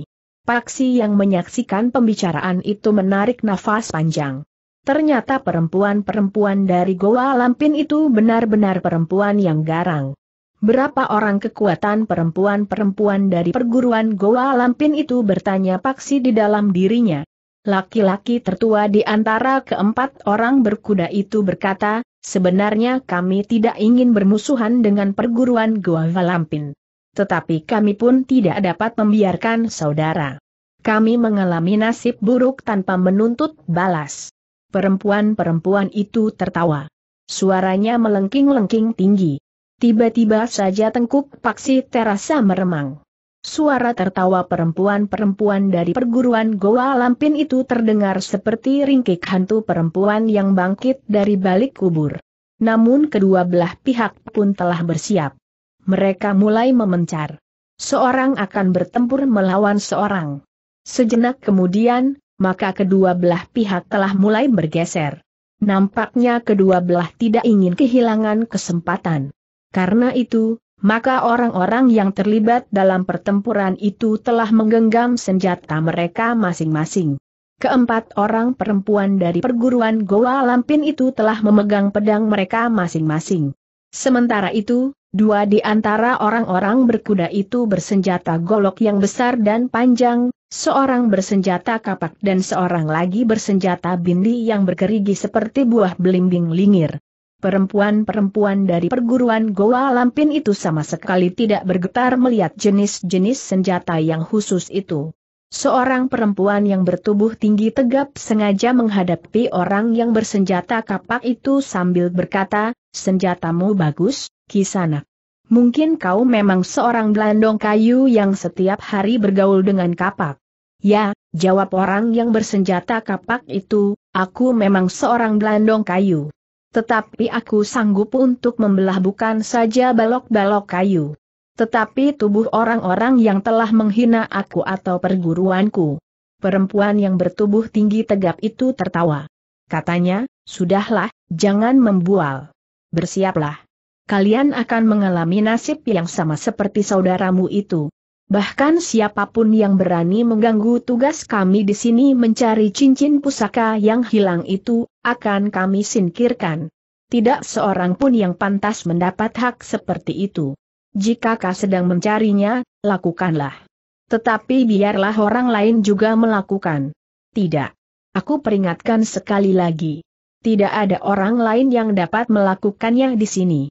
Paksi yang menyaksikan pembicaraan itu menarik nafas panjang. Ternyata perempuan-perempuan dari Goa Lampin itu benar-benar perempuan yang garang. Berapa orang kekuatan perempuan-perempuan dari perguruan Goa Lampin itu bertanya Paksi di dalam dirinya. Laki-laki tertua di antara keempat orang berkuda itu berkata, sebenarnya kami tidak ingin bermusuhan dengan perguruan Goa Lampin tetapi kami pun tidak dapat membiarkan saudara. Kami mengalami nasib buruk tanpa menuntut balas. Perempuan-perempuan itu tertawa. Suaranya melengking-lengking tinggi. Tiba-tiba saja tengkuk paksi terasa meremang. Suara tertawa perempuan-perempuan dari perguruan Goa Lampin itu terdengar seperti ringkik hantu perempuan yang bangkit dari balik kubur. Namun kedua belah pihak pun telah bersiap mereka mulai memencar. Seorang akan bertempur melawan seorang. Sejenak kemudian, maka kedua belah pihak telah mulai bergeser. Nampaknya kedua belah tidak ingin kehilangan kesempatan. Karena itu, maka orang-orang yang terlibat dalam pertempuran itu telah menggenggam senjata mereka masing-masing. Keempat orang perempuan dari perguruan Goa Lampin itu telah memegang pedang mereka masing-masing. Sementara itu, dua di antara orang-orang berkuda itu bersenjata golok yang besar dan panjang, seorang bersenjata kapak dan seorang lagi bersenjata bindi yang bergerigi seperti buah belimbing lingir. Perempuan-perempuan dari perguruan Goa Lampin itu sama sekali tidak bergetar melihat jenis-jenis senjata yang khusus itu. Seorang perempuan yang bertubuh tinggi tegap sengaja menghadapi orang yang bersenjata kapak itu sambil berkata, senjatamu bagus, kisana. Mungkin kau memang seorang belandong kayu yang setiap hari bergaul dengan kapak. Ya, jawab orang yang bersenjata kapak itu, aku memang seorang belandong kayu. Tetapi aku sanggup untuk membelah bukan saja balok-balok kayu. Tetapi tubuh orang-orang yang telah menghina aku atau perguruanku. Perempuan yang bertubuh tinggi tegap itu tertawa. Katanya, sudahlah, jangan membual. Bersiaplah. Kalian akan mengalami nasib yang sama seperti saudaramu itu. Bahkan siapapun yang berani mengganggu tugas kami di sini mencari cincin pusaka yang hilang itu, akan kami singkirkan. Tidak seorang pun yang pantas mendapat hak seperti itu. Jika kau sedang mencarinya, lakukanlah. Tetapi biarlah orang lain juga melakukan. Tidak. Aku peringatkan sekali lagi. Tidak ada orang lain yang dapat melakukannya di sini.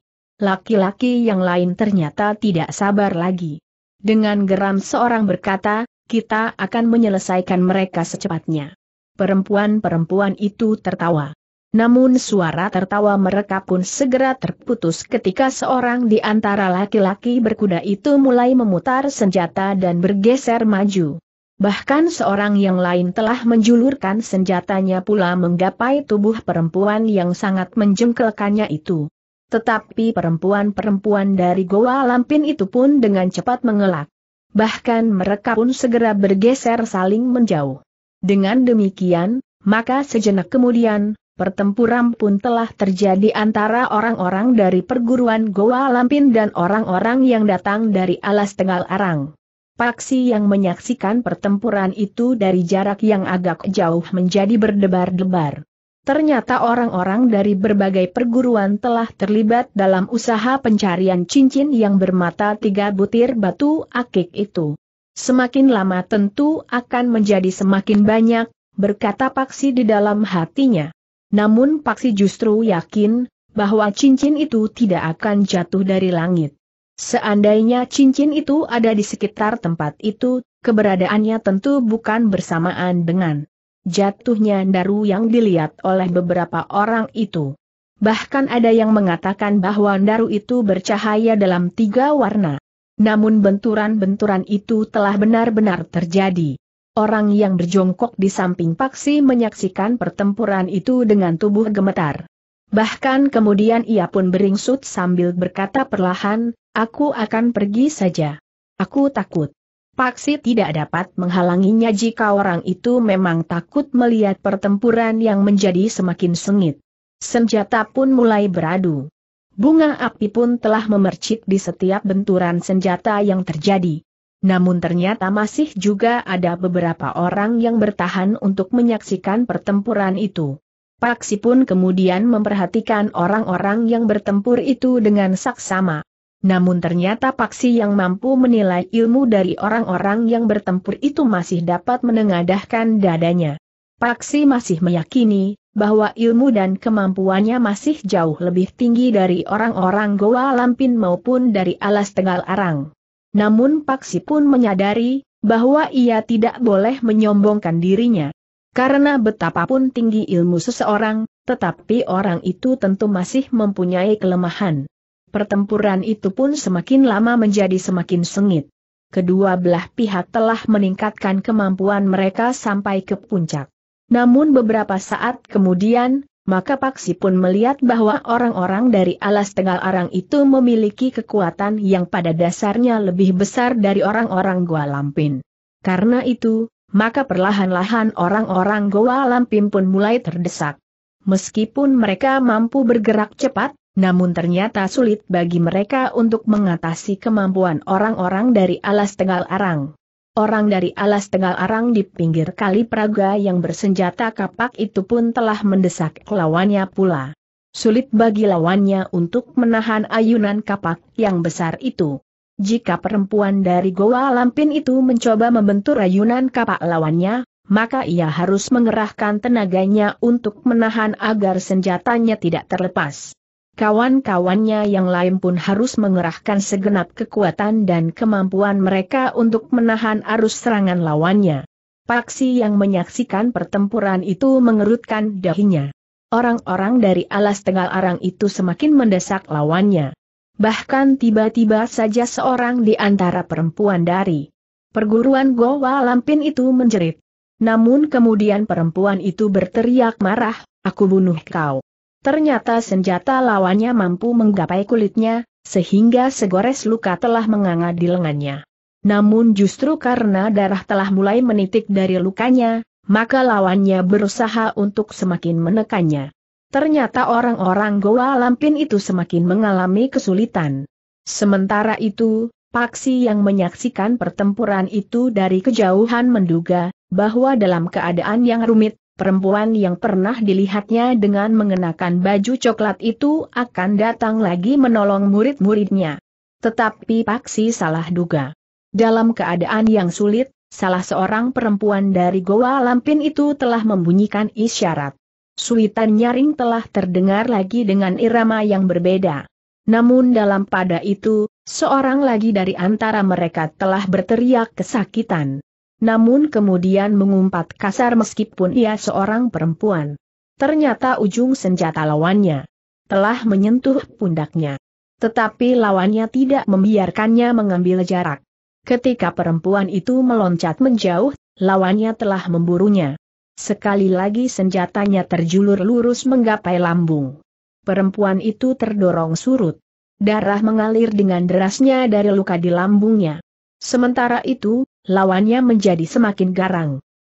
Laki-laki yang lain ternyata tidak sabar lagi. Dengan geram seorang berkata, kita akan menyelesaikan mereka secepatnya. Perempuan-perempuan itu tertawa. Namun suara tertawa mereka pun segera terputus ketika seorang di antara laki-laki berkuda itu mulai memutar senjata dan bergeser maju. Bahkan seorang yang lain telah menjulurkan senjatanya pula menggapai tubuh perempuan yang sangat menjengkelkannya itu. Tetapi perempuan-perempuan dari Goa Lampin itu pun dengan cepat mengelak. Bahkan mereka pun segera bergeser saling menjauh. Dengan demikian, maka sejenak kemudian, Pertempuran pun telah terjadi antara orang-orang dari perguruan Goa Lampin dan orang-orang yang datang dari alas Tengal Arang. Paksi yang menyaksikan pertempuran itu dari jarak yang agak jauh menjadi berdebar-debar. Ternyata orang-orang dari berbagai perguruan telah terlibat dalam usaha pencarian cincin yang bermata tiga butir batu akik itu. Semakin lama tentu akan menjadi semakin banyak, berkata Paksi di dalam hatinya. Namun Paksi justru yakin, bahwa cincin itu tidak akan jatuh dari langit. Seandainya cincin itu ada di sekitar tempat itu, keberadaannya tentu bukan bersamaan dengan jatuhnya daru yang dilihat oleh beberapa orang itu. Bahkan ada yang mengatakan bahwa daru itu bercahaya dalam tiga warna. Namun benturan-benturan itu telah benar-benar terjadi. Orang yang berjongkok di samping Paksi menyaksikan pertempuran itu dengan tubuh gemetar. Bahkan kemudian ia pun beringsut sambil berkata perlahan, aku akan pergi saja. Aku takut. Paksi tidak dapat menghalanginya jika orang itu memang takut melihat pertempuran yang menjadi semakin sengit. Senjata pun mulai beradu. Bunga api pun telah memercik di setiap benturan senjata yang terjadi namun ternyata masih juga ada beberapa orang yang bertahan untuk menyaksikan pertempuran itu. Paksi pun kemudian memperhatikan orang-orang yang bertempur itu dengan saksama. Namun ternyata Paksi yang mampu menilai ilmu dari orang-orang yang bertempur itu masih dapat menengadahkan dadanya. Paksi masih meyakini bahwa ilmu dan kemampuannya masih jauh lebih tinggi dari orang-orang Goa Lampin maupun dari alas Tegal Arang. Namun Paksi pun menyadari bahwa ia tidak boleh menyombongkan dirinya. Karena betapapun tinggi ilmu seseorang, tetapi orang itu tentu masih mempunyai kelemahan. Pertempuran itu pun semakin lama menjadi semakin sengit. Kedua belah pihak telah meningkatkan kemampuan mereka sampai ke puncak. Namun beberapa saat kemudian, maka Paksi pun melihat bahwa orang-orang dari alas Tegal Arang itu memiliki kekuatan yang pada dasarnya lebih besar dari orang-orang Goa Lampin. Karena itu, maka perlahan-lahan orang-orang Goa Lampin pun mulai terdesak. Meskipun mereka mampu bergerak cepat, namun ternyata sulit bagi mereka untuk mengatasi kemampuan orang-orang dari alas Tegal Arang. Orang dari alas Tengah Arang di pinggir kali Praga yang bersenjata kapak itu pun telah mendesak lawannya pula. Sulit bagi lawannya untuk menahan ayunan kapak yang besar itu. Jika perempuan dari Goa Lampin itu mencoba membentur ayunan kapak lawannya, maka ia harus mengerahkan tenaganya untuk menahan agar senjatanya tidak terlepas. Kawan-kawannya yang lain pun harus mengerahkan segenap kekuatan dan kemampuan mereka untuk menahan arus serangan lawannya. Paksi yang menyaksikan pertempuran itu mengerutkan dahinya. Orang-orang dari alas Tegal Arang itu semakin mendesak lawannya. Bahkan tiba-tiba saja seorang di antara perempuan dari perguruan Gowa Lampin itu menjerit. Namun kemudian perempuan itu berteriak marah, aku bunuh kau. Ternyata senjata lawannya mampu menggapai kulitnya, sehingga segores luka telah menganga di lengannya. Namun justru karena darah telah mulai menitik dari lukanya, maka lawannya berusaha untuk semakin menekannya. Ternyata orang-orang Goa Lampin itu semakin mengalami kesulitan. Sementara itu, Paksi yang menyaksikan pertempuran itu dari kejauhan menduga, bahwa dalam keadaan yang rumit, perempuan yang pernah dilihatnya dengan mengenakan baju coklat itu akan datang lagi menolong murid-muridnya. Tetapi Paksi salah duga. Dalam keadaan yang sulit, salah seorang perempuan dari Goa Lampin itu telah membunyikan isyarat. Suitan nyaring telah terdengar lagi dengan irama yang berbeda. Namun dalam pada itu, seorang lagi dari antara mereka telah berteriak kesakitan namun kemudian mengumpat kasar meskipun ia seorang perempuan. Ternyata ujung senjata lawannya telah menyentuh pundaknya. Tetapi lawannya tidak membiarkannya mengambil jarak. Ketika perempuan itu meloncat menjauh, lawannya telah memburunya. Sekali lagi senjatanya terjulur lurus menggapai lambung. Perempuan itu terdorong surut. Darah mengalir dengan derasnya dari luka di lambungnya. Sementara itu, Lawannya menjadi semakin garang.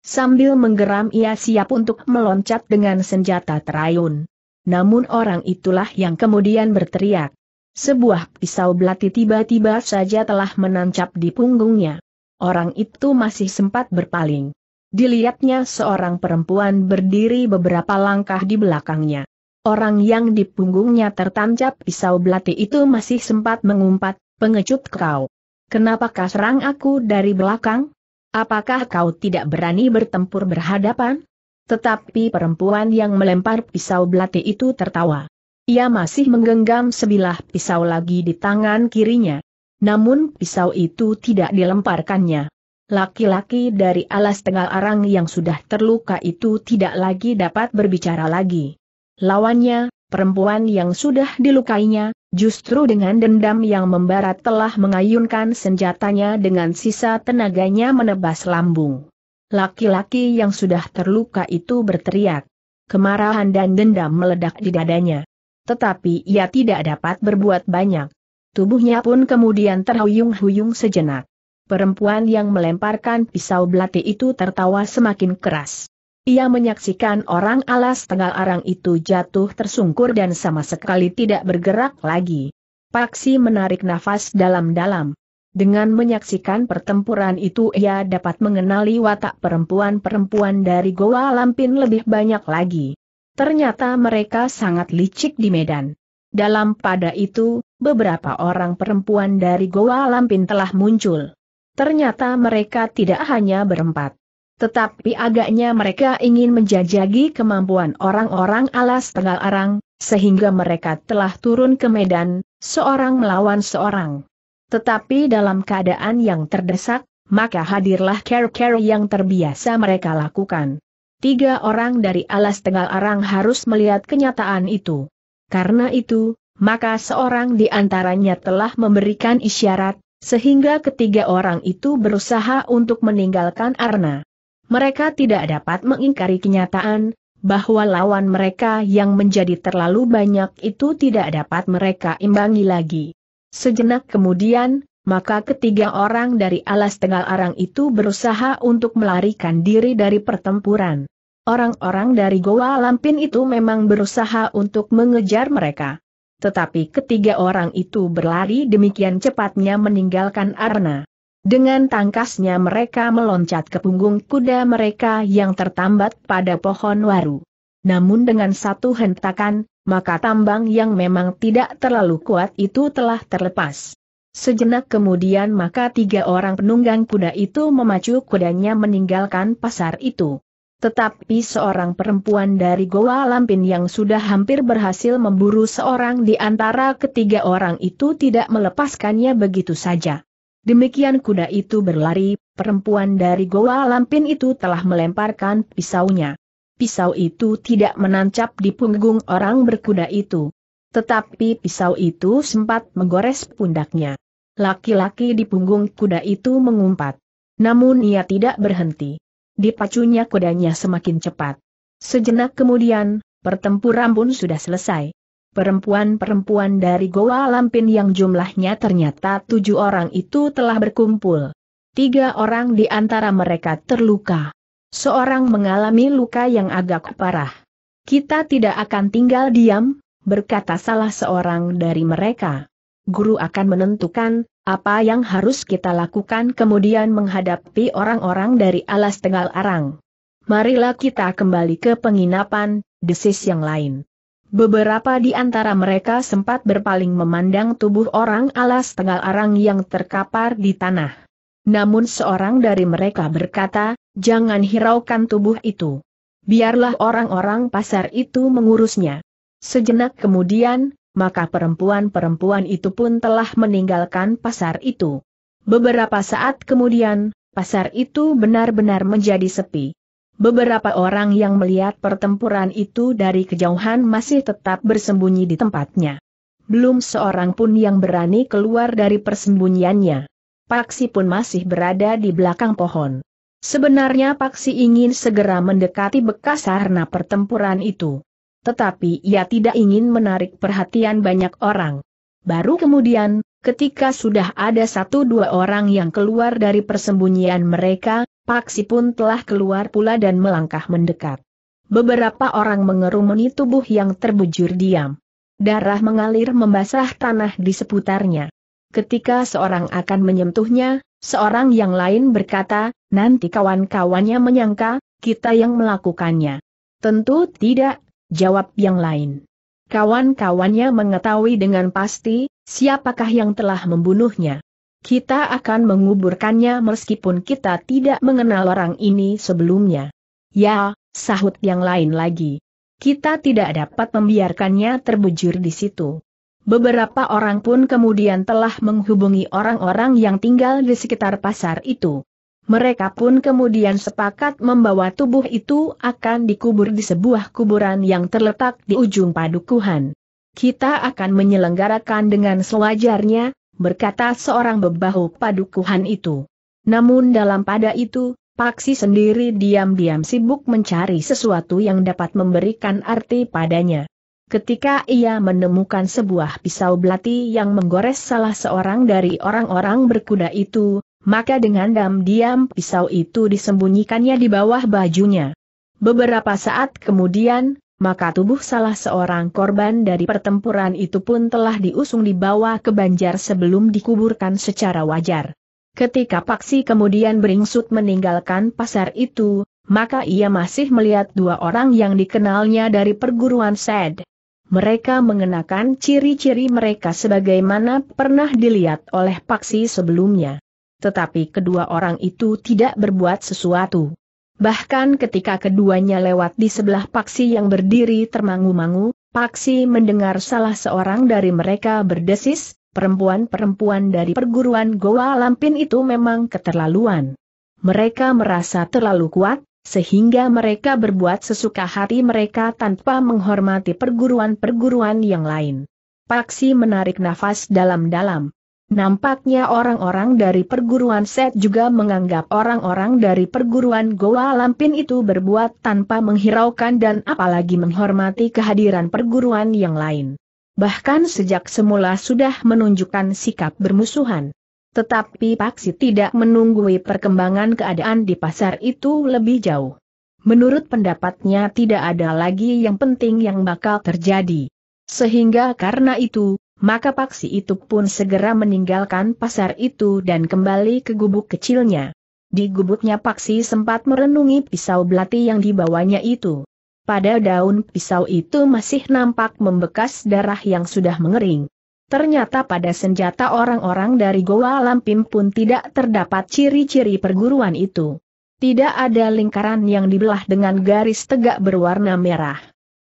Sambil menggeram ia siap untuk meloncat dengan senjata terayun. Namun orang itulah yang kemudian berteriak. Sebuah pisau belati tiba-tiba saja telah menancap di punggungnya. Orang itu masih sempat berpaling. Dilihatnya seorang perempuan berdiri beberapa langkah di belakangnya. Orang yang di punggungnya tertancap pisau belati itu masih sempat mengumpat, pengecut kau. Kenapakah serang aku dari belakang? Apakah kau tidak berani bertempur berhadapan? Tetapi perempuan yang melempar pisau belati itu tertawa. Ia masih menggenggam sebilah pisau lagi di tangan kirinya. Namun pisau itu tidak dilemparkannya. Laki-laki dari alas tengah arang yang sudah terluka itu tidak lagi dapat berbicara lagi. Lawannya, perempuan yang sudah dilukainya, justru dengan dendam yang membara telah mengayunkan senjatanya dengan sisa tenaganya menebas lambung. Laki-laki yang sudah terluka itu berteriak. Kemarahan dan dendam meledak di dadanya. Tetapi ia tidak dapat berbuat banyak. Tubuhnya pun kemudian terhuyung-huyung sejenak. Perempuan yang melemparkan pisau belati itu tertawa semakin keras. Ia menyaksikan orang alas tengal arang itu jatuh tersungkur dan sama sekali tidak bergerak lagi. Paksi menarik nafas dalam-dalam. Dengan menyaksikan pertempuran itu ia dapat mengenali watak perempuan-perempuan dari Goa Lampin lebih banyak lagi. Ternyata mereka sangat licik di medan. Dalam pada itu, beberapa orang perempuan dari Goa Lampin telah muncul. Ternyata mereka tidak hanya berempat. Tetapi agaknya mereka ingin menjajagi kemampuan orang-orang alas Arang, sehingga mereka telah turun ke medan, seorang melawan seorang. Tetapi dalam keadaan yang terdesak, maka hadirlah care-care yang terbiasa mereka lakukan. Tiga orang dari alas Arang harus melihat kenyataan itu. Karena itu, maka seorang di antaranya telah memberikan isyarat, sehingga ketiga orang itu berusaha untuk meninggalkan Arna mereka tidak dapat mengingkari kenyataan, bahwa lawan mereka yang menjadi terlalu banyak itu tidak dapat mereka imbangi lagi. Sejenak kemudian, maka ketiga orang dari alas tegal arang itu berusaha untuk melarikan diri dari pertempuran. Orang-orang dari Goa Lampin itu memang berusaha untuk mengejar mereka. Tetapi ketiga orang itu berlari demikian cepatnya meninggalkan arna. Dengan tangkasnya mereka meloncat ke punggung kuda mereka yang tertambat pada pohon waru. Namun dengan satu hentakan, maka tambang yang memang tidak terlalu kuat itu telah terlepas. Sejenak kemudian maka tiga orang penunggang kuda itu memacu kudanya meninggalkan pasar itu. Tetapi seorang perempuan dari Goa Lampin yang sudah hampir berhasil memburu seorang di antara ketiga orang itu tidak melepaskannya begitu saja. Demikian kuda itu berlari, perempuan dari Goa Lampin itu telah melemparkan pisaunya. Pisau itu tidak menancap di punggung orang berkuda itu. Tetapi pisau itu sempat menggores pundaknya. Laki-laki di punggung kuda itu mengumpat. Namun ia tidak berhenti. Dipacunya kudanya semakin cepat. Sejenak kemudian, pertempuran pun sudah selesai. Perempuan-perempuan dari Goa Lampin yang jumlahnya ternyata tujuh orang itu telah berkumpul. Tiga orang di antara mereka terluka. Seorang mengalami luka yang agak parah. Kita tidak akan tinggal diam, berkata salah seorang dari mereka. Guru akan menentukan apa yang harus kita lakukan kemudian menghadapi orang-orang dari alas Tegal Arang. Marilah kita kembali ke penginapan, desis yang lain. Beberapa di antara mereka sempat berpaling memandang tubuh orang alas tengal arang yang terkapar di tanah. Namun seorang dari mereka berkata, jangan hiraukan tubuh itu. Biarlah orang-orang pasar itu mengurusnya. Sejenak kemudian, maka perempuan-perempuan itu pun telah meninggalkan pasar itu. Beberapa saat kemudian, pasar itu benar-benar menjadi sepi. Beberapa orang yang melihat pertempuran itu dari kejauhan masih tetap bersembunyi di tempatnya. Belum seorang pun yang berani keluar dari persembunyiannya. Paksi pun masih berada di belakang pohon. Sebenarnya Paksi ingin segera mendekati bekas sarana pertempuran itu. Tetapi ia tidak ingin menarik perhatian banyak orang. Baru kemudian, ketika sudah ada satu dua orang yang keluar dari persembunyian mereka, Paksi pun telah keluar pula dan melangkah mendekat. Beberapa orang mengerumuni tubuh yang terbujur diam. Darah mengalir membasah tanah di seputarnya. Ketika seorang akan menyentuhnya, seorang yang lain berkata, nanti kawan-kawannya menyangka, kita yang melakukannya. Tentu tidak, jawab yang lain. Kawan-kawannya mengetahui dengan pasti, siapakah yang telah membunuhnya. Kita akan menguburkannya meskipun kita tidak mengenal orang ini sebelumnya. Ya, sahut yang lain lagi. Kita tidak dapat membiarkannya terbujur di situ. Beberapa orang pun kemudian telah menghubungi orang-orang yang tinggal di sekitar pasar itu. Mereka pun kemudian sepakat membawa tubuh itu akan dikubur di sebuah kuburan yang terletak di ujung padukuhan. Kita akan menyelenggarakan dengan sewajarnya, berkata seorang bebahu padukuhan itu. Namun dalam pada itu, Paksi sendiri diam-diam sibuk mencari sesuatu yang dapat memberikan arti padanya. Ketika ia menemukan sebuah pisau belati yang menggores salah seorang dari orang-orang berkuda itu, maka dengan diam-diam pisau itu disembunyikannya di bawah bajunya. Beberapa saat kemudian, maka tubuh salah seorang korban dari pertempuran itu pun telah diusung dibawa ke Banjar sebelum dikuburkan secara wajar. Ketika Paksi kemudian beringsut meninggalkan pasar itu, maka ia masih melihat dua orang yang dikenalnya dari perguruan Sed. Mereka mengenakan ciri-ciri mereka sebagaimana pernah dilihat oleh Paksi sebelumnya. Tetapi kedua orang itu tidak berbuat sesuatu. Bahkan ketika keduanya lewat di sebelah Paksi yang berdiri termangu-mangu, Paksi mendengar salah seorang dari mereka berdesis, perempuan-perempuan dari perguruan Goa Lampin itu memang keterlaluan. Mereka merasa terlalu kuat, sehingga mereka berbuat sesuka hati mereka tanpa menghormati perguruan-perguruan yang lain. Paksi menarik nafas dalam-dalam. Nampaknya orang-orang dari perguruan Set juga menganggap orang-orang dari perguruan Goa Lampin itu berbuat tanpa menghiraukan dan apalagi menghormati kehadiran perguruan yang lain. Bahkan sejak semula sudah menunjukkan sikap bermusuhan. Tetapi Paksi tidak menunggui perkembangan keadaan di pasar itu lebih jauh. Menurut pendapatnya tidak ada lagi yang penting yang bakal terjadi. Sehingga karena itu, maka paksi itu pun segera meninggalkan pasar itu dan kembali ke gubuk kecilnya. Di gubuknya paksi sempat merenungi pisau belati yang dibawanya itu. Pada daun pisau itu masih nampak membekas darah yang sudah mengering. Ternyata pada senjata orang-orang dari Goa Lampim pun tidak terdapat ciri-ciri perguruan itu. Tidak ada lingkaran yang dibelah dengan garis tegak berwarna merah.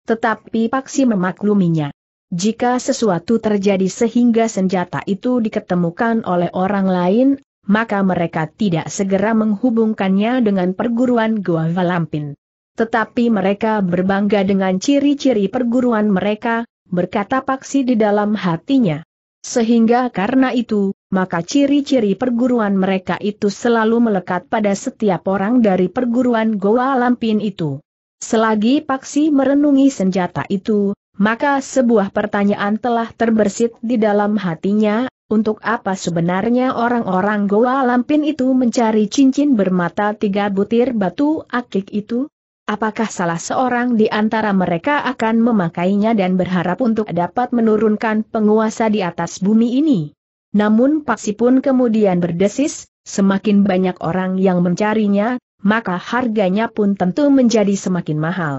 Tetapi Paksi memakluminya. Jika sesuatu terjadi sehingga senjata itu diketemukan oleh orang lain, maka mereka tidak segera menghubungkannya dengan perguruan Goa Valampin. Tetapi mereka berbangga dengan ciri-ciri perguruan mereka, berkata Paksi di dalam hatinya. Sehingga karena itu, maka ciri-ciri perguruan mereka itu selalu melekat pada setiap orang dari perguruan Goa Lampin itu. Selagi Paksi merenungi senjata itu, maka sebuah pertanyaan telah terbersit di dalam hatinya, untuk apa sebenarnya orang-orang Goa Lampin itu mencari cincin bermata tiga butir batu akik itu? Apakah salah seorang di antara mereka akan memakainya dan berharap untuk dapat menurunkan penguasa di atas bumi ini? Namun Paksi pun kemudian berdesis, semakin banyak orang yang mencarinya, maka harganya pun tentu menjadi semakin mahal.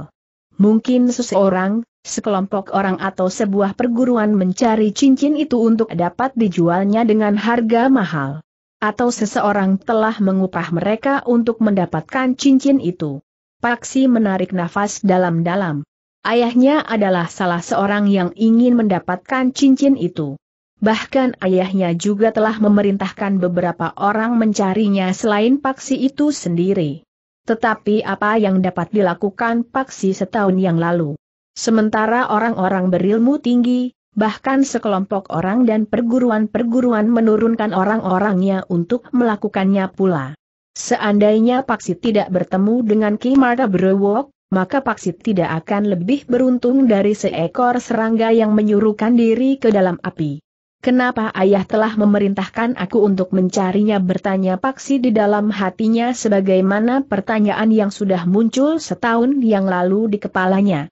Mungkin seseorang, sekelompok orang atau sebuah perguruan mencari cincin itu untuk dapat dijualnya dengan harga mahal. Atau seseorang telah mengupah mereka untuk mendapatkan cincin itu. Paksi menarik nafas dalam-dalam. Ayahnya adalah salah seorang yang ingin mendapatkan cincin itu. Bahkan ayahnya juga telah memerintahkan beberapa orang mencarinya selain Paksi itu sendiri. Tetapi apa yang dapat dilakukan Paksi setahun yang lalu? Sementara orang-orang berilmu tinggi, bahkan sekelompok orang dan perguruan-perguruan menurunkan orang-orangnya untuk melakukannya pula. Seandainya Paksi tidak bertemu dengan Ki Marta Brewok, maka Paksi tidak akan lebih beruntung dari seekor serangga yang menyuruhkan diri ke dalam api. Kenapa ayah telah memerintahkan aku untuk mencarinya bertanya Paksi di dalam hatinya sebagaimana pertanyaan yang sudah muncul setahun yang lalu di kepalanya.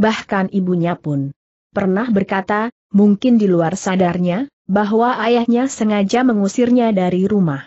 Bahkan ibunya pun pernah berkata, mungkin di luar sadarnya, bahwa ayahnya sengaja mengusirnya dari rumah.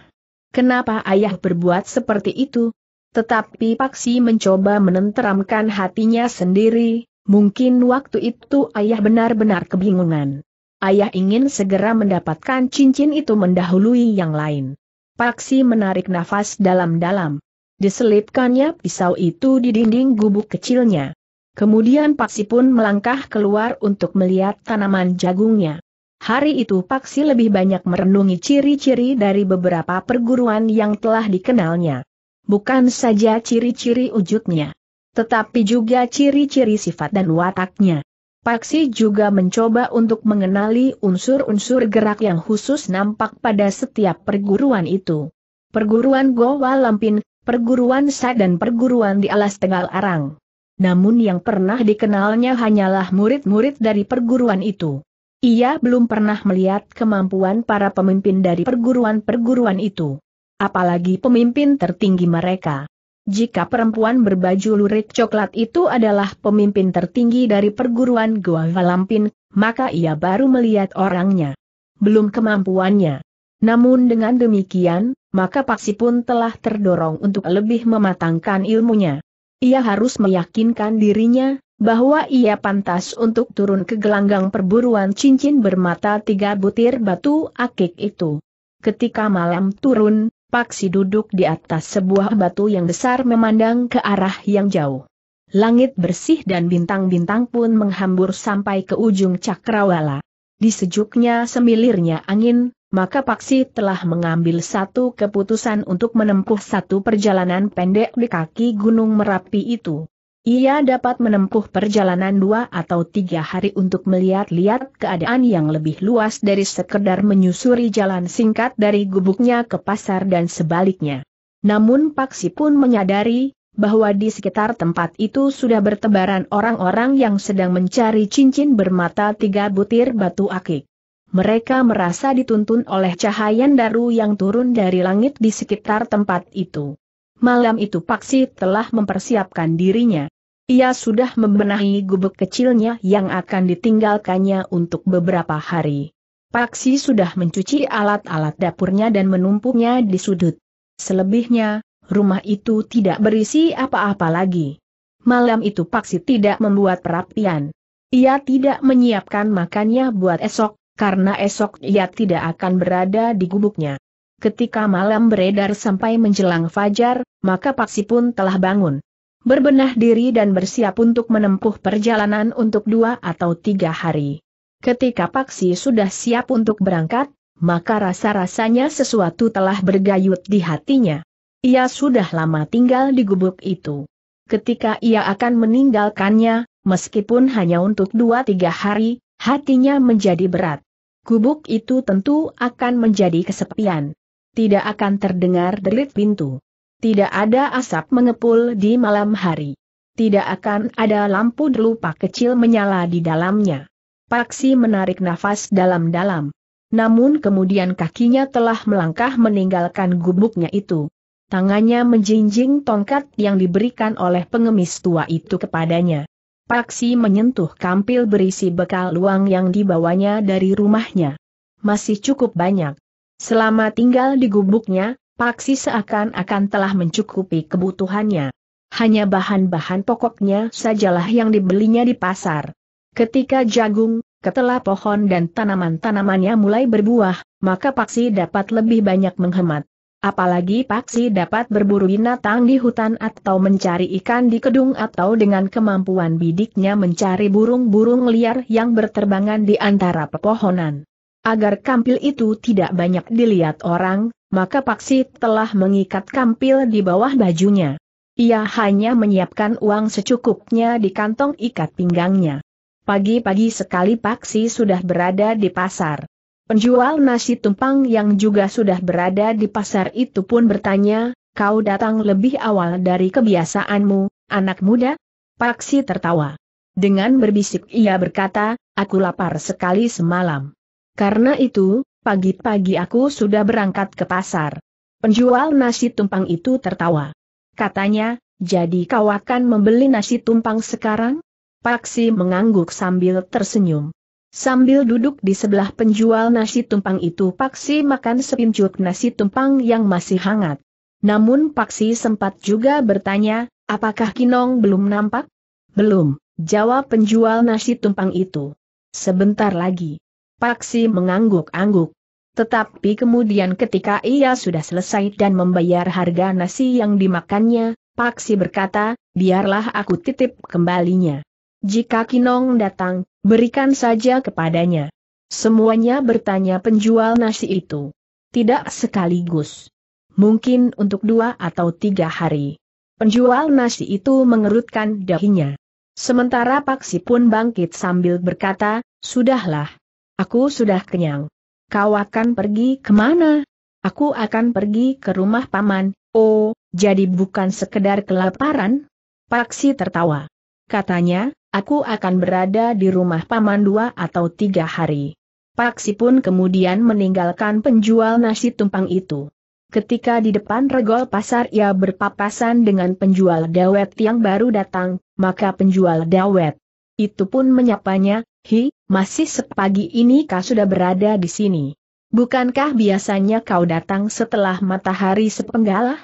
Kenapa ayah berbuat seperti itu? Tetapi Paksi mencoba menenteramkan hatinya sendiri, mungkin waktu itu ayah benar-benar kebingungan. Ayah ingin segera mendapatkan cincin itu mendahului yang lain. Paksi menarik nafas dalam-dalam. Diselipkannya pisau itu di dinding gubuk kecilnya. Kemudian Paksi pun melangkah keluar untuk melihat tanaman jagungnya. Hari itu Paksi lebih banyak merenungi ciri-ciri dari beberapa perguruan yang telah dikenalnya. Bukan saja ciri-ciri wujudnya, tetapi juga ciri-ciri sifat dan wataknya. Paksi juga mencoba untuk mengenali unsur-unsur gerak yang khusus nampak pada setiap perguruan itu. Perguruan Gowa Lampin, perguruan Sa dan perguruan di Alas Tegal Arang namun yang pernah dikenalnya hanyalah murid-murid dari perguruan itu. Ia belum pernah melihat kemampuan para pemimpin dari perguruan-perguruan itu. Apalagi pemimpin tertinggi mereka. Jika perempuan berbaju lurik coklat itu adalah pemimpin tertinggi dari perguruan Goa Valampin, maka ia baru melihat orangnya. Belum kemampuannya. Namun dengan demikian, maka Paksi pun telah terdorong untuk lebih mematangkan ilmunya. Ia harus meyakinkan dirinya, bahwa ia pantas untuk turun ke gelanggang perburuan cincin bermata tiga butir batu akik itu. Ketika malam turun, Paksi duduk di atas sebuah batu yang besar memandang ke arah yang jauh. Langit bersih dan bintang-bintang pun menghambur sampai ke ujung cakrawala. Di sejuknya semilirnya angin, maka Paksi telah mengambil satu keputusan untuk menempuh satu perjalanan pendek di kaki Gunung Merapi itu. Ia dapat menempuh perjalanan dua atau tiga hari untuk melihat-lihat keadaan yang lebih luas dari sekedar menyusuri jalan singkat dari gubuknya ke pasar dan sebaliknya. Namun Paksi pun menyadari bahwa di sekitar tempat itu sudah bertebaran orang-orang yang sedang mencari cincin bermata tiga butir batu akik mereka merasa dituntun oleh cahaya daru yang turun dari langit di sekitar tempat itu. Malam itu Paksi telah mempersiapkan dirinya. Ia sudah membenahi gubuk kecilnya yang akan ditinggalkannya untuk beberapa hari. Paksi sudah mencuci alat-alat dapurnya dan menumpuknya di sudut. Selebihnya, rumah itu tidak berisi apa-apa lagi. Malam itu Paksi tidak membuat perapian. Ia tidak menyiapkan makannya buat esok, karena esok ia tidak akan berada di gubuknya. Ketika malam beredar sampai menjelang fajar, maka Paksi pun telah bangun. Berbenah diri dan bersiap untuk menempuh perjalanan untuk dua atau tiga hari. Ketika Paksi sudah siap untuk berangkat, maka rasa-rasanya sesuatu telah bergayut di hatinya. Ia sudah lama tinggal di gubuk itu. Ketika ia akan meninggalkannya, meskipun hanya untuk dua tiga hari, hatinya menjadi berat gubuk itu tentu akan menjadi kesepian. Tidak akan terdengar derit pintu. Tidak ada asap mengepul di malam hari. Tidak akan ada lampu delupa kecil menyala di dalamnya. Paksi menarik nafas dalam-dalam. Namun kemudian kakinya telah melangkah meninggalkan gubuknya itu. Tangannya menjinjing tongkat yang diberikan oleh pengemis tua itu kepadanya. Paksi menyentuh kampil berisi bekal luang yang dibawanya dari rumahnya. Masih cukup banyak. Selama tinggal di gubuknya, Paksi seakan-akan telah mencukupi kebutuhannya. Hanya bahan-bahan pokoknya sajalah yang dibelinya di pasar. Ketika jagung, ketela pohon dan tanaman-tanamannya mulai berbuah, maka Paksi dapat lebih banyak menghemat. Apalagi Paksi dapat berburu binatang di hutan atau mencari ikan di kedung atau dengan kemampuan bidiknya mencari burung-burung liar yang berterbangan di antara pepohonan. Agar kampil itu tidak banyak dilihat orang, maka Paksi telah mengikat kampil di bawah bajunya. Ia hanya menyiapkan uang secukupnya di kantong ikat pinggangnya. Pagi-pagi sekali Paksi sudah berada di pasar. Penjual nasi tumpang yang juga sudah berada di pasar itu pun bertanya, kau datang lebih awal dari kebiasaanmu, anak muda? Paksi tertawa. Dengan berbisik ia berkata, aku lapar sekali semalam. Karena itu, pagi-pagi aku sudah berangkat ke pasar. Penjual nasi tumpang itu tertawa. Katanya, jadi kau akan membeli nasi tumpang sekarang? Paksi mengangguk sambil tersenyum. Sambil duduk di sebelah penjual nasi tumpang itu Paksi makan sepincuk nasi tumpang yang masih hangat. Namun Paksi sempat juga bertanya, apakah Kinong belum nampak? Belum, jawab penjual nasi tumpang itu. Sebentar lagi. Paksi mengangguk-angguk. Tetapi kemudian ketika ia sudah selesai dan membayar harga nasi yang dimakannya, Paksi berkata, biarlah aku titip kembalinya. Jika Kinong datang, Berikan saja kepadanya. Semuanya bertanya penjual nasi itu. Tidak sekaligus. Mungkin untuk dua atau tiga hari. Penjual nasi itu mengerutkan dahinya. Sementara Paksi pun bangkit sambil berkata, Sudahlah. Aku sudah kenyang. Kau akan pergi kemana? Aku akan pergi ke rumah paman. Oh, jadi bukan sekedar kelaparan? Paksi tertawa. Katanya, Aku akan berada di rumah paman dua atau tiga hari. Paksi pun kemudian meninggalkan penjual nasi tumpang itu. Ketika di depan regol pasar ia berpapasan dengan penjual dawet yang baru datang, maka penjual dawet itu pun menyapanya, Hi, masih sepagi ini kau sudah berada di sini. Bukankah biasanya kau datang setelah matahari sepenggalah?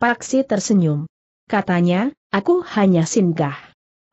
Paksi tersenyum. Katanya, aku hanya singgah.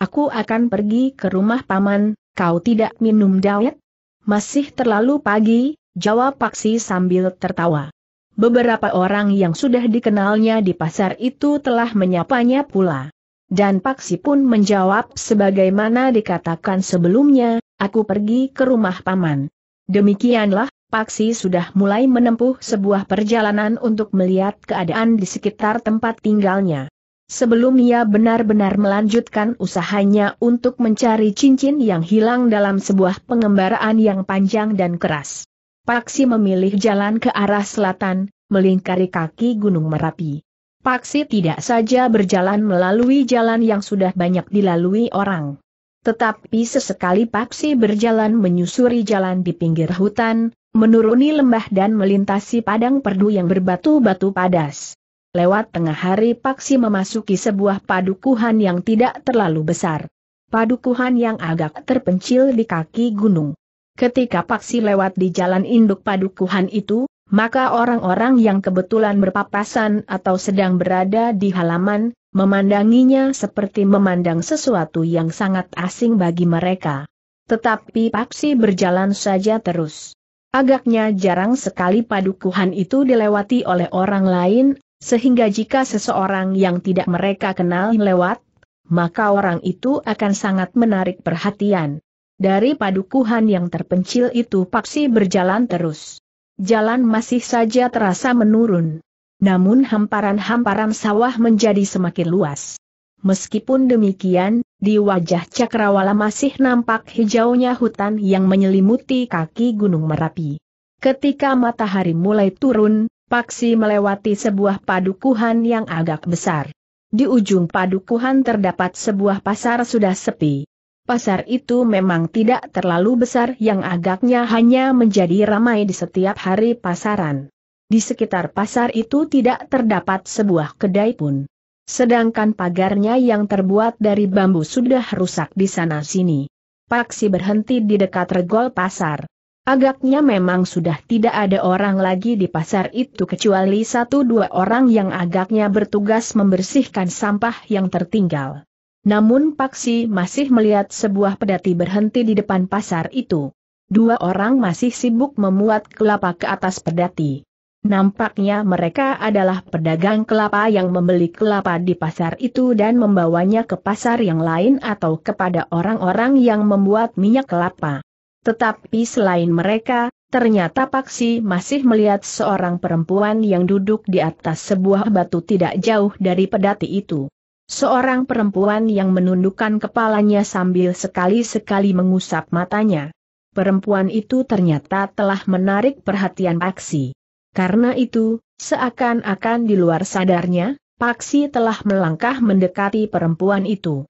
Aku akan pergi ke rumah paman, kau tidak minum dawet? Masih terlalu pagi, jawab Paksi sambil tertawa. Beberapa orang yang sudah dikenalnya di pasar itu telah menyapanya pula. Dan Paksi pun menjawab sebagaimana dikatakan sebelumnya, aku pergi ke rumah paman. Demikianlah, Paksi sudah mulai menempuh sebuah perjalanan untuk melihat keadaan di sekitar tempat tinggalnya sebelum ia benar-benar melanjutkan usahanya untuk mencari cincin yang hilang dalam sebuah pengembaraan yang panjang dan keras. Paksi memilih jalan ke arah selatan, melingkari kaki Gunung Merapi. Paksi tidak saja berjalan melalui jalan yang sudah banyak dilalui orang. Tetapi sesekali Paksi berjalan menyusuri jalan di pinggir hutan, menuruni lembah dan melintasi padang perdu yang berbatu-batu padas. Lewat tengah hari Paksi memasuki sebuah padukuhan yang tidak terlalu besar. Padukuhan yang agak terpencil di kaki gunung. Ketika Paksi lewat di jalan induk padukuhan itu, maka orang-orang yang kebetulan berpapasan atau sedang berada di halaman, memandanginya seperti memandang sesuatu yang sangat asing bagi mereka. Tetapi Paksi berjalan saja terus. Agaknya jarang sekali padukuhan itu dilewati oleh orang lain sehingga jika seseorang yang tidak mereka kenal lewat, maka orang itu akan sangat menarik perhatian. Dari padukuhan yang terpencil itu Paksi berjalan terus. Jalan masih saja terasa menurun. Namun hamparan-hamparan sawah menjadi semakin luas. Meskipun demikian, di wajah Cakrawala masih nampak hijaunya hutan yang menyelimuti kaki Gunung Merapi. Ketika matahari mulai turun, Paksi melewati sebuah padukuhan yang agak besar. Di ujung padukuhan terdapat sebuah pasar sudah sepi. Pasar itu memang tidak terlalu besar yang agaknya hanya menjadi ramai di setiap hari pasaran. Di sekitar pasar itu tidak terdapat sebuah kedai pun. Sedangkan pagarnya yang terbuat dari bambu sudah rusak di sana-sini. Paksi berhenti di dekat regol pasar. Agaknya memang sudah tidak ada orang lagi di pasar itu kecuali satu dua orang yang agaknya bertugas membersihkan sampah yang tertinggal. Namun Paksi masih melihat sebuah pedati berhenti di depan pasar itu. Dua orang masih sibuk memuat kelapa ke atas pedati. Nampaknya mereka adalah pedagang kelapa yang membeli kelapa di pasar itu dan membawanya ke pasar yang lain atau kepada orang-orang yang membuat minyak kelapa. Tetapi selain mereka, ternyata Paksi masih melihat seorang perempuan yang duduk di atas sebuah batu tidak jauh dari pedati itu. Seorang perempuan yang menundukkan kepalanya sambil sekali-sekali mengusap matanya. Perempuan itu ternyata telah menarik perhatian Paksi. Karena itu, seakan-akan di luar sadarnya, Paksi telah melangkah mendekati perempuan itu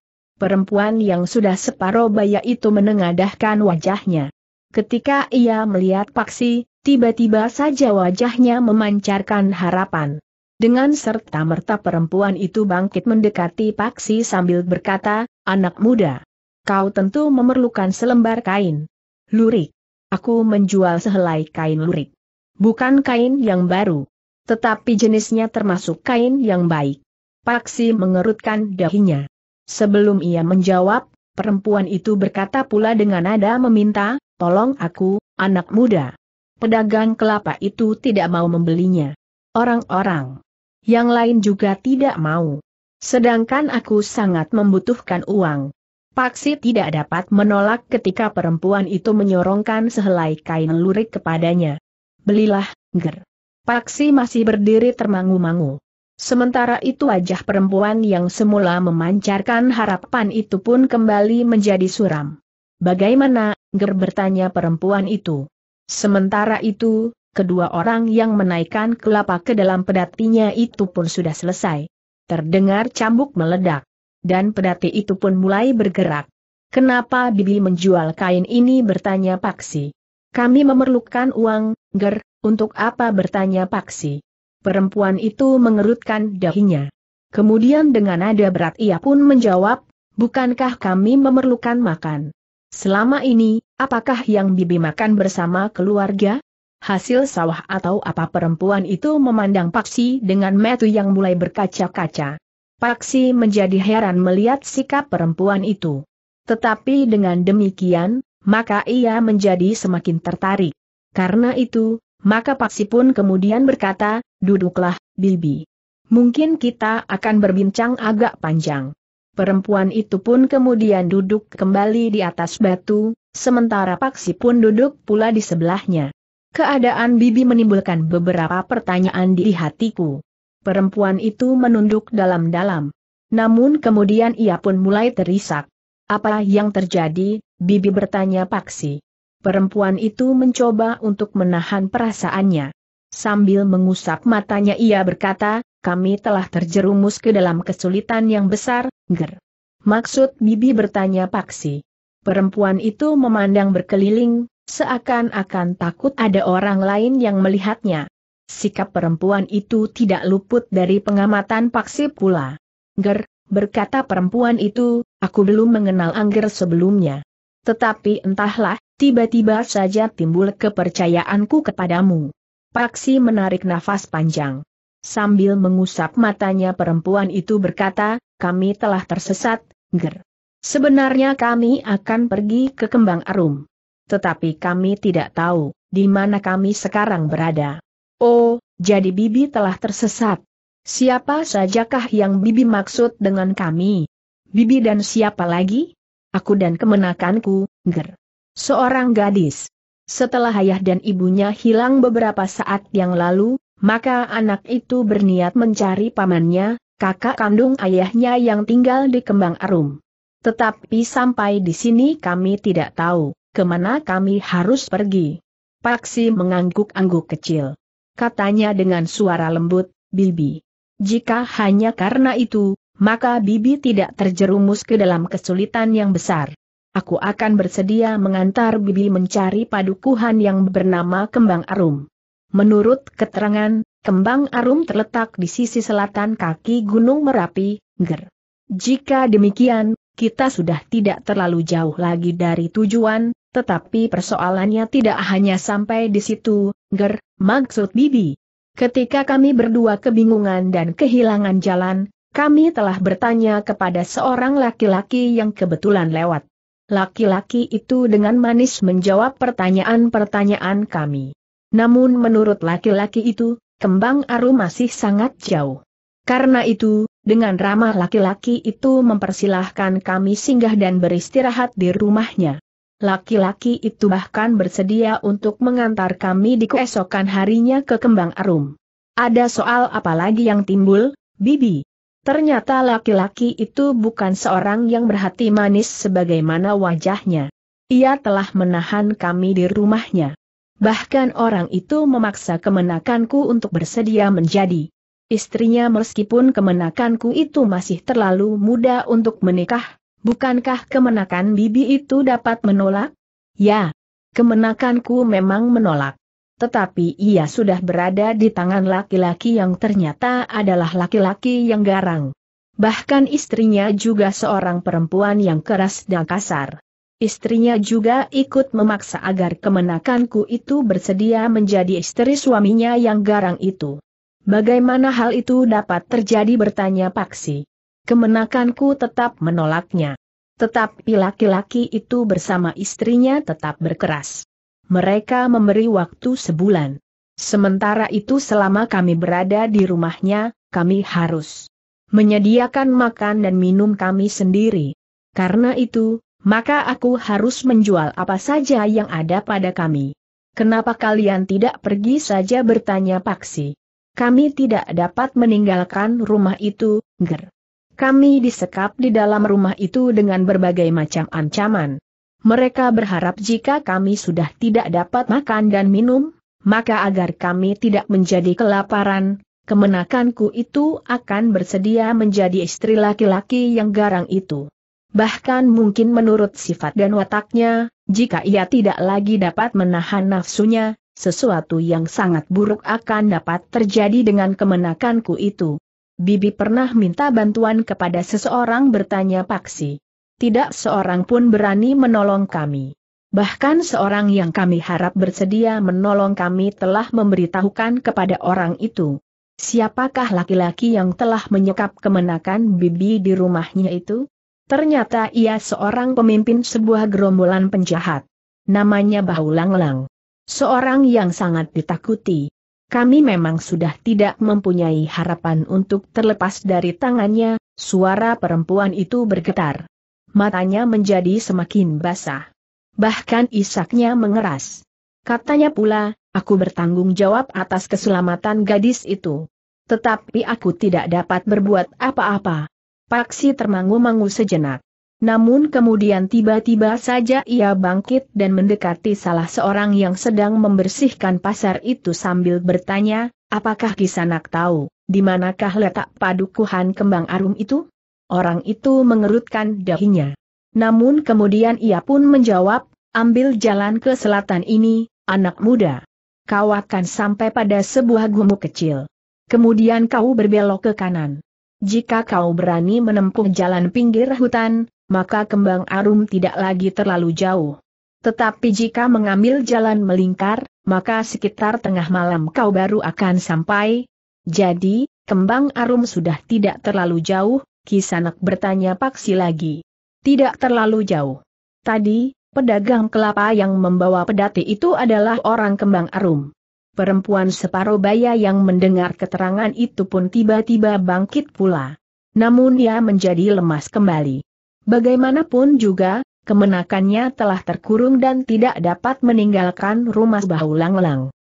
perempuan yang sudah separuh baya itu menengadahkan wajahnya. Ketika ia melihat Paksi, tiba-tiba saja wajahnya memancarkan harapan. Dengan serta merta perempuan itu bangkit mendekati Paksi sambil berkata, anak muda. Kau tentu memerlukan selembar kain. Lurik. Aku menjual sehelai kain lurik. Bukan kain yang baru. Tetapi jenisnya termasuk kain yang baik. Paksi mengerutkan dahinya. Sebelum ia menjawab, perempuan itu berkata pula dengan nada meminta, tolong aku, anak muda. Pedagang kelapa itu tidak mau membelinya. Orang-orang yang lain juga tidak mau. Sedangkan aku sangat membutuhkan uang. Paksi tidak dapat menolak ketika perempuan itu menyorongkan sehelai kain lurik kepadanya. Belilah, ger. Paksi masih berdiri termangu-mangu. Sementara itu wajah perempuan yang semula memancarkan harapan itu pun kembali menjadi suram. Bagaimana, Ger bertanya perempuan itu. Sementara itu, kedua orang yang menaikkan kelapa ke dalam pedatinya itu pun sudah selesai. Terdengar cambuk meledak. Dan pedati itu pun mulai bergerak. Kenapa Bibi menjual kain ini bertanya Paksi. Kami memerlukan uang, Ger, untuk apa bertanya Paksi. Perempuan itu mengerutkan dahinya. Kemudian dengan nada berat ia pun menjawab, bukankah kami memerlukan makan? Selama ini, apakah yang bibi makan bersama keluarga? Hasil sawah atau apa perempuan itu memandang Paksi dengan metu yang mulai berkaca-kaca. Paksi menjadi heran melihat sikap perempuan itu. Tetapi dengan demikian, maka ia menjadi semakin tertarik. Karena itu, maka Paksi pun kemudian berkata, Duduklah, Bibi. Mungkin kita akan berbincang agak panjang. Perempuan itu pun kemudian duduk kembali di atas batu, sementara Paksi pun duduk pula di sebelahnya. Keadaan Bibi menimbulkan beberapa pertanyaan di hatiku. Perempuan itu menunduk dalam-dalam. Namun kemudian ia pun mulai terisak. Apa yang terjadi, Bibi bertanya Paksi. Perempuan itu mencoba untuk menahan perasaannya. Sambil mengusap matanya ia berkata, kami telah terjerumus ke dalam kesulitan yang besar, ger. Maksud Bibi bertanya Paksi. Perempuan itu memandang berkeliling, seakan-akan takut ada orang lain yang melihatnya. Sikap perempuan itu tidak luput dari pengamatan Paksi pula. Ger, berkata perempuan itu, aku belum mengenal Angger sebelumnya. Tetapi entahlah, tiba-tiba saja timbul kepercayaanku kepadamu. Paksi menarik nafas panjang. Sambil mengusap matanya perempuan itu berkata, kami telah tersesat, ger. Sebenarnya kami akan pergi ke Kembang Arum. Tetapi kami tidak tahu, di mana kami sekarang berada. Oh, jadi Bibi telah tersesat. Siapa sajakah yang Bibi maksud dengan kami? Bibi dan siapa lagi? Aku dan kemenakanku, ger. Seorang gadis. Setelah ayah dan ibunya hilang beberapa saat yang lalu, maka anak itu berniat mencari pamannya, kakak kandung ayahnya yang tinggal di Kembang Arum. Tetapi sampai di sini kami tidak tahu, kemana kami harus pergi. Paksi mengangguk-angguk kecil. Katanya dengan suara lembut, Bibi. Jika hanya karena itu, maka Bibi tidak terjerumus ke dalam kesulitan yang besar aku akan bersedia mengantar Bibi mencari padukuhan yang bernama Kembang Arum. Menurut keterangan, Kembang Arum terletak di sisi selatan kaki Gunung Merapi, Ger. Jika demikian, kita sudah tidak terlalu jauh lagi dari tujuan, tetapi persoalannya tidak hanya sampai di situ, Ger, maksud Bibi. Ketika kami berdua kebingungan dan kehilangan jalan, kami telah bertanya kepada seorang laki-laki yang kebetulan lewat. Laki-laki itu dengan manis menjawab pertanyaan-pertanyaan kami. Namun menurut laki-laki itu, kembang aru masih sangat jauh. Karena itu, dengan ramah laki-laki itu mempersilahkan kami singgah dan beristirahat di rumahnya. Laki-laki itu bahkan bersedia untuk mengantar kami di keesokan harinya ke Kembang Arum. Ada soal apa lagi yang timbul, Bibi? Ternyata laki-laki itu bukan seorang yang berhati manis sebagaimana wajahnya. Ia telah menahan kami di rumahnya. Bahkan orang itu memaksa kemenakanku untuk bersedia menjadi istrinya meskipun kemenakanku itu masih terlalu muda untuk menikah. Bukankah kemenakan bibi itu dapat menolak? Ya, kemenakanku memang menolak tetapi ia sudah berada di tangan laki-laki yang ternyata adalah laki-laki yang garang. Bahkan istrinya juga seorang perempuan yang keras dan kasar. Istrinya juga ikut memaksa agar kemenakanku itu bersedia menjadi istri suaminya yang garang itu. Bagaimana hal itu dapat terjadi bertanya Paksi. Kemenakanku tetap menolaknya. Tetapi laki-laki itu bersama istrinya tetap berkeras. Mereka memberi waktu sebulan. Sementara itu selama kami berada di rumahnya, kami harus menyediakan makan dan minum kami sendiri. Karena itu, maka aku harus menjual apa saja yang ada pada kami. Kenapa kalian tidak pergi saja bertanya Paksi? Kami tidak dapat meninggalkan rumah itu, ger. Kami disekap di dalam rumah itu dengan berbagai macam ancaman. Mereka berharap jika kami sudah tidak dapat makan dan minum, maka agar kami tidak menjadi kelaparan, kemenakanku itu akan bersedia menjadi istri laki-laki yang garang itu. Bahkan mungkin menurut sifat dan wataknya, jika ia tidak lagi dapat menahan nafsunya, sesuatu yang sangat buruk akan dapat terjadi dengan kemenakanku itu. Bibi pernah minta bantuan kepada seseorang bertanya Paksi tidak seorang pun berani menolong kami. Bahkan seorang yang kami harap bersedia menolong kami telah memberitahukan kepada orang itu. Siapakah laki-laki yang telah menyekap kemenakan bibi di rumahnya itu? Ternyata ia seorang pemimpin sebuah gerombolan penjahat. Namanya Bahu Langlang, Seorang yang sangat ditakuti. Kami memang sudah tidak mempunyai harapan untuk terlepas dari tangannya, suara perempuan itu bergetar matanya menjadi semakin basah. Bahkan isaknya mengeras. Katanya pula, aku bertanggung jawab atas keselamatan gadis itu. Tetapi aku tidak dapat berbuat apa-apa. Paksi termangu-mangu sejenak. Namun kemudian tiba-tiba saja ia bangkit dan mendekati salah seorang yang sedang membersihkan pasar itu sambil bertanya, apakah Kisanak tahu, di manakah letak padukuhan kembang arum itu? Orang itu mengerutkan dahinya. Namun kemudian ia pun menjawab, ambil jalan ke selatan ini, anak muda. Kau akan sampai pada sebuah gumuk kecil. Kemudian kau berbelok ke kanan. Jika kau berani menempuh jalan pinggir hutan, maka kembang arum tidak lagi terlalu jauh. Tetapi jika mengambil jalan melingkar, maka sekitar tengah malam kau baru akan sampai. Jadi, kembang arum sudah tidak terlalu jauh, Kisanak bertanya Paksi lagi. Tidak terlalu jauh. Tadi, pedagang kelapa yang membawa pedati itu adalah orang kembang arum. Perempuan separuh baya yang mendengar keterangan itu pun tiba-tiba bangkit pula. Namun ia menjadi lemas kembali. Bagaimanapun juga, kemenakannya telah terkurung dan tidak dapat meninggalkan rumah Bahulang-lang.